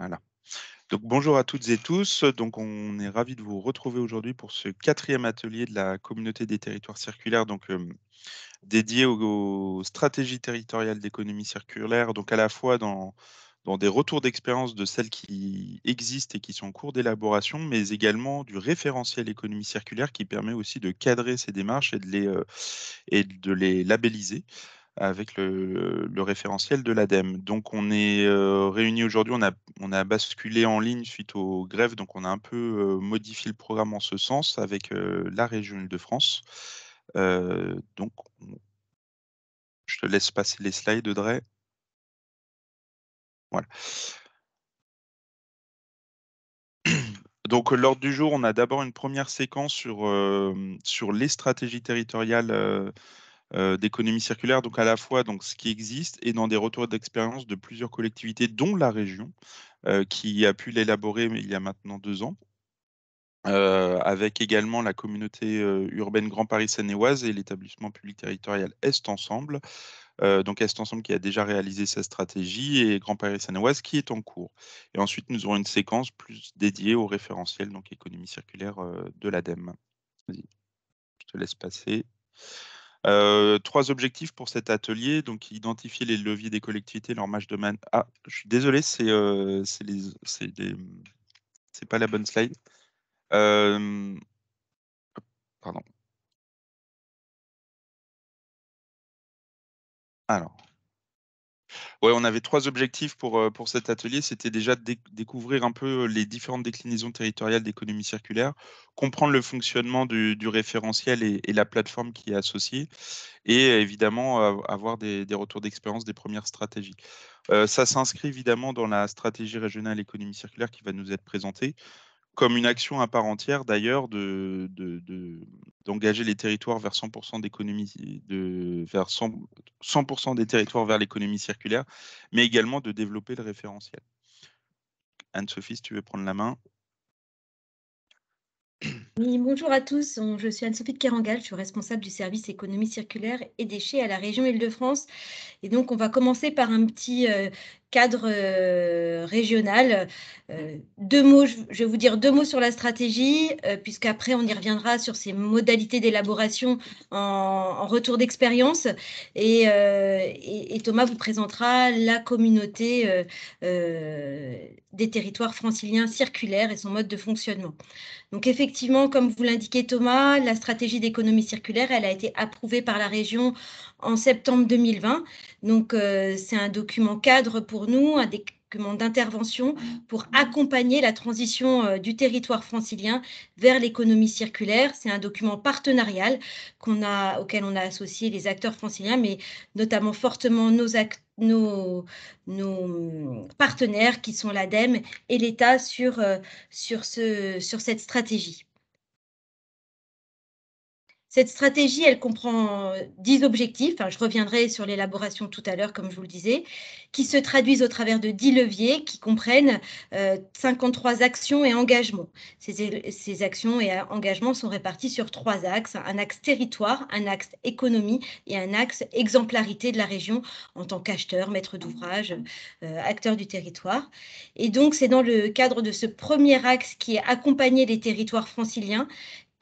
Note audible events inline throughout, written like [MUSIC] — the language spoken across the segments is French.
Voilà. Donc, bonjour à toutes et tous. Donc, on est ravi de vous retrouver aujourd'hui pour ce quatrième atelier de la communauté des territoires circulaires, donc euh, dédié aux, stratégies territoriales d'économie circulaire, donc à la fois dans, des retours d'expérience de celles qui existent et qui sont en cours d'élaboration, mais également du référentiel économie circulaire qui permet aussi de cadrer ces démarches et de les, euh, et de les labelliser avec le, référentiel de l'ADEME. Donc on est réuni euh, réunis aujourd'hui, on a, basculé en ligne suite aux grèves, donc on a un peu euh, modifié le programme en ce sens avec euh, la région de france donc je te laisse passer les slides, Audrey. Voilà. Donc, l'ordre du jour, on a d'abord une première séquence sur, les stratégies territoriales euh, d'économie circulaire, donc à la fois donc, ce qui existe et dans des retours d'expérience de plusieurs collectivités, dont la région, euh, qui a pu l'élaborer il y a maintenant deux ans. Euh, avec également la communauté urbaine Grand Paris Seine-et-Oise et l'établissement public territorial Est Ensemble, donc Est Ensemble qui a déjà réalisé sa stratégie et Grand Paris san-Oise qui est en cours. Et ensuite, nous aurons une séquence plus dédiée au référentiel, donc économie circulaire de l'ADEME. vas je te laisse passer trois objectifs pour cet atelier donc identifier les leviers des collectivités, leur match de man. Ah, je suis désolé, c'est c'est pas la bonne slide. pardon. Alors on avait trois objectifs euh, pour, cet atelier. C'était déjà de découvrir un peu euh, les différentes déclinaisons territoriales d'économie circulaire, comprendre le fonctionnement du, référentiel et, la plateforme qui est associée, et évidemment avoir des, retours d'expérience des premières stratégies. Euh, ça s'inscrit évidemment dans la stratégie régionale économie circulaire qui va nous être présentée comme une action à part entière d'ailleurs de, d'engager les territoires vers 100% d'économie de vers 100%, des territoires vers l'économie circulaire, mais également de développer le référentiel. Anne-Sophie, si tu veux prendre la main. Oui, bonjour à tous, je suis Anne-Sophie de Kerangal, je suis responsable du service économie circulaire et déchets à la région Île-de-France. Et donc, on va commencer par un petit, euh, cadre euh, régional. Euh, deux mots, je vais vous dire deux mots sur la stratégie, euh, puisqu'après on y reviendra sur ses modalités d'élaboration en, retour d'expérience. Et, et, Thomas vous présentera la communauté des territoires franciliens circulaires et son mode de fonctionnement. Donc effectivement, comme vous l'indiquez Thomas, la stratégie d'économie circulaire, elle a été approuvée par la région en septembre 2020. Donc c'est un document cadre pour nous un document d'intervention pour accompagner la transition euh, du territoire francilien vers l'économie circulaire. C'est un document partenarial qu'on a, auquel on a associé les acteurs franciliens, mais notamment fortement nos, partenaires qui sont l'ADEME et l'État sur euh, cette stratégie. Cette stratégie, elle comprend dix objectifs, hein, je reviendrai sur l'élaboration tout à l'heure, comme je vous le disais, qui se traduisent au travers de dix leviers qui comprennent 53 euh, actions et engagements. Ces, actions et euh, engagements sont répartis sur trois axes, un axe territoire, un axe économie et un axe exemplarité de la région en tant qu'acheteur, maître d'ouvrage, euh, acteur du territoire. Et donc, c'est dans le cadre de ce premier axe qui est accompagner les territoires franciliens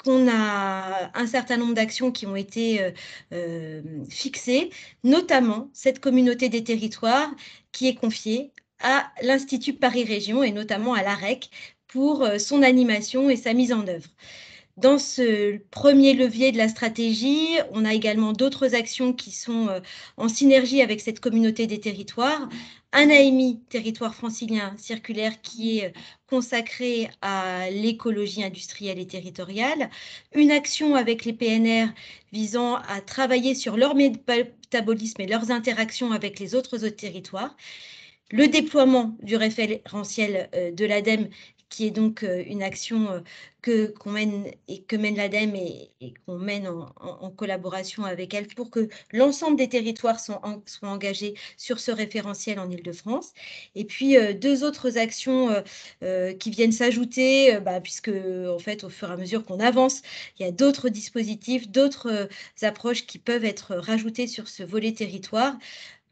qu'on a un certain nombre d'actions qui ont été euh, euh, fixées, notamment cette communauté des territoires qui est confiée à l'Institut Paris Région et notamment à l'AREC pour euh, son animation et sa mise en œuvre. Dans ce premier levier de la stratégie, on a également d'autres actions qui sont euh, en synergie avec cette communauté des territoires. Un AMI, territoire francilien circulaire, qui est euh, consacré à l'écologie industrielle et territoriale. Une action avec les PNR visant à travailler sur leur métabolisme et leurs interactions avec les autres, autres territoires le déploiement du référentiel euh, de l'ADEME qui est donc une action que qu'on mène et que mène l'ADEME et, qu'on mène en, collaboration avec elle pour que l'ensemble des territoires soient engagés sur ce référentiel en Ile-de-France. Et puis deux autres actions qui viennent s'ajouter, bah, puisque en fait au fur et à mesure qu'on avance, il y a d'autres dispositifs, d'autres approches qui peuvent être rajoutées sur ce volet territoire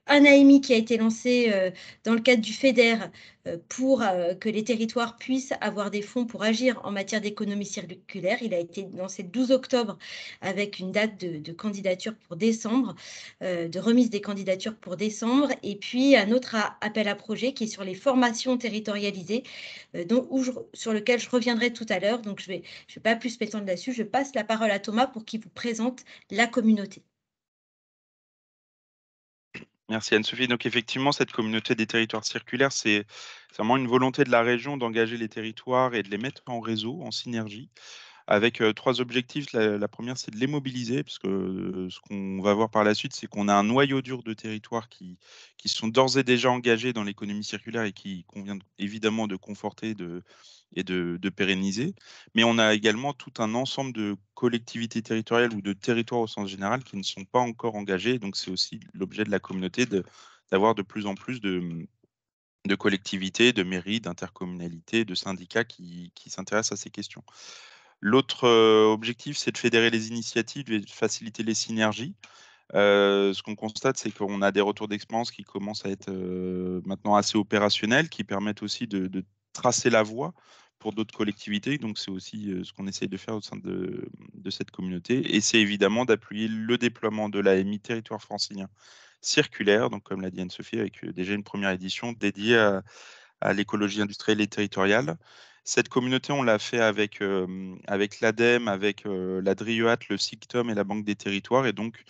un AMI qui a été lancé euh, dans le cadre du FEDER euh, pour euh, que les territoires puissent avoir des fonds pour agir en matière d'économie circulaire. Il a été lancé le 12 octobre avec une date de, candidature pour décembre, de remise des candidatures pour décembre, et puis un autre appel à projet qui est sur les formations territorialisées, sur lequel je reviendrai tout à l'heure. Donc je ne vais, vais pas plus m'étendre là-dessus. Je passe la parole à Thomas pour qu'il vous présente la communauté. Merci Anne-Sophie. Donc effectivement, cette communauté des territoires circulaires, c'est vraiment une volonté de la région d'engager les territoires et de les mettre en réseau, en synergie avec trois objectifs. La, première, c'est de les mobiliser, parce que ce qu'on va voir par la suite, c'est qu'on a un noyau dur de territoires qui, qui sont d'ores et déjà engagés dans l'économie circulaire et qui convient évidemment de conforter de, et de, pérenniser. Mais on a également tout un ensemble de collectivités territoriales ou de territoires au sens général qui ne sont pas encore engagés. Donc c'est aussi l'objet de la communauté d'avoir de, plus en plus mmh, de, collectivités, de mairies, d'intercommunalités, de syndicats qui s'intéressent à ces questions. L'autre objectif, c'est de fédérer les initiatives et de faciliter les synergies. ce qu'on constate, c'est qu'on a des retours d'expérience qui commencent à être maintenant assez opérationnels, qui permettent aussi de, tracer la voie pour d'autres collectivités. Donc, c'est aussi ce qu'on essaye de faire au sein de, cette communauté. Et c'est évidemment d'appuyer le déploiement de l'AMI territoire francilien circulaire, donc comme l'a dit Anne-Sophie, avec déjà une première édition dédiée à l'écologie industrielle et territoriale. Cette communauté, on l'a fait avec, avec l'ADEME, avec la e le SICTOM et la Banque des Territoires, et donc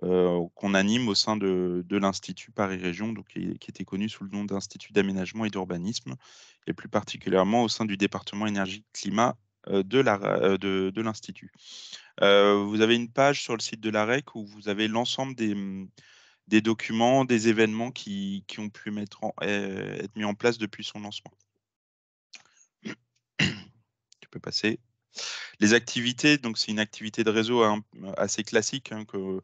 qu'on anime au sein de, l'Institut Paris Région, qui, était connu sous le nom d'Institut d'aménagement et d'urbanisme, et plus particulièrement au sein du département énergie-climat de l'Institut. vous avez une page sur le site de l'AREC où vous avez l'ensemble des, mmh, documents, des événements qui, ont pu eh, être mis en place depuis son lancement passer. Les activités, donc c'est une activité de réseau hein, assez classique hein, que,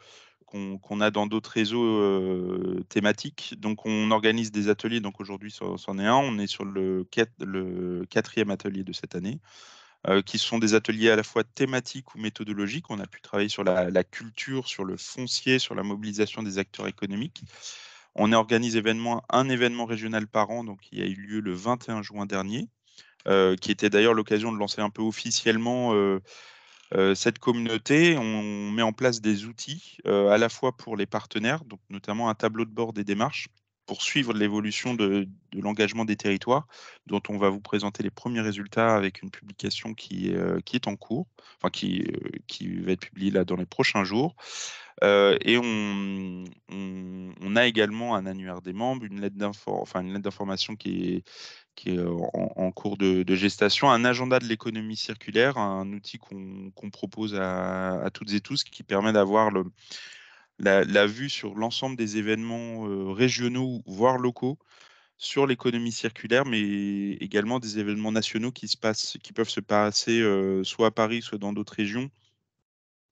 qu'on a dans d'autres réseaux thématiques. Donc, on organise des ateliers. Donc, aujourd'hui, c'en est un. On est sur le, quatrième atelier de cette année, qui sont des ateliers à la fois thématiques ou méthodologiques. On a pu travailler sur la, culture, sur le foncier, sur la mobilisation des acteurs économiques. On organise événement, un événement régional par an, donc il a eu lieu le 21 juin dernier. Euh, qui était d'ailleurs l'occasion de lancer un peu officiellement euh, euh, cette communauté. On met en place des outils à la fois pour les partenaires, donc notamment un tableau de bord des démarches, pour suivre l'évolution de, l'engagement des territoires, dont on va vous présenter les premiers résultats avec une publication qui, est en cours, enfin qui, qui va être publiée dans les prochains jours. et on, a également un annuaire des membres, une lettre d'information qui qui, qui est euh, en, cours de, gestation, un agenda de l'économie circulaire, un outil qu'on propose à, toutes et tous qui permet d'avoir la, vue sur l'ensemble des événements euh, régionaux, voire locaux, sur l'économie circulaire, mais également des événements nationaux qui, se passent, qui peuvent se passer euh, soit à Paris, soit dans d'autres régions,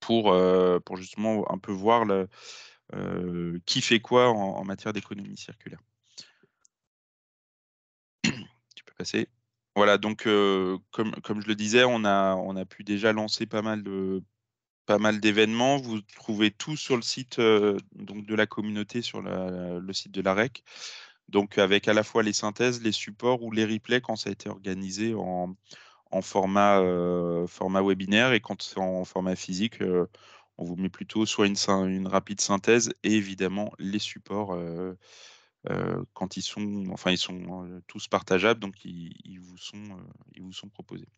pour, justement un peu voir qui fait quoi en matière d'économie circulaire. Voilà, donc euh, comme, je le disais, on a, on a pu déjà lancer pas mal de pas mal d'événements. Vous trouvez tout sur le site euh, donc de la communauté, sur le site de REC. Donc avec à la fois les synthèses, les supports ou les replays quand ça a été organisé en, format, euh, format webinaire et quand c'est en format physique, on vous met plutôt soit une, une, rapide synthèse et évidemment les supports euh, quand ils sont, enfin, ils sont euh, tous partageables, donc ils, vous sont, euh, ils vous sont proposés.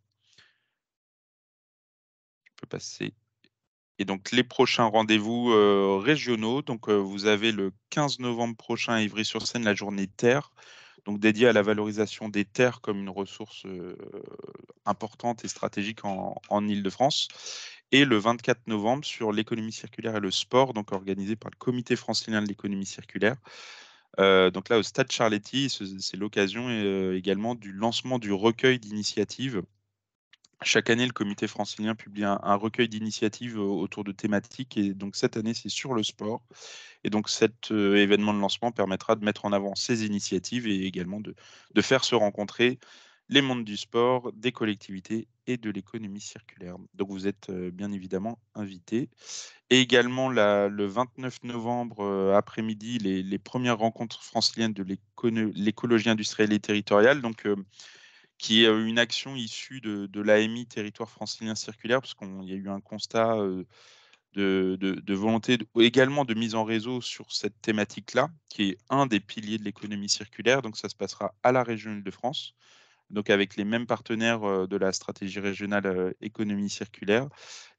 Je peux passer. Et donc les prochains rendez-vous régionaux, donc vous avez le 15 novembre prochain à Ivry-sur-Seine la journée terre, donc dédiée à la valorisation des terres comme une ressource importante et stratégique en, en Ile-de-France. Et le 24 novembre sur l'économie circulaire et le sport, donc organisé par le Comité francilien de l'économie circulaire. Euh, donc là, au Stade Charletti, c'est l'occasion euh, également du lancement du recueil d'initiatives. Chaque année, le comité francilien publie un, recueil d'initiatives euh, autour de thématiques. Et donc cette année, c'est sur le sport. Et donc cet événement de lancement permettra de mettre en avant ces initiatives et également de, de faire se rencontrer les mondes du sport, des collectivités et de l'économie circulaire. Donc vous êtes bien évidemment invité. Et également le 29 novembre après-midi, les, premières rencontres franciliennes de l'écologie industrielle et territoriale, donc, qui est une action issue de, l'AMI Territoire francilien circulaire, parce y a eu un constat de, volonté également de mise en réseau sur cette thématique-là, qui est un des piliers de l'économie circulaire. Donc ça se passera à la région Île-de-France donc avec les mêmes partenaires euh, de la stratégie régionale euh, économie circulaire.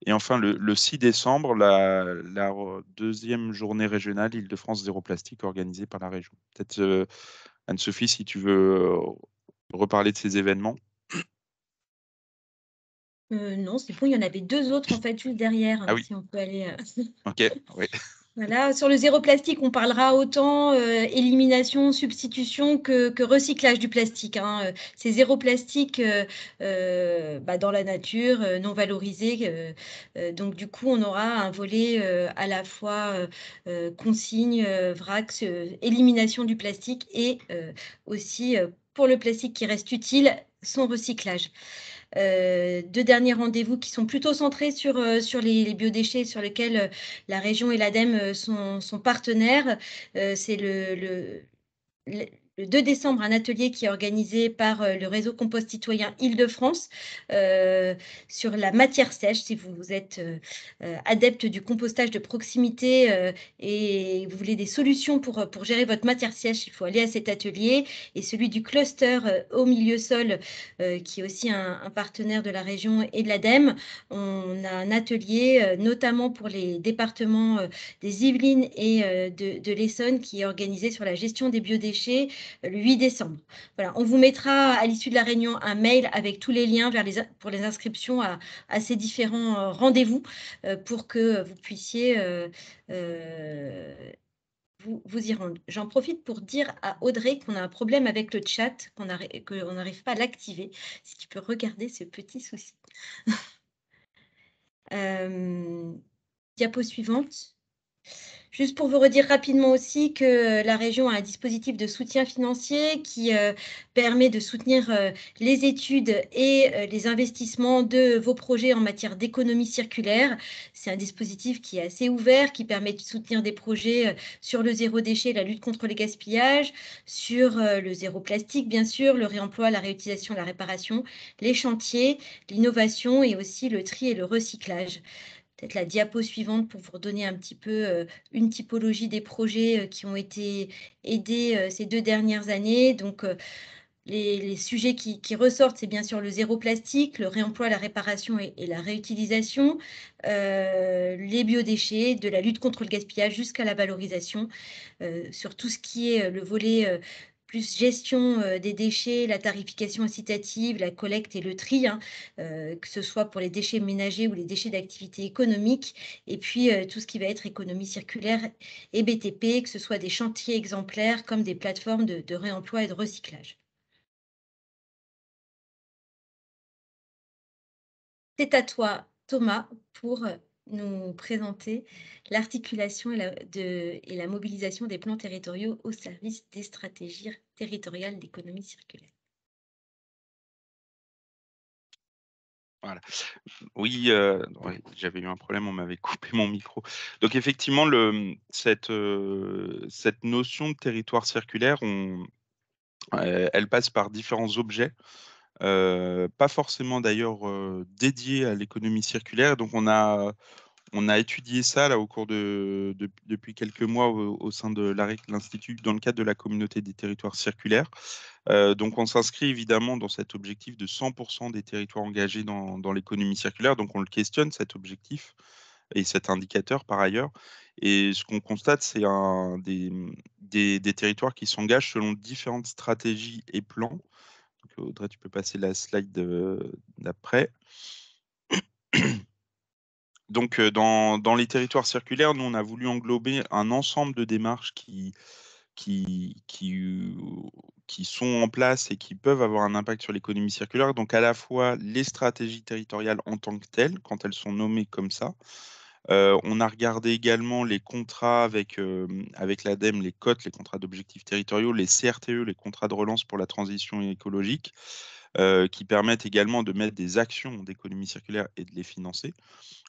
Et enfin, le, le 6 décembre, la, la, deuxième journée régionale Île-de-France Zéro Plastique organisée par la région. Peut-être, euh, Anne-Sophie, si tu veux reparler de ces événements. non, c'est bon, il y en avait deux autres en fait juste derrière, ah oui. si on peut aller. ok, oui. [LAUGHS] sur le zéro plastique, on parlera autant euh, élimination, substitution que, recyclage du plastique. Hein. C'est zéro plastique euh, euh, bah, dans la nature, non valorisé. donc du coup, on aura un volet à la fois consigne, vrac, élimination du plastique et aussi pour le plastique qui reste utile, son recyclage. Euh, deux derniers rendez-vous qui sont plutôt centrés sur, euh, sur les, biodéchets sur lesquels euh, la région et l'ADEME sont, sont partenaires. C'est le, le le 2 décembre un atelier qui est organisé par euh, le réseau Compost Citoyen Île-de-France euh, sur la matière sèche. Si vous êtes euh, adepte du compostage de proximité et vous voulez des solutions pour, pour gérer votre matière sèche, il faut aller à cet atelier. Et celui du cluster au milieu sol, qui est aussi un, partenaire de la région et de l'ADEME. On a un atelier notamment pour les départements des Yvelines et de l'Essonne qui est organisé sur la gestion des biodéchets le 8 décembre. Voilà, on vous mettra à l'issue de la réunion un mail avec tous les liens pour les inscriptions à, ces différents euh, rendez-vous euh, pour que vous puissiez euh, vous, y rendre. J'en profite pour dire à Audrey qu'on a un problème avec le chat, qu'on n'arrive pas à l'activer, ce qui peut regarder ce petit souci. [LAUGHS] diapo suivante. Juste pour vous redire rapidement aussi que euh, la région a un dispositif de soutien financier qui euh, permet de soutenir euh, les études et les investissements de vos projets en matière d'économie circulaire. C'est un dispositif qui est assez ouvert, qui permet de soutenir des projets sur le zéro déchet, la lutte contre les gaspillages, sur le zéro plastique, bien sûr, le réemploi, la réutilisation, la réparation, les chantiers, l'innovation et aussi le tri et le recyclage peut-être la diapo suivante pour vous redonner un petit peu euh, une typologie des projets euh, qui ont été aidés euh, ces deux dernières années. Donc, les, sujets qui, ressortent, c'est bien sûr le zéro plastique, le réemploi, la réparation et, la réutilisation, les biodéchets, de la lutte contre le gaspillage jusqu'à la valorisation, sur tout ce qui est le volet plus gestion euh, des déchets, la tarification incitative, la collecte et le tri, hein, euh, que ce soit pour les déchets ménagers ou les déchets d'activité économique, et puis euh, tout ce qui va être économie circulaire et BTP, que ce soit des chantiers exemplaires comme des plateformes de, de réemploi et de recyclage. C'est à toi, Thomas, pour nous présenter l'articulation et, la, mobilisation des plans territoriaux au service des stratégies territoriales d'économie circulaire. Voilà. Oui, euh, j'avais eu un problème, on m'avait coupé mon micro. Donc effectivement, le, cette, euh, cette notion de territoire circulaire, euh, elle passe par différents objets pas forcément d'ailleurs dédié à l'économie circulaire. Donc on a, on a étudié ça là, au cours de, depuis quelques mois au, sein de l'Institut dans le cadre de la communauté des territoires circulaires. donc on s'inscrit évidemment dans cet objectif de 100% des territoires engagés dans, dans l'économie circulaire. Donc on le questionne, cet objectif et cet indicateur par ailleurs. Et ce qu'on constate, c'est des, des, des territoires qui s'engagent selon différentes stratégies et plans. Audrey, tu peux passer la slide euh, d'après. [COUGHS] Donc, euh, dans, les territoires circulaires, nous, on a voulu englober un ensemble de démarches qui, euh, qui sont en place et qui peuvent avoir un impact sur l'économie circulaire. Donc, à la fois les stratégies territoriales en tant que telles, quand elles sont nommées comme ça, on a regardé également les contrats avec, avec l'ADEME, les COT, les contrats d'objectifs territoriaux, les CRTE, les contrats de relance pour la transition écologique, qui permettent également de mettre des actions d'économie circulaire et de les financer.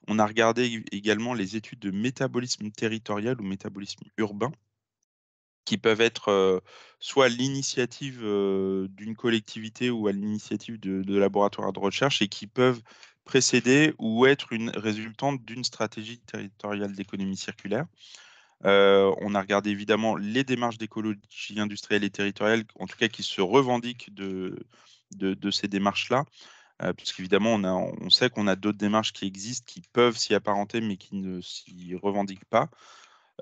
On a regardé également les études de métabolisme territorial ou métabolisme urbain, qui peuvent être soit l'initiative d'une collectivité ou à l'initiative de, laboratoires de recherche et qui peuvent précéder ou être une résultante d'une stratégie territoriale d'économie circulaire. Euh, on a regardé évidemment les démarches d'écologie industrielle et territoriale, en tout cas qui se revendiquent de, ces démarches-là, euh, puisqu'évidemment on, on sait qu'on a d'autres démarches qui existent, qui peuvent s'y apparenter, mais qui ne s'y revendiquent pas.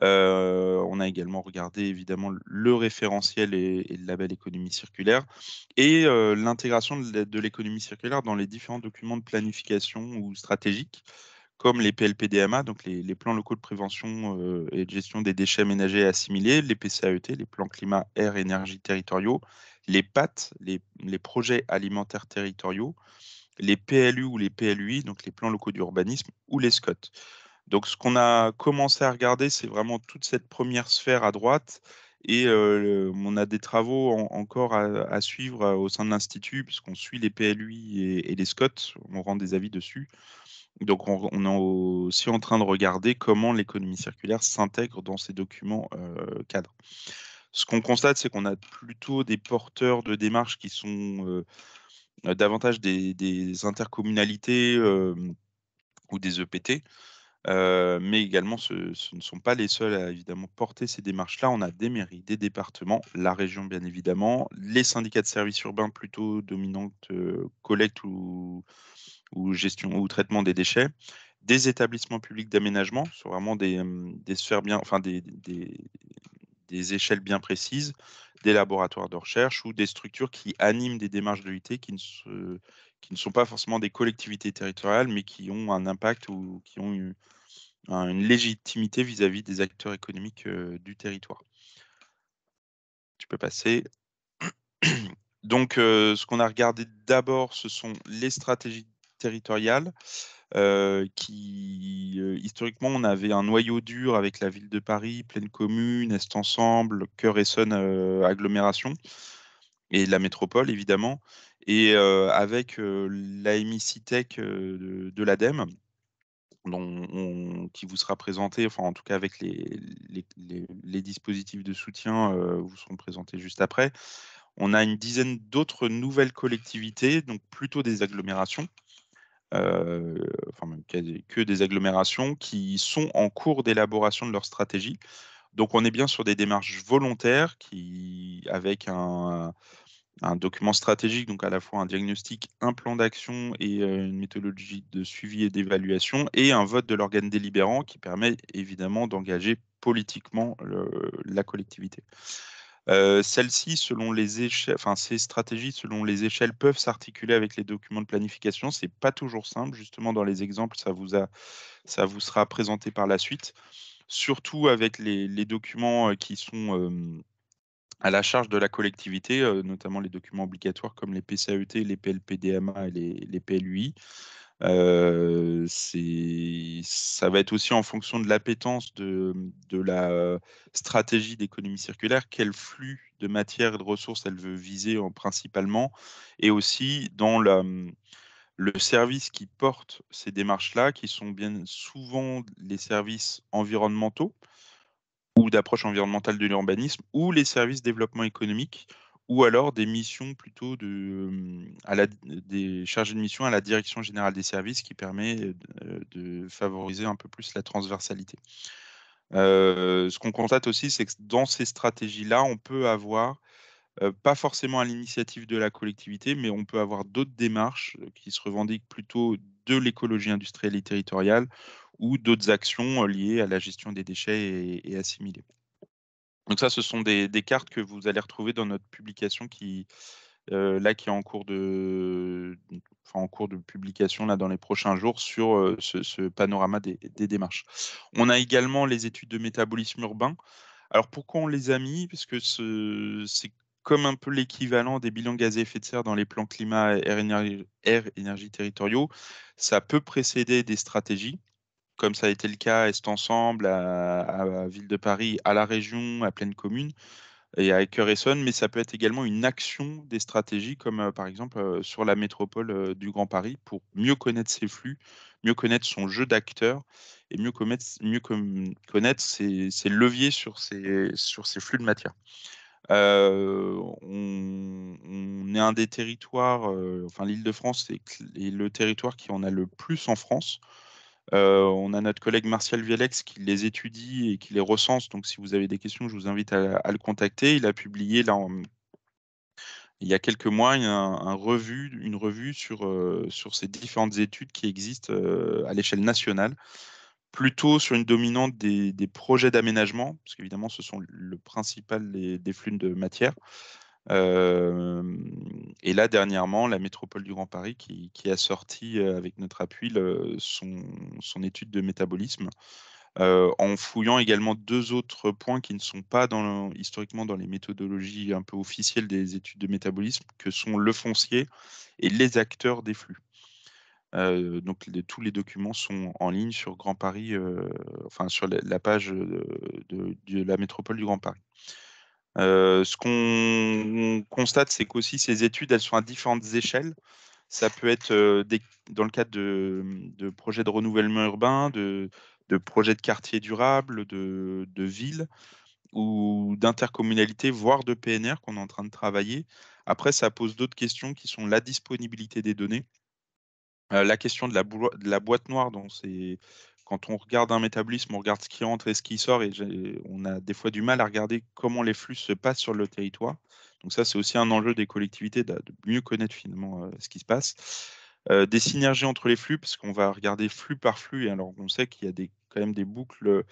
Euh, on a également regardé évidemment le référentiel et, le label économie circulaire et euh, l'intégration de l'économie circulaire dans les différents documents de planification ou stratégiques comme les PLPDMA, donc les, plans locaux de prévention euh, et de gestion des déchets ménagers et assimilés, les PCAET, les plans climat, air, énergie territoriaux, les PAT, les, les projets alimentaires territoriaux, les PLU ou les PLUI, donc les plans locaux d'urbanisme, ou les SCOT. Donc ce qu'on a commencé à regarder, c'est vraiment toute cette première sphère à droite. Et on a des travaux encore à, suivre au sein de l'Institut, puisqu'on suit les PLUI et, les SCOT, on rend des avis dessus. Donc on, est aussi en train de regarder comment l'économie circulaire s'intègre dans ces documents cadres. Ce qu'on constate, c'est qu'on a plutôt des porteurs de démarches qui sont davantage des intercommunalités ou des EPT, mais également, ce, ne sont pas les seuls à évidemment porter ces démarches-là. On a des mairies, des départements, la région bien évidemment, les syndicats de services urbains plutôt dominantes collecte ou, ou, gestion ou traitement des déchets, des établissements publics d'aménagement, ce sont vraiment mmh, des, sphères bien, enfin des, des, des échelles bien précises, des laboratoires de recherche ou des structures qui animent des démarches de l'IT qui ne se qui ne sont pas forcément des collectivités territoriales, mais qui ont un impact ou qui ont une, une légitimité vis-à-vis des acteurs économiques euh, du territoire. Tu peux passer. [CLEARS THROAT] Donc, euh, ce qu'on a regardé d'abord, ce sont les stratégies territoriales. Euh, qui historiquement on avait un noyau dur avec la ville de Paris, pleine commune, Est Ensemble, Cœur et agglomération et la métropole évidemment. Et avec la Tech de, l'ADEME, qui vous sera présenté, enfin en tout cas avec les, les, dispositifs de soutien vous seront présentés juste après. On a une dizaine d'autres nouvelles collectivités, donc plutôt des agglomérations, enfin même que des agglomérations, qui sont en cours d'élaboration de leur stratégie. Donc on est bien sur des démarches volontaires qui, avec un, un document stratégique, donc à la fois un diagnostic, un plan d'action et euh, une méthodologie de suivi et d'évaluation, et un vote de l'organe délibérant qui permet évidemment d'engager politiquement la collectivité. Euh, Celles-ci, selon les échelles, enfin ces stratégies selon les échelles peuvent s'articuler avec les documents de planification. C'est pas toujours simple, justement dans les exemples, ça vous ça vous sera présenté par la suite. Surtout avec les, documents euh, qui sont à la charge de la collectivité, notamment les documents obligatoires comme les PCAET, les PLPDMA et les, PLUI. ça va être aussi en fonction de l'appétence de, la stratégie d'économie circulaire, quel flux de matières et de ressources elle veut viser principalement, et aussi dans le service qui porte ces démarches-là, qui sont bien souvent les services environnementaux, ou d'approche environnementale de l'urbanisme, ou les services développement économique, ou alors des missions plutôt de, euh, à la, des chargés de mission à la direction générale des services qui permet de, favoriser un peu plus la transversalité. Euh, ce qu'on constate aussi, c'est que dans ces stratégies-là, on peut avoir, euh, pas forcément à l'initiative de la collectivité, mais on peut avoir d'autres démarches qui se revendiquent plutôt de l'écologie industrielle et territoriale ou d'autres actions liées à la gestion des déchets et, assimilés. Donc ça, ce sont des, cartes que vous allez retrouver dans notre publication qui, là, qui est en cours de, en cours de publication là, dans les prochains jours sur ce, panorama des, démarches. On a également les études de métabolisme urbain. Alors pourquoi on les a mis Parce que c'est comme un peu l'équivalent des bilans gaz à effet de serre dans les plans climat, air, énergie territoriaux. Ça peut précéder des stratégies comme ça a été le cas à Est Ensemble, à, Ville de Paris, à la région, à Pleine Commune et à Cœur mais ça peut être également une action des stratégies, comme euh, par exemple euh, sur la métropole euh, du Grand Paris, pour mieux connaître ses flux, mieux connaître son jeu d'acteur et mieux, mieux connaître ses, leviers sur ses, sur flux de matière. On, est un des territoires, enfin l'Île-de-France est, le territoire qui en a le plus en France. Euh, on a notre collègue Martial Vialex qui les étudie et qui les recense. Donc, si vous avez des questions, je vous invite à, le contacter. Il a publié il y a quelques mois une revue euh, sur, ces différentes études qui existent euh, à l'échelle nationale, plutôt sur une dominante des, projets d'aménagement, parce qu'évidemment, ce sont le principal des, des flux de matière et là, dernièrement, la métropole du Grand Paris qui, a sorti euh, avec notre appui son, étude de métabolisme. Euh, en fouillant également deux autres points qui ne sont pas historiquement dans les méthodologies un peu officielles des études de métabolisme, que sont le foncier et les acteurs des flux. Euh, donc tous les documents sont en ligne sur Grand Paris, enfin sur la, page de, la métropole du Grand Paris. Euh, ce qu'on constate, c'est qu'aussi ces études, elles sont à différentes échelles. Ça peut être euh, dans le cadre de, projets de renouvellement urbain, de, projets de quartier durable, de, villes ou d'intercommunalités, voire de PNR qu'on est en train de travailler. Après, ça pose d'autres questions qui sont la disponibilité des données, euh, la question de la, boîte noire dont c'est quand on regarde un métabolisme, on regarde ce qui entre et ce qui sort, et on a des fois du mal à regarder comment les flux se passent sur le territoire. Donc ça, c'est aussi un enjeu des collectivités de, mieux connaître finalement euh, ce qui se passe. Euh, des synergies entre les flux, parce qu'on va regarder flux par flux, et alors on sait qu'il y a quand même des boucles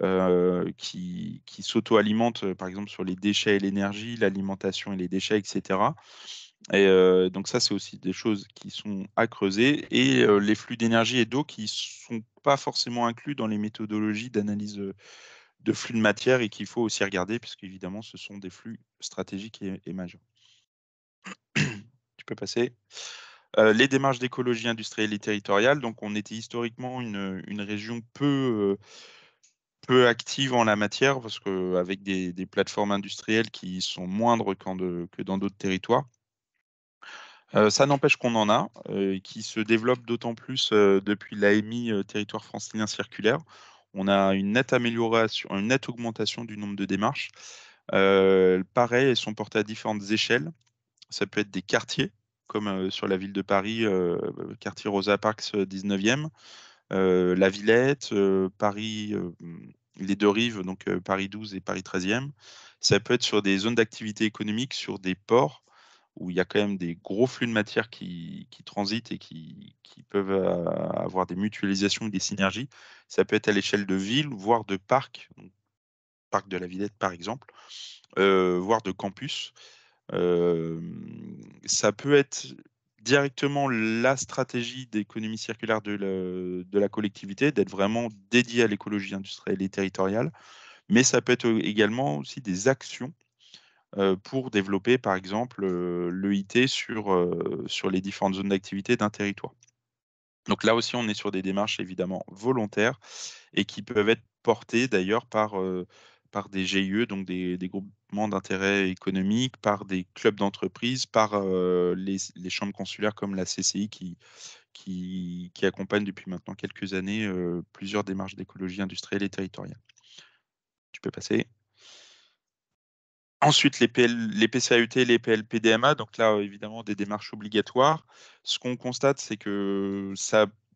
euh, qui, s'auto-alimentent, par exemple sur les déchets et l'énergie, l'alimentation et les déchets, etc. Et donc ça, c'est aussi des choses qui sont à creuser. Et les flux d'énergie et d'eau qui sont pas forcément inclus dans les méthodologies d'analyse euh, de flux de matière et qu'il faut aussi regarder, puisque évidemment, ce sont des flux stratégiques et, majeurs. [CLEARS THROAT] tu peux passer. Euh, les démarches d'écologie industrielle et territoriale. Donc, on était historiquement une, région peu, euh, peu active en la matière, parce que des, des plateformes industrielles qui sont moindres que dans d'autres territoires. Euh, ça n'empêche qu'on en a, euh, qui se développe d'autant plus euh, depuis l'AMI territoire francilien circulaire. On a une nette amélioration, une nette augmentation du nombre de démarches. pareil, elles sont portées à différentes échelles. Ça peut être des quartiers, comme sur la ville de Paris, quartier Rosa Parks 19e, la Villette, Paris, les deux rives, donc Paris 12 et Paris 13e. Ça peut être sur des zones d'activité économique, sur des ports, où il y a quand même des gros flux de matière qui, transitent et qui, peuvent euh, avoir des mutualisations des synergies. Ça peut être à l'échelle de ville, voire de parc, parc de la Villette par exemple, euh, voire de campus. Euh, ça peut être directement la stratégie d'économie circulaire de la, de la collectivité, d'être vraiment dédié à l'écologie industrielle et territoriale, mais ça peut être également aussi des actions euh, pour développer, par exemple, euh, l'EIT sur, euh, sur les différentes zones d'activité d'un territoire. Donc là aussi, on est sur des démarches évidemment volontaires et qui peuvent être portées d'ailleurs par, par des GIE, donc des, groupements d'intérêt économique, par des clubs d'entreprise, par les, chambres consulaires comme la CCI qui, qui, accompagne depuis maintenant quelques années plusieurs démarches d'écologie industrielle et territoriale. Tu peux passer. Ensuite, les, PL, les, PCAUT, les PLPDMA, donc là, évidemment, des démarches obligatoires. Ce qu'on constate, c'est que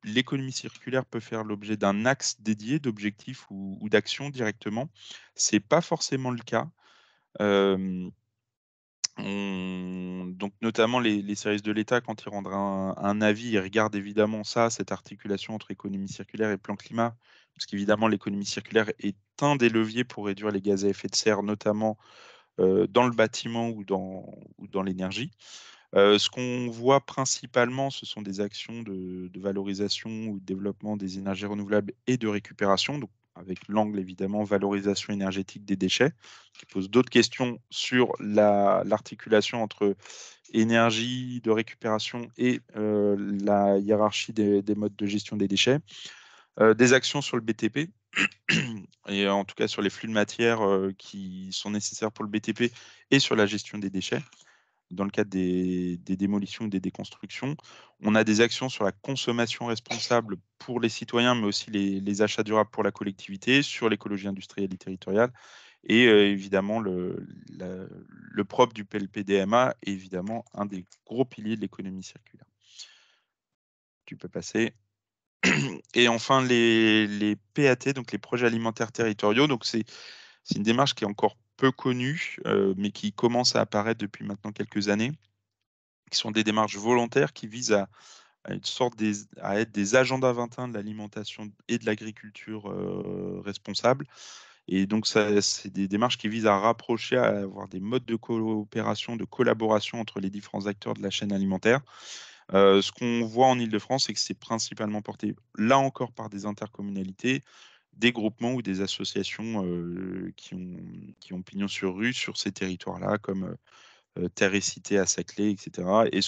l'économie circulaire peut faire l'objet d'un axe dédié d'objectifs ou, d'actions directement. Ce n'est pas forcément le cas. Euh, donc notamment les, services de l'État, quand ils rendent un, avis, ils regardent évidemment ça, cette articulation entre économie circulaire et plan climat, parce qu'évidemment l'économie circulaire est un des leviers pour réduire les gaz à effet de serre, notamment euh, dans le bâtiment ou dans, ou dans l'énergie. Euh, ce qu'on voit principalement, ce sont des actions de, valorisation ou de développement des énergies renouvelables et de récupération, donc avec l'angle évidemment valorisation énergétique des déchets, qui pose d'autres questions sur l'articulation entre énergie de récupération et euh, la hiérarchie des, modes de gestion des déchets. des actions sur le BTP, et en tout cas sur les flux de matière euh, qui sont nécessaires pour le BTP et sur la gestion des déchets. Dans le cadre des, démolitions ou des déconstructions, on a des actions sur la consommation responsable pour les citoyens, mais aussi les, achats durables pour la collectivité, sur l'écologie industrielle et territoriale, et euh, évidemment, le, le, propre du PLPDMA est évidemment un des gros piliers de l'économie circulaire. Tu peux passer. [CLEARS THROAT] Et enfin, les, PAT, donc les projets alimentaires territoriaux. Donc, c'est une démarche qui est encore peu connue, euh, mais qui commence à apparaître depuis maintenant quelques années, qui sont des démarches volontaires qui visent à, une sorte à être des agendas 21 de l'alimentation et de l'agriculture euh, responsables. responsable. Et donc, c'est des démarches qui visent à rapprocher, à avoir des modes de coopération, de collaboration entre les différents acteurs de la chaîne alimentaire euh, ce qu'on voit en Ile-de-France, c'est que c'est principalement porté, là encore, par des intercommunalités, des groupements ou des associations euh, qui, ont, pignon sur rue sur ces territoires-là, comme euh, Terre et Cité à Saclay, etc. Et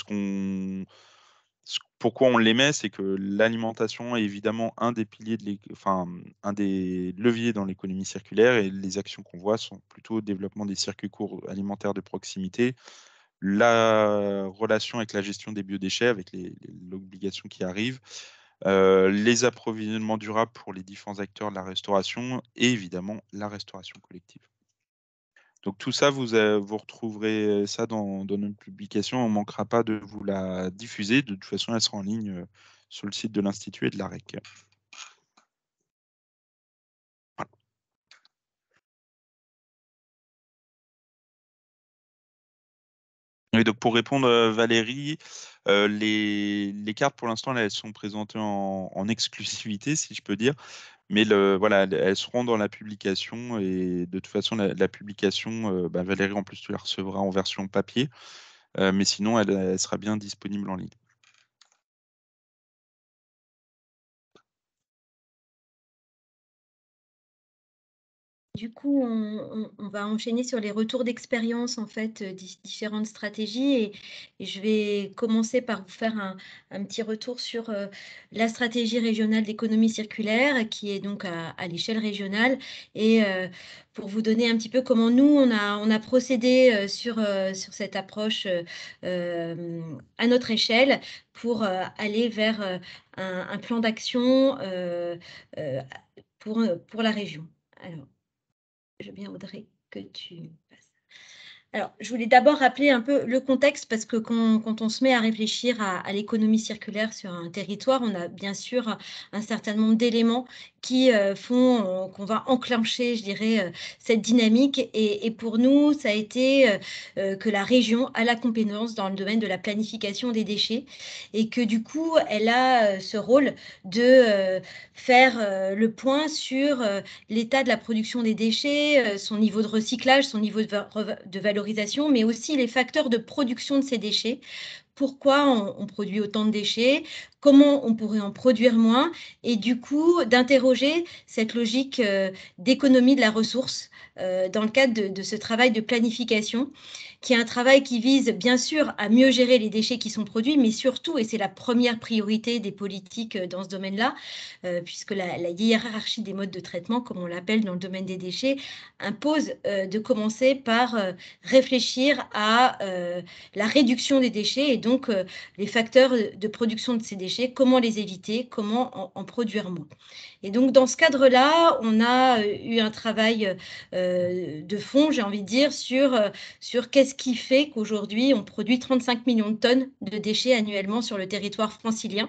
Pourquoi on les met, c'est que l'alimentation est évidemment un des piliers, de enfin, un des leviers dans l'économie circulaire et les actions qu'on voit sont plutôt au développement des circuits courts alimentaires de proximité, la relation avec la gestion des biodéchets, avec l'obligation qui arrive, euh, les approvisionnements durables pour les différents acteurs de la restauration et évidemment la restauration collective. Donc tout ça, vous, euh, retrouverez euh, ça dans, dans notre publication. On ne manquera pas de vous la diffuser. De toute façon, elle sera en ligne sur le site de l'Institut et de la REC. donc pour répondre euh, Valérie, euh, les, cartes pour l'instant elles sont présentées en, exclusivité si je peux dire, mais voilà elles seront dans la publication et de toute façon la, publication, euh, bah, Valérie en plus tu la recevras en version papier, mais sinon elle, sera bien disponible en ligne. Du coup, on, va enchaîner sur les retours d'expérience, en fait, euh, différentes stratégies. Et, je vais commencer par vous faire un, petit retour sur euh, la stratégie régionale d'économie circulaire, qui est donc à, l'échelle régionale. Et euh, pour vous donner un petit peu comment nous, on a, procédé sur, cette approche à notre échelle pour aller vers un, plan d'action pour, pour la région. Alors je bien voudrais que tu alors, je voulais d'abord rappeler un peu le contexte parce que quand, on se met à réfléchir à, l'économie circulaire sur un territoire, on a bien sûr un certain nombre d'éléments qui euh, font euh, qu'on va enclencher, je dirais, euh, cette dynamique. Et, pour nous, ça a été que la région a la compétence dans le domaine de la planification des déchets et que du coup, elle a ce rôle de faire le point sur l'état de la production des déchets, son niveau de recyclage, son niveau de, de valorisation mais aussi les facteurs de production de ces déchets pourquoi on, produit autant de déchets, comment on pourrait en produire moins, et du coup d'interroger cette logique euh, d'économie de la ressource euh, dans le cadre de, ce travail de planification, qui est un travail qui vise bien sûr à mieux gérer les déchets qui sont produits, mais surtout, et c'est la première priorité des politiques euh, dans ce domaine-là, puisque la, hiérarchie des modes de traitement, comme on l'appelle dans le domaine des déchets, impose de commencer par réfléchir à la réduction des déchets donc euh, les facteurs de production de ces déchets, comment les éviter, comment en, produire moins. Et donc dans ce cadre-là, on a euh, eu un travail euh, de fond, j'ai envie de dire, sur, sur qu'est-ce qui fait qu'aujourd'hui on produit 35 millions de tonnes de déchets annuellement sur le territoire francilien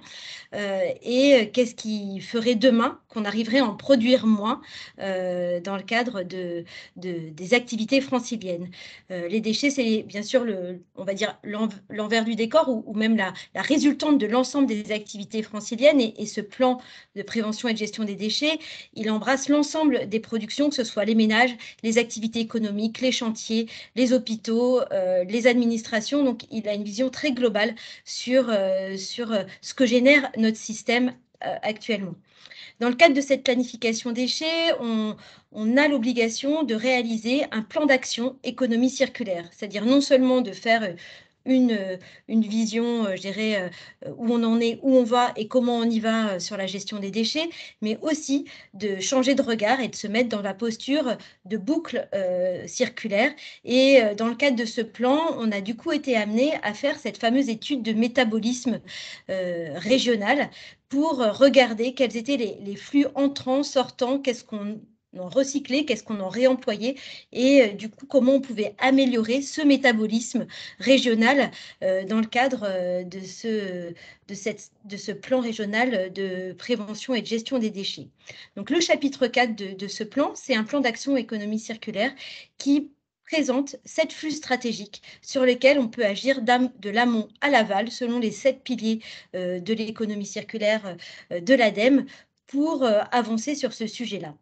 et qu'est-ce qui ferait demain qu'on arriverait à en produire moins dans le cadre de, des activités franciliennes. les déchets, c'est bien sûr, le, on va dire, l'envers du décor ou, même la, la, résultante de l'ensemble des activités franciliennes et, ce plan de prévention et de gestion des déchets, il embrasse l'ensemble des productions, que ce soit les ménages, les activités économiques, les chantiers, les hôpitaux, euh, les administrations. Donc il a une vision très globale sur, euh, sur euh, ce que génère notre système actuellement. Dans le cadre de cette planification déchets, on, on a l'obligation de réaliser un plan d'action économie circulaire, c'est-à-dire non seulement de faire une, euh, une vision, euh, je dirais, euh, où on en est, où on va et comment on y va sur la gestion des déchets, mais aussi de changer de regard et de se mettre dans la posture de boucle circulaire. Et dans le cadre de ce plan, on a du coup été amené à faire cette fameuse étude de métabolisme régional pour regarder quels étaient les, les flux entrants, sortants, qu'est-ce qu'on en qu'est-ce qu'on en réemployait et euh, du coup comment on pouvait améliorer ce métabolisme régional euh, dans le cadre euh, de ce, plan régional de prévention et de gestion des déchets. Donc le chapitre 4 de, de ce plan, c'est un plan d'action économie circulaire qui présente sept flux stratégiques sur lesquels on peut agir de l'amont à l'aval selon les sept piliers de l'économie circulaire de l'ADEME pour avancer sur ce sujet-là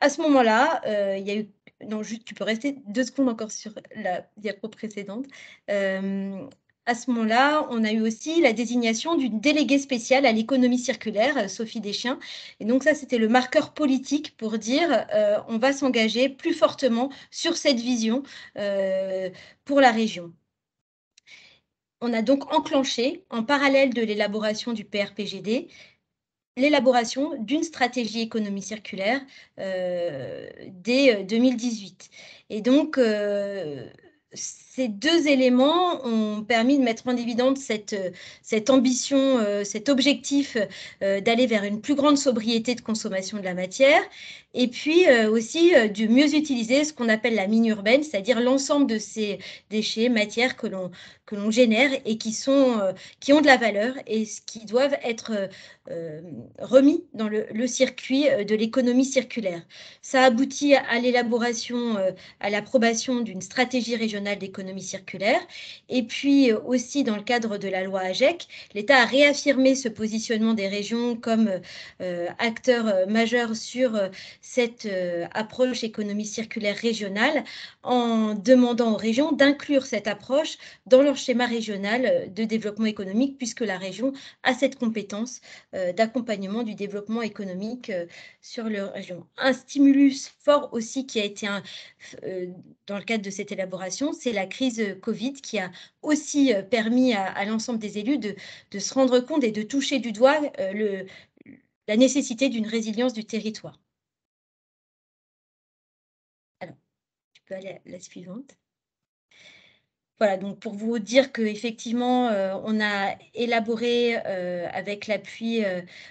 à ce moment-là, euh, il y a eu non, juste, tu peux rester deux secondes encore sur la diapo précédente. Euh, à ce moment-là, on a eu aussi la désignation d'une déléguée spéciale à l'économie circulaire, euh, Sophie Deschiens. Et donc ça, c'était le marqueur politique pour dire qu'on on va s'engager plus fortement sur cette vision pour la région. On a donc enclenché, en parallèle de l'élaboration du PRPGD, l'élaboration d'une stratégie économie circulaire euh, dès 2018. Euh, Et donc, euh, ces deux éléments ont permis de mettre en évidence cette, euh, cette ambition, euh, cet objectif euh, d'aller vers une plus grande sobriété de consommation de la matière, et puis aussi de mieux utiliser ce qu'on appelle la mine urbaine, c'est-à-dire l'ensemble de ces déchets, matières que l'on que l'on génère et qui sont qui ont de la valeur et qui doivent être remis dans le, le circuit de l'économie circulaire. Ça aboutit à l'élaboration, à l'approbation d'une stratégie régionale d'économie circulaire. Et puis euh, aussi, dans le cadre de la loi AGEC, l'État a réaffirmé ce positionnement des régions comme acteurs acteur euh, majeur sur euh, cette approche économie circulaire régionale en demandant aux régions d'inclure cette approche dans leur schéma régional de développement économique, puisque la région a cette compétence d'accompagnement du développement économique sur leur région. Un stimulus fort aussi qui a été dans le cadre de cette élaboration, c'est la crise euh, Covid qui a aussi euh, permis à, l'ensemble des élus de, se rendre compte et de toucher du doigt euh, le, la nécessité d'une résilience du territoire. Alors, tu peux aller à la suivante. Voilà, donc pour vous dire qu'effectivement, effectivement, on a élaboré avec l'appui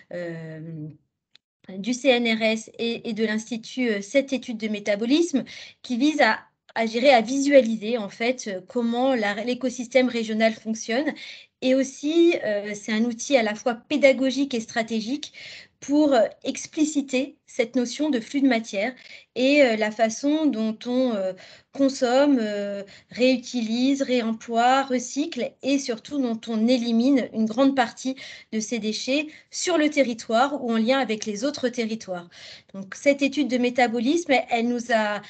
du CNRS et, et de l'Institut cette étude de métabolisme qui vise à à gérer, à visualiser en fait euh, comment l'écosystème régional fonctionne. Et aussi, euh, c'est un outil à la fois pédagogique et stratégique pour euh, expliciter cette notion de flux de matière et la façon dont on consomme, réutilise, réemploie, recycle et surtout dont on élimine une grande partie de ces déchets sur le territoire ou en lien avec les autres territoires. Donc cette étude de métabolisme, elle nous a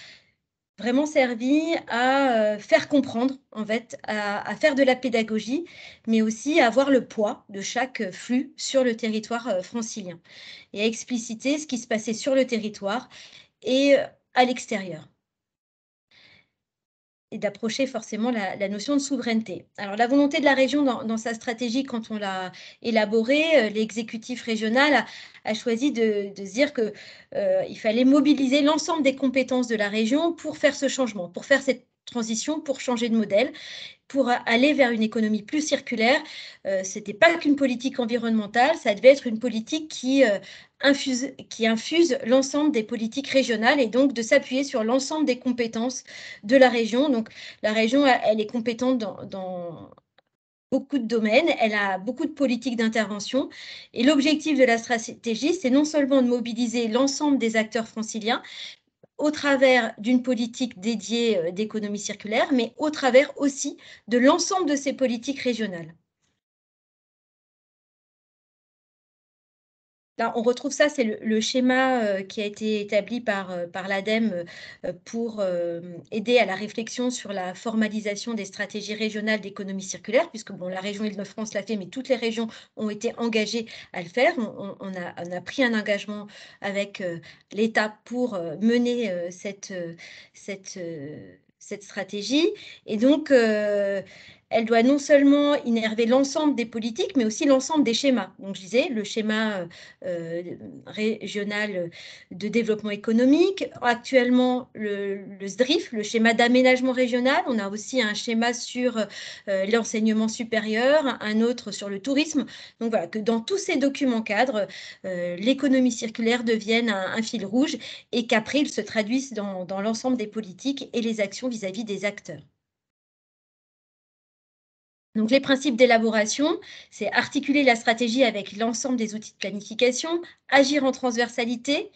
vraiment servi à euh, faire comprendre, en fait, à, faire de la pédagogie, mais aussi à avoir le poids de chaque flux sur le territoire euh, francilien et à expliciter ce qui se passait sur le territoire et euh, à l'extérieur et d'approcher forcément la, notion de souveraineté. Alors la volonté de la région dans, sa stratégie, quand on l'a élaborée, euh, l'exécutif régional a, choisi de, dire qu'il euh, fallait mobiliser l'ensemble des compétences de la région pour faire ce changement, pour faire cette transition pour changer de modèle pour aller vers une économie plus circulaire. Euh, ce n'était pas qu'une politique environnementale, ça devait être une politique qui, euh, infuse, qui infuse l'ensemble des politiques régionales et donc de s'appuyer sur l'ensemble des compétences de la région. Donc la région, elle est compétente dans, dans beaucoup de domaines, elle a beaucoup de politiques d'intervention. Et l'objectif de la stratégie, c'est non seulement de mobiliser l'ensemble des acteurs franciliens, au travers d'une politique dédiée euh, d'économie circulaire, mais au travers aussi de l'ensemble de ces politiques régionales. Là, ben, on retrouve ça, c'est le, schéma euh, qui a été établi par, euh, par l'ADEME euh, pour aider à la réflexion sur la formalisation des stratégies régionales d'économie circulaire, puisque bon, la région Île-de-France l'a fait, mais toutes les régions ont été engagées à le faire. On, a, pris un engagement avec l'État pour mener cette, cette stratégie. Et donc, elle doit non seulement innerver l'ensemble des politiques, mais aussi l'ensemble des schémas. Donc, je disais, le schéma euh, euh, régional de développement économique, actuellement le, SDRIF, le schéma d'aménagement régional, on a aussi un schéma sur euh, l'enseignement supérieur, un autre sur le tourisme. Donc, voilà, que dans tous ces documents cadres, l'économie circulaire devienne un, fil rouge et qu'après, il se traduisent dans l'ensemble des politiques et les actions vis à -vis des acteurs. Donc les principes d'élaboration, c'est articuler la stratégie avec l'ensemble des outils de planification, agir en transversalité,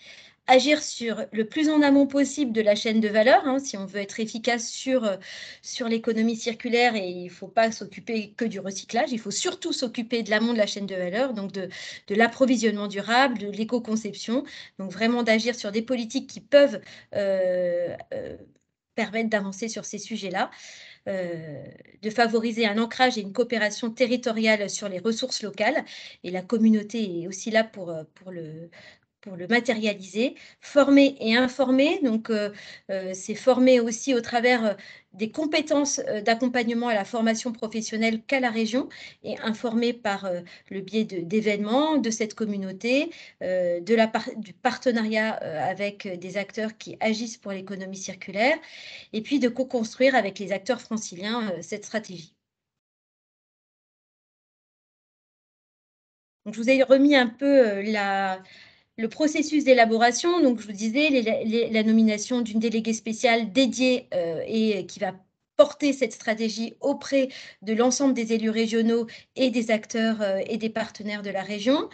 agir sur le plus en amont possible de la chaîne de valeur, hein, si on veut être efficace sur, euh, sur l'économie circulaire, et il ne faut pas s'occuper que du recyclage, il faut surtout s'occuper de l'amont de la chaîne de valeur, donc de, l'approvisionnement durable, de l'éco-conception, donc vraiment d'agir sur des politiques qui peuvent euh, euh, permettre d'avancer sur ces sujets-là. Euh, de favoriser un ancrage et une coopération territoriale sur les ressources locales. Et la communauté est aussi là pour, euh, pour le, pour le matérialiser, former et informer. Donc, euh, euh, c'est former aussi au travers euh, des compétences d'accompagnement à la formation professionnelle qu'à la région et informer par le biais d'événements, de, cette communauté, de la du partenariat avec des acteurs qui agissent pour l'économie circulaire et puis de co-construire avec les acteurs franciliens cette stratégie. je vous ai remis un peu la, le processus d'élaboration, donc je vous disais, la nomination d'une déléguée spéciale dédiée euh, et qui va porter cette stratégie auprès de l'ensemble des élus régionaux et des acteurs euh, et des partenaires de la région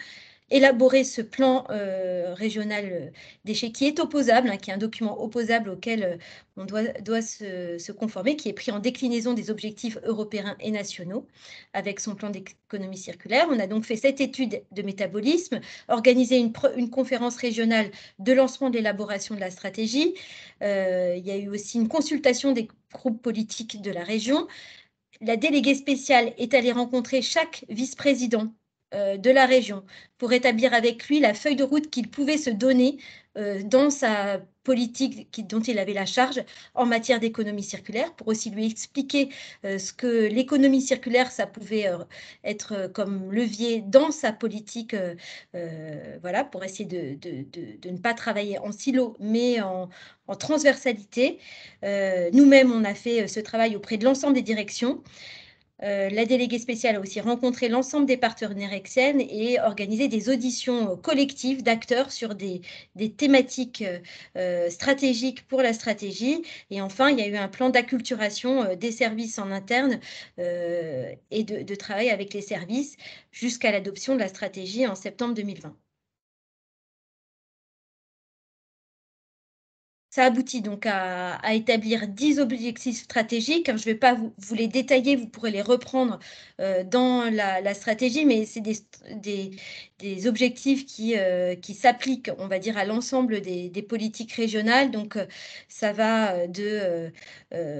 élaborer ce plan euh, régional euh, déchets qui est opposable, hein, qui est un document opposable auquel euh, on doit, doit se, conformer, qui est pris en déclinaison des objectifs européens et nationaux avec son plan d'économie circulaire. On a donc fait cette étude de métabolisme, organisé une, conférence régionale de lancement de l'élaboration de la stratégie. il y a eu aussi une consultation des groupes politiques de la région. La déléguée spéciale est allée rencontrer chaque vice-président euh, de la région pour établir avec lui la feuille de route qu'il pouvait se donner euh, dans sa politique dont il avait la charge en matière d'économie circulaire, pour aussi lui expliquer euh, ce que l'économie circulaire, ça pouvait être comme levier dans sa politique, voilà, pour essayer de, ne pas travailler en silo, mais en, transversalité. Nous-mêmes, on a fait ce travail auprès de l'ensemble des directions. Euh, la déléguée spéciale a aussi rencontré l'ensemble des partenaires externes et organisé des auditions euh, collectives d'acteurs sur des, thématiques euh, stratégiques pour la stratégie. Et enfin, il y a eu un plan d'acculturation des services en interne et de, de travail avec les services jusqu'à l'adoption de la stratégie en septembre 2020. Ça aboutit donc à, établir 10 objectifs stratégiques. Je ne vais pas vous, les détailler, vous pourrez les reprendre euh, dans la, stratégie, mais c'est des, des, des objectifs qui, euh, qui s'appliquent, on va dire, à l'ensemble des, politiques régionales. Donc, euh, ça va euh, de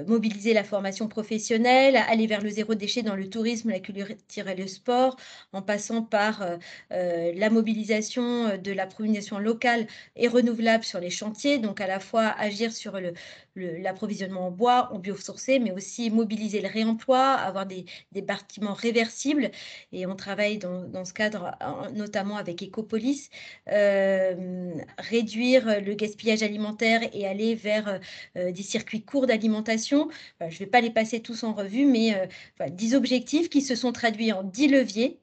mobiliser la formation professionnelle, aller vers le zéro déchet dans le tourisme, la culture et le sport, en passant par la mobilisation de la promotion locale et renouvelable sur les chantiers, donc à la fois agir sur le, l'approvisionnement en bois, en biosourcé, mais aussi mobiliser le réemploi, avoir des, bâtiments réversibles. Et on travaille dans, ce cadre notamment avec Ecopolis, euh, réduire le gaspillage alimentaire et aller vers euh, des circuits courts d'alimentation. Euh, je ne vais pas les passer tous en revue, mais dix 10 objectifs qui se sont traduits en 10 leviers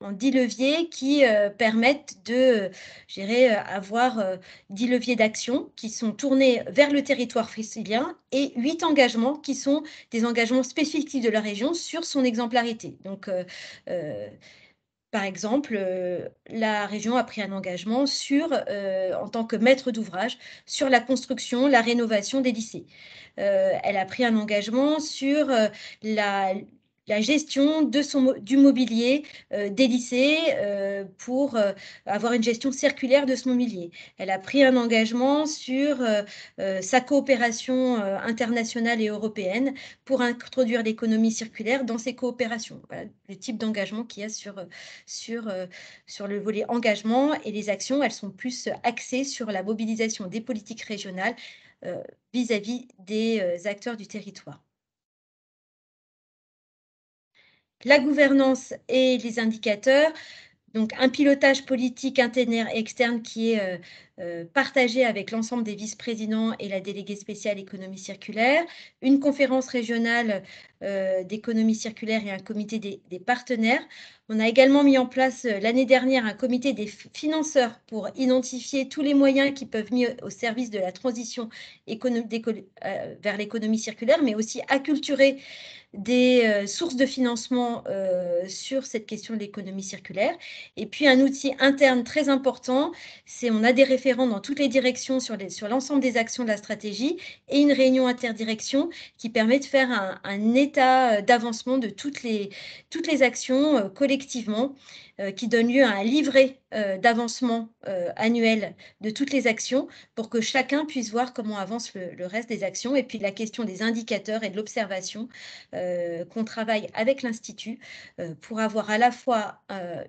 en dix leviers qui euh, permettent de gérer, euh, euh, avoir dix leviers d'action qui sont tournés vers le territoire frisilien et huit engagements qui sont des engagements spécifiques de la région sur son exemplarité. Donc, par exemple, la région a pris un engagement sur, en tant que maître d'ouvrage sur la construction, la rénovation des lycées. elle a pris un engagement sur la la gestion du mobilier euh, des lycées euh, pour euh, avoir une gestion circulaire de ce mobilier. Elle a pris un engagement sur sa coopération internationale et européenne pour introduire l'économie circulaire dans ses coopérations. le type d'engagement qu'il y a sur, sur, le volet engagement et les actions, elles sont plus axées sur la mobilisation des politiques régionales vis à -vis des acteurs du territoire. la gouvernance et les indicateurs. Donc un pilotage politique interne et externe qui est euh, euh, partagé avec l'ensemble des vice-présidents et la déléguée spéciale économie circulaire, une conférence régionale euh, d'économie circulaire et un comité des, partenaires. On a également mis en place l'année dernière un comité des financeurs pour identifier tous les moyens qui peuvent mis au service de la transition vers l'économie circulaire, mais aussi acculturer des euh, sources de financement euh, sur cette question de l'économie circulaire. Et puis un outil interne très important, c'est on a des référents dans toutes les directions sur l'ensemble des actions de la stratégie et une réunion interdirection qui permet de faire un, état euh, d'avancement de toutes les actions collectivement. Euh, qui donne lieu à un livret euh, d'avancement euh, annuel de toutes les actions pour que chacun puisse voir comment avance le, reste des actions. Et puis la question des indicateurs et de l'observation qu'on travaille avec l'Institut pour avoir à la fois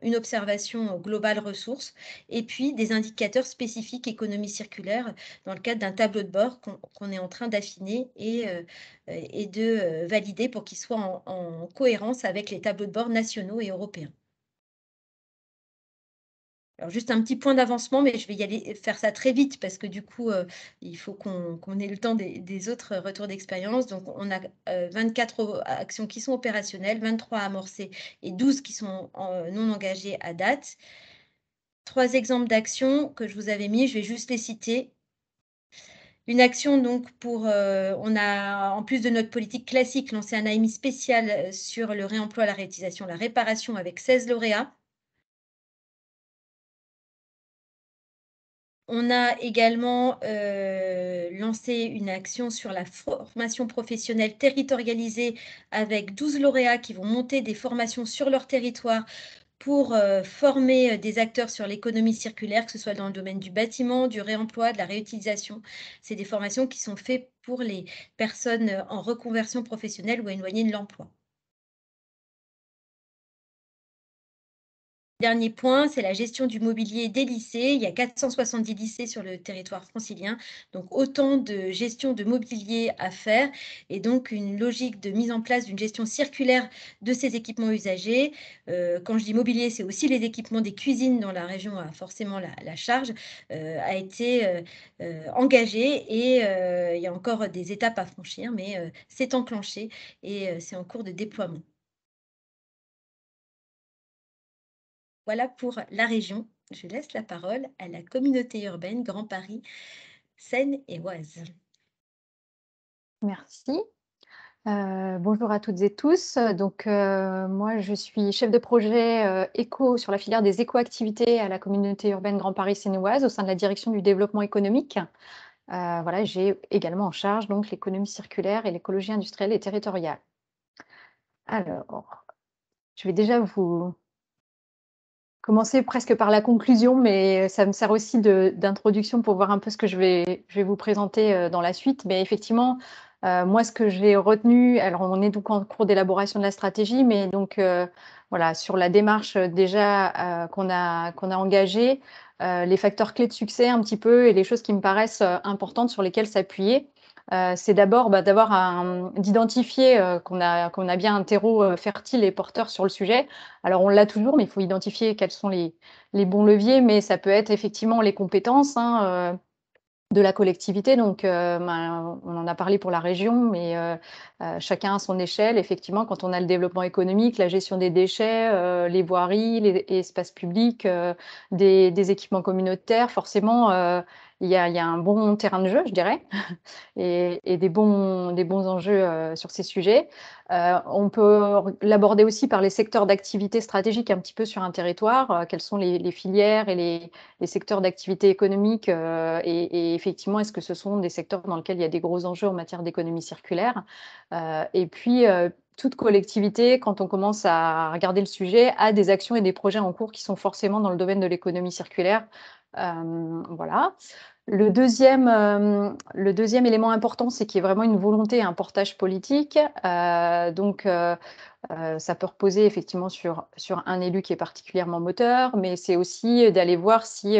une observation globale ressources et puis des indicateurs spécifiques économie circulaire dans le cadre d'un tableau de bord qu'on est en train d'affiner et, de valider pour qu'il soit en cohérence avec les tableaux de bord nationaux et européens. Alors juste un petit point d'avancement, mais je vais y aller euh, faire ça très vite parce que du coup, euh, il faut qu'on ait le temps des, autres euh, retours d'expérience. Donc on a 24 actions qui sont opérationnelles, 23 amorcées et 12 qui sont non engagées à date. Trois exemples d'actions que je vous avais mis, je vais juste les citer. Une action donc pour, on a en plus de notre politique classique lancé un AMI spécial sur le réemploi, la réutilisation, la réparation avec 16 lauréats. On a également euh, lancé une action sur la formation professionnelle territorialisée avec 12 lauréats qui vont monter des formations sur leur territoire pour euh, former euh, des acteurs sur l'économie circulaire, que ce soit dans le domaine du bâtiment, du réemploi, de la réutilisation. C'est des formations qui sont faites pour les personnes en reconversion professionnelle ou éloignées de l'emploi. Dernier point, c'est la gestion du mobilier des lycées. Il y a 470 lycées sur le territoire francilien, donc autant de gestion de mobilier à faire et donc une logique de mise en place d'une gestion circulaire de ces équipements usagés. Euh, quand je dis mobilier, c'est aussi les équipements des cuisines dont la région a forcément la, charge, euh, a été euh, engagée et il y a encore des étapes à franchir, mais c'est enclenché et c'est en cours de déploiement. Voilà pour la région. Je laisse la parole à la communauté urbaine Grand Paris, Seine et Oise. Merci. Euh, bonjour à toutes et tous. Donc, euh, moi, je suis chef de projet euh, éco sur la filière des éco-activités à la communauté urbaine Grand Paris seine oise au sein de la direction du développement économique. voilà, j'ai également en charge donc l'économie circulaire et l'écologie industrielle et territoriale. Alors, je vais déjà vous commencer presque par la conclusion, mais ça me sert aussi d'introduction pour voir un peu ce que je vais, vous présenter euh, dans la suite. Mais effectivement, euh, moi, ce que j'ai retenu, alors on est donc en cours d'élaboration de la stratégie, mais donc euh, voilà, sur la démarche déjà qu'on a, qu'on a engagée, les facteurs clés de succès un petit peu et les choses qui me paraissent importantes sur lesquelles s'appuyer. Euh, c'est d'abord bah, d'identifier euh, qu'on a, a bien un terreau euh, fertile et porteur sur le sujet. Alors on l'a toujours, mais il faut identifier quels sont les, les, bons leviers, mais ça peut être effectivement les compétences hein, de la collectivité. Donc ben, on en a parlé pour la région, mais chacun à son échelle. Effectivement, quand on a le développement économique, la gestion des déchets, les voiries, les, espaces publics, des, des, équipements communautaires, forcément il y, a, un bon terrain de jeu, je dirais, [LAUGHS] et, des, bons, des bons enjeux euh, sur ces sujets. Euh, on peut l'aborder aussi par les secteurs d'activité stratégique un petit peu sur un territoire, euh, quelles sont les, filières et les, secteurs d'activité économique, et, effectivement, est-ce que ce sont des secteurs dans lesquels il y a des gros enjeux en matière d'économie circulaire Et puis, toute collectivité, quand on commence à regarder le sujet, a des actions et des projets en cours qui sont forcément dans le domaine de l'économie circulaire. voilà. Euh, le deuxième, élément important, c'est qu'il y ait vraiment une volonté, un portage politique. Euh, donc, euh, ça peut reposer effectivement sur, sur un élu qui est particulièrement moteur, mais c'est aussi d'aller voir si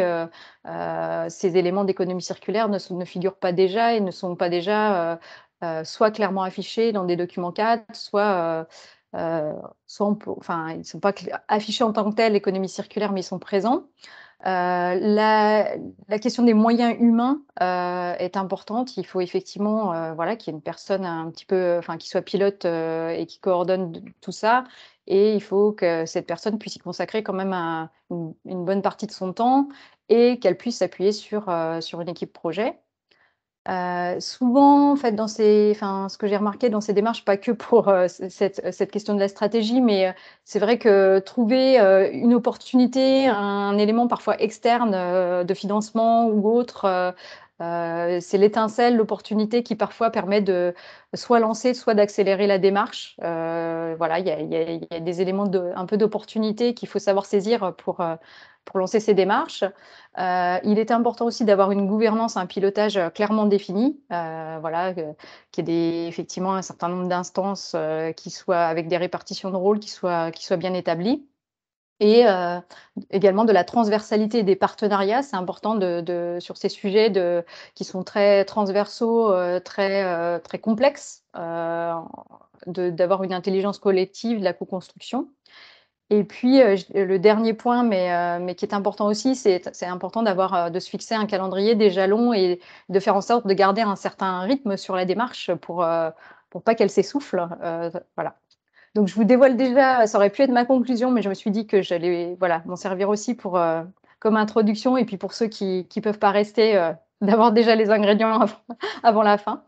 ces éléments d'économie circulaire ne, ne, figurent pas déjà et ne sont pas déjà soit clairement affichés dans des documents cadres, soit... ils ne sont pas affichés en tant que tels, l'économie circulaire, mais ils sont présents. Euh, la, question des moyens humains euh, est importante. Il faut effectivement euh, voilà, qu'il y ait une personne un petit peu, enfin, qui soit pilote et qui coordonne tout ça. Et il faut que cette personne puisse y consacrer quand même une, bonne partie de son temps et qu'elle puisse s'appuyer sur une équipe projet. Euh, souvent, en fait, dans ces, enfin, ce que j'ai remarqué dans ces démarches, pas que pour euh, euh, cette, question de la stratégie, mais c'est vrai que trouver une opportunité, un élément parfois externe de financement ou autre, euh, c'est l'étincelle, l'opportunité qui parfois permet de soit lancer, soit d'accélérer la démarche. Euh, voilà, il y, a, des éléments de, un peu d'opportunité qu'il faut savoir saisir pour, euh, pour lancer ces démarches. il est important aussi d'avoir une gouvernance, un pilotage clairement défini, voilà, qu'il y ait effectivement un certain nombre d'instances qui soient avec des répartitions de rôles qui soient, qui soient bien établies et euh, également de la transversalité des partenariats. C'est important de, sur ces sujets de, qui sont très transversaux, euh, très, euh, très complexes, d'avoir une intelligence collective de la co-construction. Et puis, le dernier point, mais, mais, qui est important aussi, c'est important d'avoir, de se fixer un calendrier, des jalons et de faire en sorte de garder un certain rythme sur la démarche pour, pour pas qu'elle s'essouffle. voilà. Donc je vous dévoile déjà, ça aurait pu être ma conclusion, mais je me suis dit que j'allais voilà, m'en servir aussi pour, euh, comme introduction et puis pour ceux qui ne peuvent pas rester, euh, [LAUGHS] d'avoir déjà les ingrédients [LAUGHS] avant, la fin.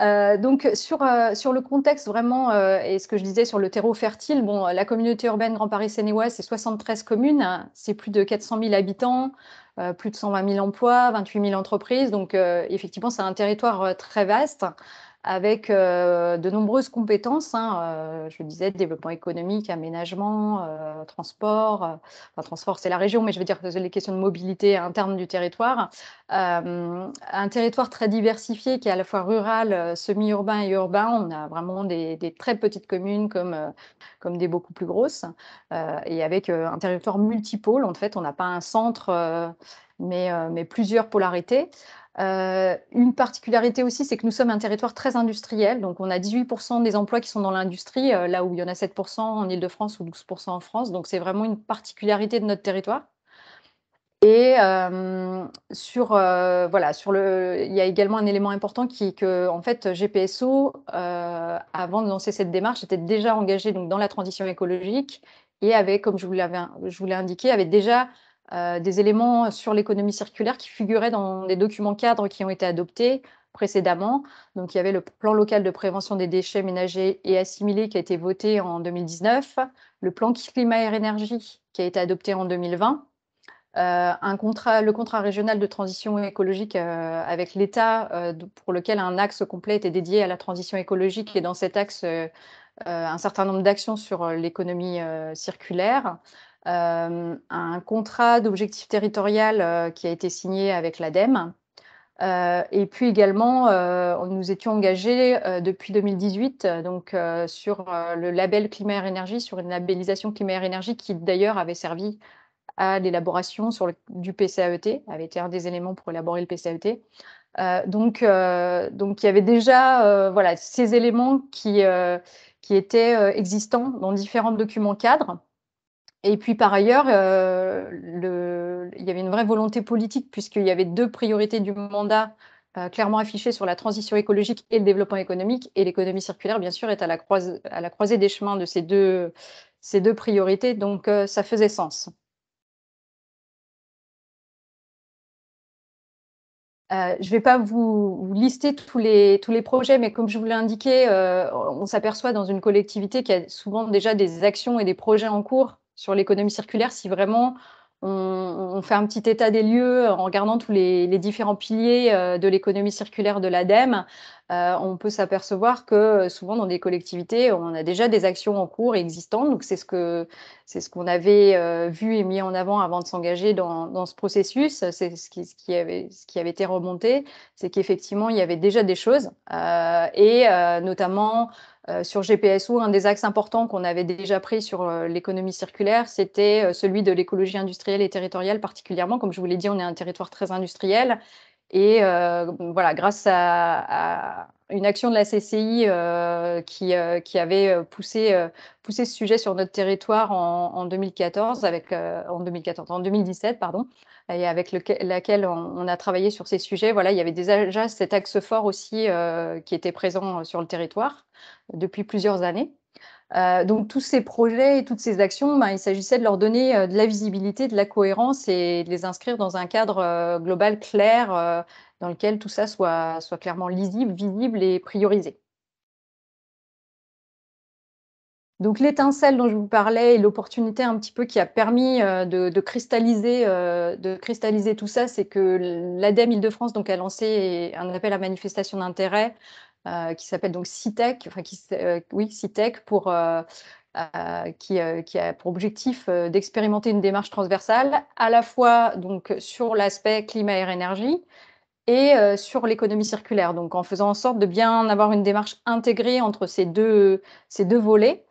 Euh, donc sur, sur le contexte vraiment et ce que je disais sur le terreau fertile, bon, la communauté urbaine Grand Paris Seine-et-Oise, c'est 73 communes, hein. c'est plus de 400 000 habitants, plus de 120 000 emplois, 28 000 entreprises, donc effectivement c'est un territoire très vaste avec euh, de nombreuses compétences. Hein, euh, je disais développement économique, aménagement, euh, transport. enfin, transport, c'est la région, mais je veux dire les questions de mobilité interne du territoire. un territoire très diversifié qui est à la fois rural, semi-urbain et urbain. On a vraiment des, très petites communes comme, comme des beaucoup plus grosses. et avec un territoire multipôle, en fait, on n'a pas un centre, mais, mais plusieurs polarités. Euh, une particularité aussi, c'est que nous sommes un territoire très industriel. Donc, on a 18% des emplois qui sont dans l'industrie, euh, là où il y en a 7% en Ile-de-France ou 12% en France. Donc, c'est vraiment une particularité de notre territoire. Et euh, sur, voilà, sur le, il y a également un élément important qui est que, en fait, GPSO, avant de lancer cette démarche, était déjà engagé donc, dans la transition écologique et avait, comme je vous l'avais, je vous l'ai indiqué, avait déjà euh, des éléments sur l'économie circulaire qui figuraient dans des documents cadres qui ont été adoptés précédemment. Donc, il y avait le plan local de prévention des déchets ménagers et assimilés qui a été voté en 2019, le plan climat air énergie qui a été adopté en 2020, euh, un contrat, le contrat régional de transition écologique euh, avec l'État pour lequel un axe complet était dédié à la transition écologique et dans cet axe un certain nombre d'actions sur l'économie circulaire. Euh, un contrat d'objectif territorial euh, qui a été signé avec l'ADEME. Euh, et puis également, nous étions engagés depuis 2018 donc, sur le label Climat Énergie, sur une labellisation Climat Énergie qui d'ailleurs avait servi à l'élaboration du PCAET, avait été un des éléments pour élaborer le PCAET. donc, donc il y avait déjà voilà, ces éléments qui, qui étaient existants dans différents documents cadres. Et puis par ailleurs, euh, il y avait une vraie volonté politique puisqu'il y avait deux priorités du mandat euh, clairement affichées sur la transition écologique et le développement économique. Et l'économie circulaire, bien sûr, est à la, croisée des chemins de ces deux, ces deux priorités. Donc euh, ça faisait sens. je ne vais pas vous, lister tous les, tous les, projets, mais comme je vous l'ai indiqué, on s'aperçoit dans une collectivité qu'il y a souvent déjà des actions et des projets en cours sur l'économie circulaire si vraiment on, fait un petit état des lieux en regardant tous les, les différents piliers euh, de l'économie circulaire de l'ADEME. Euh, on peut s'apercevoir que euh, souvent dans des collectivités, on a déjà des actions en cours existantes. Donc c'est ce que c'est ce qu'on avait euh, vu et mis en avant avant de s'engager dans, ce processus. C'est ce qui, ce qui, avait été remonté, c'est qu'effectivement il y avait déjà des choses et notamment sur GPSO, un des axes importants qu'on avait déjà pris sur l'économie circulaire, c'était celui de l'écologie industrielle et territoriale particulièrement. Comme je vous l'ai dit, on est un territoire très industriel et euh, voilà, grâce à, une action de la CCI euh, qui, euh, qui, avait poussé, ce sujet sur notre territoire en, 2014, avec, en 2014, en 2017, pardon, et avec laquelle on, on, a travaillé sur ces sujets. Voilà, il y avait déjà cet axe fort aussi qui était présent sur le territoire depuis plusieurs années. Euh, donc tous ces projets et toutes ces actions, ben, il s'agissait de leur donner euh, de la visibilité, de la cohérence et de les inscrire dans un cadre euh, global clair dans lequel tout ça soit, clairement lisible, visible et priorisé. Donc l'étincelle dont je vous parlais et l'opportunité un petit peu qui a permis de, cristalliser, de cristalliser tout ça, c'est que l'ADEME Île-de-France a lancé un appel à manifestation d'intérêt euh, qui s'appelle donc CITEC, e enfin qui, euh, oui, CITEC e pour, euh, qui, a pour objectif d'expérimenter une démarche transversale à la fois donc, sur l'aspect climat et énergie et sur l'économie circulaire. Donc en faisant en sorte de bien avoir une démarche intégrée entre ces deux, ces deux volets.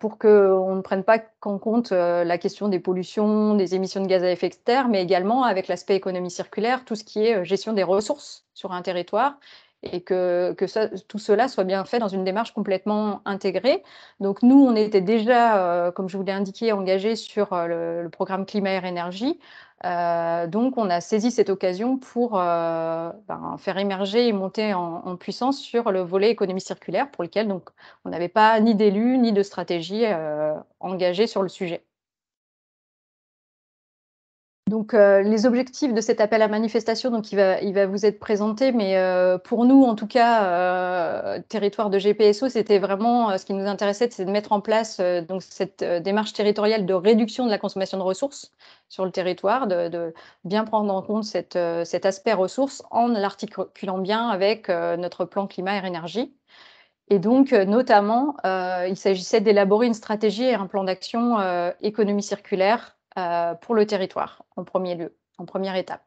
pour qu'on ne prenne pas qu'en compte la question des pollutions, des émissions de gaz à effet de serre, mais également avec l'aspect économie circulaire, tout ce qui est gestion des ressources sur un territoire et que, tout cela soit bien fait dans une démarche complètement intégrée. Donc nous, on était déjà, euh, comme je vous l'ai indiqué, engagés sur euh, le, programme Climat et Énergie. Euh, donc on a saisi cette occasion pour ben, faire émerger et monter en, puissance sur le volet économie circulaire pour lequel donc, on n'avait pas ni d'élus, ni de stratégie engagée sur le sujet. Donc, euh, les objectifs de cet appel à manifestation, donc il va, il va vous être présenté, mais euh, pour nous, en tout cas, euh, territoire de GPSO, c'était vraiment ce qui nous intéressait, c'est de mettre en place donc cette démarche territoriale de réduction de la consommation de ressources sur le territoire, de, de bien prendre en compte cette, cet aspect ressources en l'articulant bien avec notre plan climat et énergie. Et donc, notamment, il s'agissait d'élaborer une stratégie et un plan d'action économie circulaire euh, pour le territoire, en premier lieu, en première étape.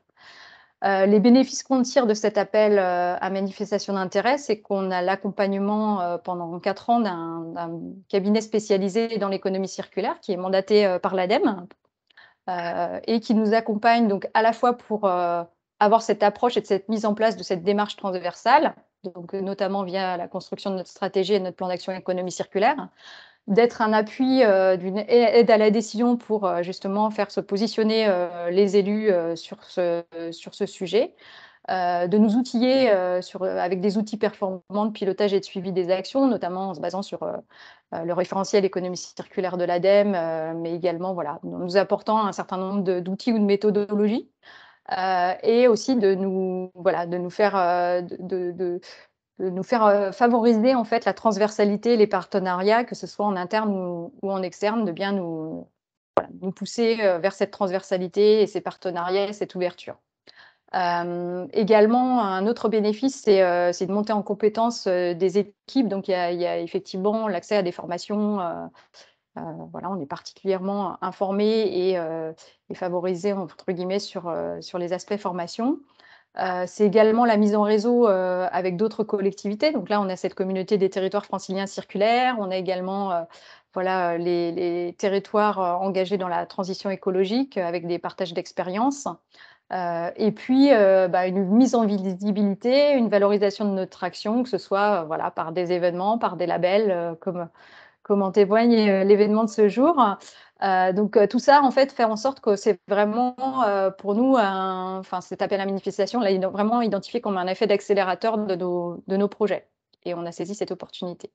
Euh, les bénéfices qu'on tire de cet appel euh, à manifestation d'intérêt, c'est qu'on a l'accompagnement pendant quatre ans d'un cabinet spécialisé dans l'économie circulaire qui est mandaté par l'ADEME et qui nous accompagne donc à la fois pour avoir cette approche et cette mise en place de cette démarche transversale, donc notamment via la construction de notre stratégie et notre plan d'action économie circulaire, d'être un appui euh, d'une aide à la décision pour euh, justement faire se positionner euh, les élus sur, ce, sur ce sujet. de nous outiller sur, avec des outils performants de pilotage et de suivi des actions, notamment en se basant sur le référentiel économie circulaire de l'ADEME, mais également voilà, nous apportant un certain nombre d'outils ou de méthodologies. et aussi de nous, voilà, de nous faire, de, de, nous faire euh, favoriser en fait la transversalité, les partenariats, que ce soit en interne ou, en externe, de bien nous, pousser euh, vers cette transversalité et ces partenariats et cette ouverture. Euh, également, un autre bénéfice, c'est de monter en compétence des équipes. Donc, il y, a effectivement l'accès à des formations. voilà, on est particulièrement informé et, favorisé entre guillemets sur les aspects formation. Euh, c'est également la mise en réseau euh, avec d'autres collectivités. Donc là, on a cette communauté des territoires franciliens circulaires. On a également euh, voilà, les, territoires engagés dans la transition écologique avec des partages d'expériences. et puis, bah, une mise en visibilité, une valorisation de notre action, que ce soit par des événements, par des labels, comme, comme en témoigne l'événement de ce jour. Euh, donc euh, tout ça, en fait, faire en sorte que c'est vraiment euh, pour nous, enfin cet appel à manifestation, là, il vraiment identifié comme un effet d'accélérateur de nos, projets. Et on a saisi cette opportunité.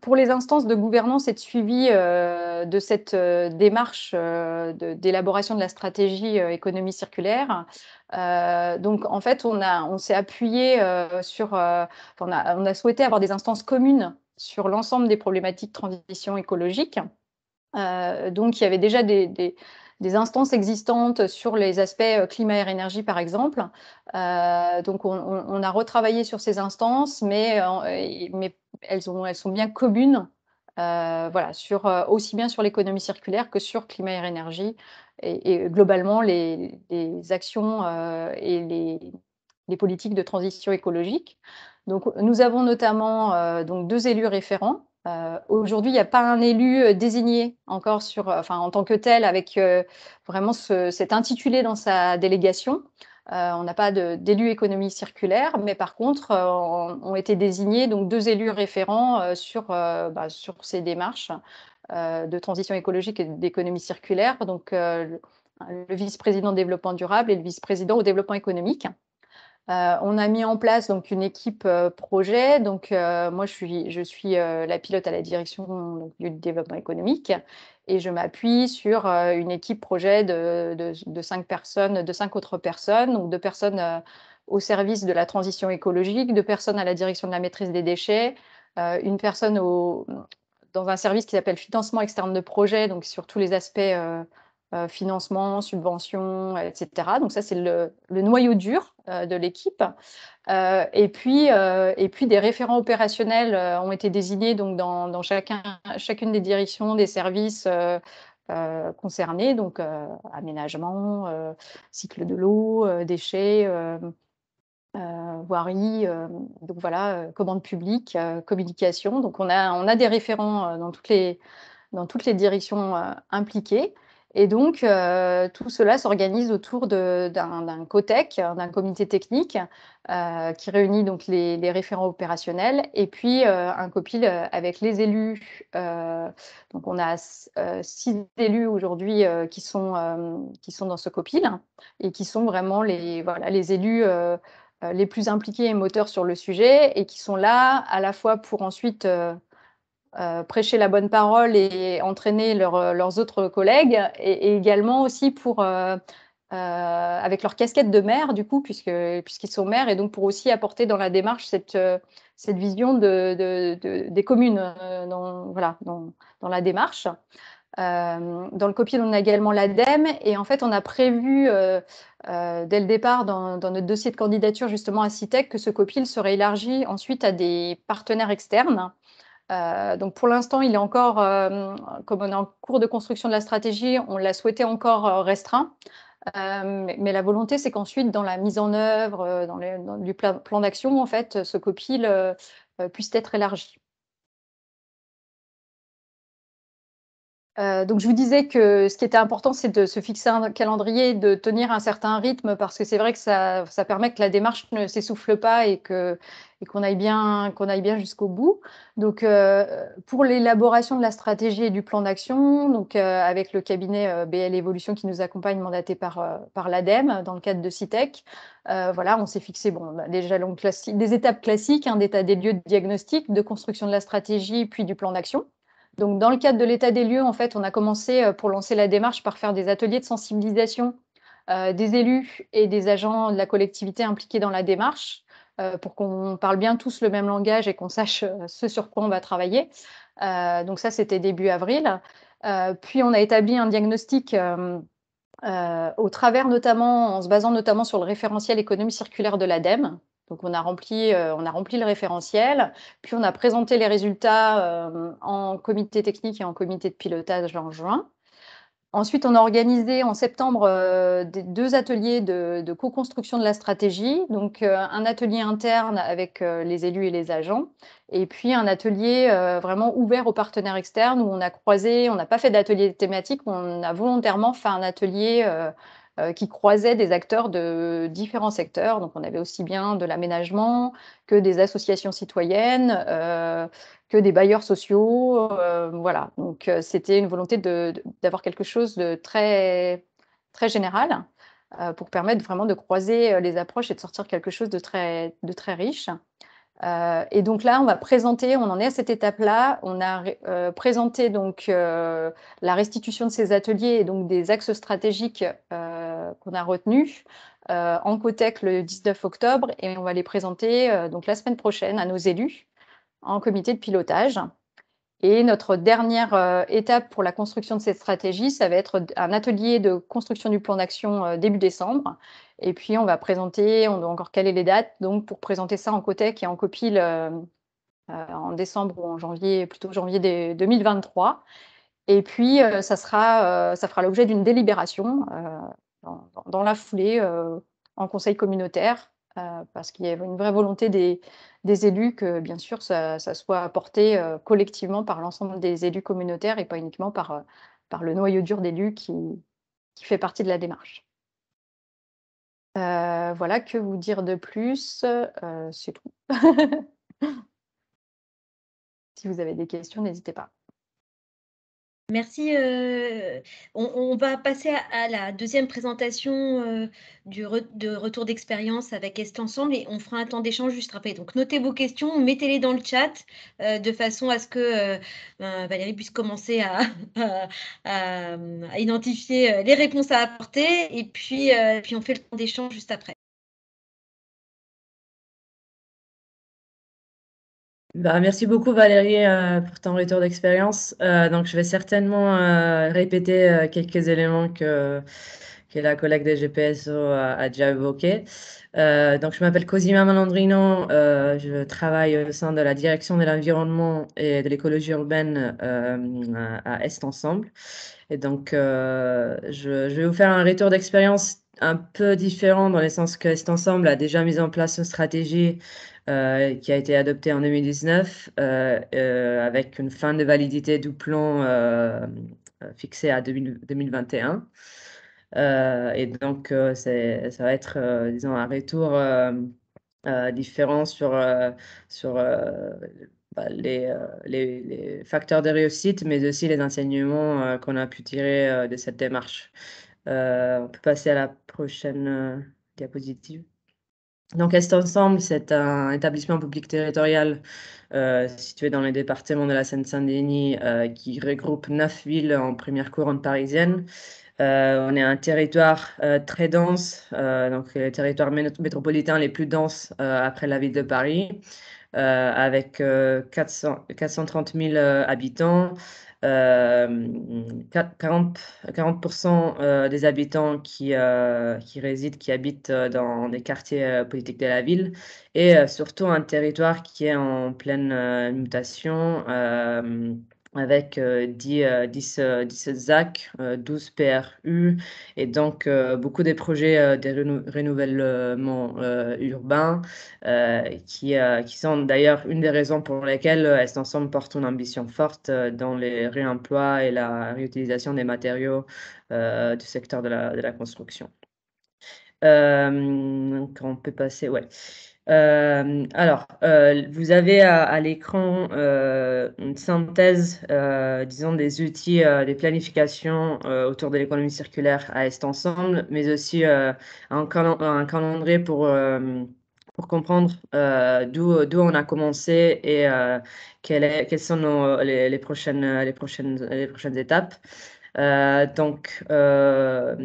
pour les instances de gouvernance et de suivi de cette démarche d'élaboration de, la stratégie économie circulaire, donc en fait, on, a, on s'est appuyé sur, on, a, souhaité avoir des instances communes sur l'ensemble des problématiques de transition écologique. Euh, donc, il y avait déjà des, instances existantes sur les aspects euh, climat, et énergie, par exemple. Euh, donc, on, a retravaillé sur ces instances, mais, mais elles, elles, sont bien communes, voilà, sur, aussi bien sur l'économie circulaire que sur climat, et énergie, et, globalement les, actions et les, politiques de transition écologique. Donc, nous avons notamment euh, donc deux élus référents. Euh, aujourd'hui, il n'y a pas un élu euh, désigné encore sur, en tant que tel avec vraiment cet intitulé dans sa délégation. on n'a pas d'élu économie circulaire, mais par contre, ont été désignés donc deux élus référents sur, bah, sur ces démarches de transition écologique et d'économie circulaire. Donc, le vice-président développement durable et le vice-président au développement économique. Euh, on a mis en place donc une équipe euh, projet. Donc euh, moi je suis, la pilote à la direction du développement économique et je m'appuie sur une équipe projet de, cinq personnes, de cinq autres personnes, donc deux personnes au service de la transition écologique, deux personnes à la direction de la maîtrise des déchets, une personne dans un service qui s'appelle financement externe de projet, donc sur tous les aspects euh, financement, subvention, etc. Donc ça, c'est le, noyau dur euh, de l'équipe. Euh, et, puis, et puis, des référents opérationnels ont été désignés donc, dans, chacune des directions des services concernés, donc aménagement, cycle de l'eau, déchets. Euh, voirie, donc voilà, commande publique, communication. Donc on a, on a des référents dans, toutes les, dans toutes les directions impliquées. Et donc, euh, tout cela s'organise autour d'un COTEC, d'un comité technique, euh, qui réunit donc les, référents opérationnels, et puis euh, un copil avec les élus. donc, on a six élus aujourd'hui qui, sont qui sont dans ce copil, et qui sont vraiment les, voilà, les élus les plus impliqués et moteurs sur le sujet, et qui sont là à la fois pour ensuite... Euh, prêcher la bonne parole et entraîner euh, leurs autres collègues, et, également aussi pour, euh, avec leur casquette de maire, du coup, puisqu'ils sont maires, et donc pour aussi apporter dans la démarche cette, cette vision de, des communes dans, voilà, dans, dans la démarche. dans le COPIL on a également l'ADEME et en fait, on a prévu dès le départ dans, dans, notre dossier de candidature justement à CITEC que ce COPIL serait élargi ensuite à des partenaires externes euh, donc pour l'instant, il est encore, euh, comme on est en cours de construction de la stratégie, on l'a souhaité encore euh, restreint. mais, la volonté, c'est qu'ensuite, dans la mise en œuvre, dans, le du plan, plan d'action, en fait, ce copil puisse être élargi. Euh, donc je vous disais que ce qui était important, c'est de se fixer un calendrier, de tenir un certain rythme, parce que c'est vrai que ça, permet que la démarche ne s'essouffle pas et qu'on aille bien, qu'on bien jusqu'au bout. Donc euh, pour l'élaboration de la stratégie et du plan d'action, euh, avec le cabinet BL Evolution qui nous accompagne, mandaté par par l'ADEME dans le cadre de CITEC, e voilà, on s'est fixé bon bah, des des étapes classiques, hein, des lieux de diagnostic, de construction de la stratégie, puis du plan d'action. Donc, dans le cadre de l'état des lieux, en fait, on a commencé euh, pour lancer la démarche par faire des ateliers de sensibilisation euh, des élus et des agents de la collectivité impliqués dans la démarche euh, pour qu'on parle bien tous le même langage et qu'on sache ce sur quoi on va travailler. donc ça, c'était début avril. puis on a établi un diagnostic au travers notamment, en se basant notamment sur le référentiel économie circulaire de l'ADEME, donc on a rempli, euh, on a rempli le référentiel, puis on a présenté les résultats euh, en comité technique et en comité de pilotage en juin. Ensuite, on a organisé en septembre euh, deux ateliers de, de co-construction de la stratégie, donc un atelier interne avec les élus et les agents, et puis un atelier vraiment ouvert aux partenaires externes où on a croisé, on n'a pas fait d'atelier thématique, on a volontairement fait un atelier euh, qui croisaient des acteurs de différents secteurs. Donc on avait aussi bien de l'aménagement que des associations citoyennes, euh, que des bailleurs sociaux. Euh, voilà, donc c'était une volonté d'avoir quelque chose de très, général pour permettre vraiment de croiser les approches et de sortir quelque chose de très riche. Euh, et donc là, on va présenter, on en est à cette étape-là, on a euh, présenté donc euh, la restitution de ces ateliers et donc des axes stratégiques qu'on a retenus en COTEC le 19 octobre et on va les présenter donc la semaine prochaine à nos élus en comité de pilotage. Et notre dernière étape pour la construction de cette stratégie, ça va être un atelier de construction du plan d'action début décembre et puis, on va présenter, on doit encore caler les dates. Donc, pour présenter ça en Cotec et en Copil euh, en décembre ou en janvier, plutôt janvier 2023. Et puis, euh, ça, sera, euh, ça fera l'objet d'une délibération dans, la foulée en conseil communautaire, parce qu'il y a une vraie volonté des, élus que, bien sûr, ça, soit apporté collectivement par l'ensemble des élus communautaires et pas uniquement par, le noyau dur d'élus qui fait partie de la démarche. Euh, voilà, que vous dire de plus euh, C'est tout. [LAUGHS] si vous avez des questions, n'hésitez pas. Merci. Euh, on, va passer à, la deuxième présentation euh, du de retour d'expérience avec Est Ensemble et on fera un temps d'échange juste après. Donc, notez vos questions, mettez-les dans le chat euh, de façon à ce que ben, Valérie puisse commencer à, [LAUGHS] à, à, identifier les réponses à apporter et puis, puis on fait le temps d'échange juste après. Bah, merci beaucoup Valérie euh, pour ton retour d'expérience. Euh, donc je vais certainement euh, répéter quelques éléments que, que la collègue des GPSO a, déjà évoqués. donc je m'appelle Cosima Malandrino, je travaille au sein de la direction de l'environnement et de l'écologie urbaine à Est Ensemble. Et donc je, je vais vous faire un retour d'expérience un peu différent dans le sens que Est Ensemble a déjà mis en place une stratégie euh, qui a été adopté en 2019 euh, euh, avec une fin de validité du plan fixé à 2021. et donc, ça va être, disons, un retour différent sur, bah, les, facteurs de réussite, mais aussi les enseignements qu'on a pu tirer de cette démarche. on peut passer à la prochaine diapositive. Donc, cet ensemble, c'est un établissement public territorial euh, situé dans le département de la Seine-Saint-Denis euh, qui regroupe neuf villes en première couronne parisienne. Euh, on est un territoire très dense, donc les territoires métropolitains les plus denses après la ville de Paris. Euh, avec 430 euh, 000 euh, habitants. 40, 40 des habitants qui, qui résident, qui habitent dans des quartiers politiques de la ville et surtout un territoire qui est en pleine mutation avec 10, 10, 17 ZAC, 12 PRU, et donc euh, beaucoup des projets euh, de renouvellement euh, urbain, qui, qui sont d'ailleurs une des raisons pour lesquelles Est Ensemble porte une ambition forte dans les réemplois et la réutilisation des matériaux du secteur de la, de la construction. on peut passer, ouais. Euh, alors, euh, vous avez à, l'écran euh, une synthèse, disons, des outils, des planifications autour de l'économie circulaire à Est Ensemble, mais aussi un, un, calendrier pour, pour comprendre d'où on a commencé et est, quelles sont prochaines, les, prochaines, les prochaines étapes. Euh, donc, euh,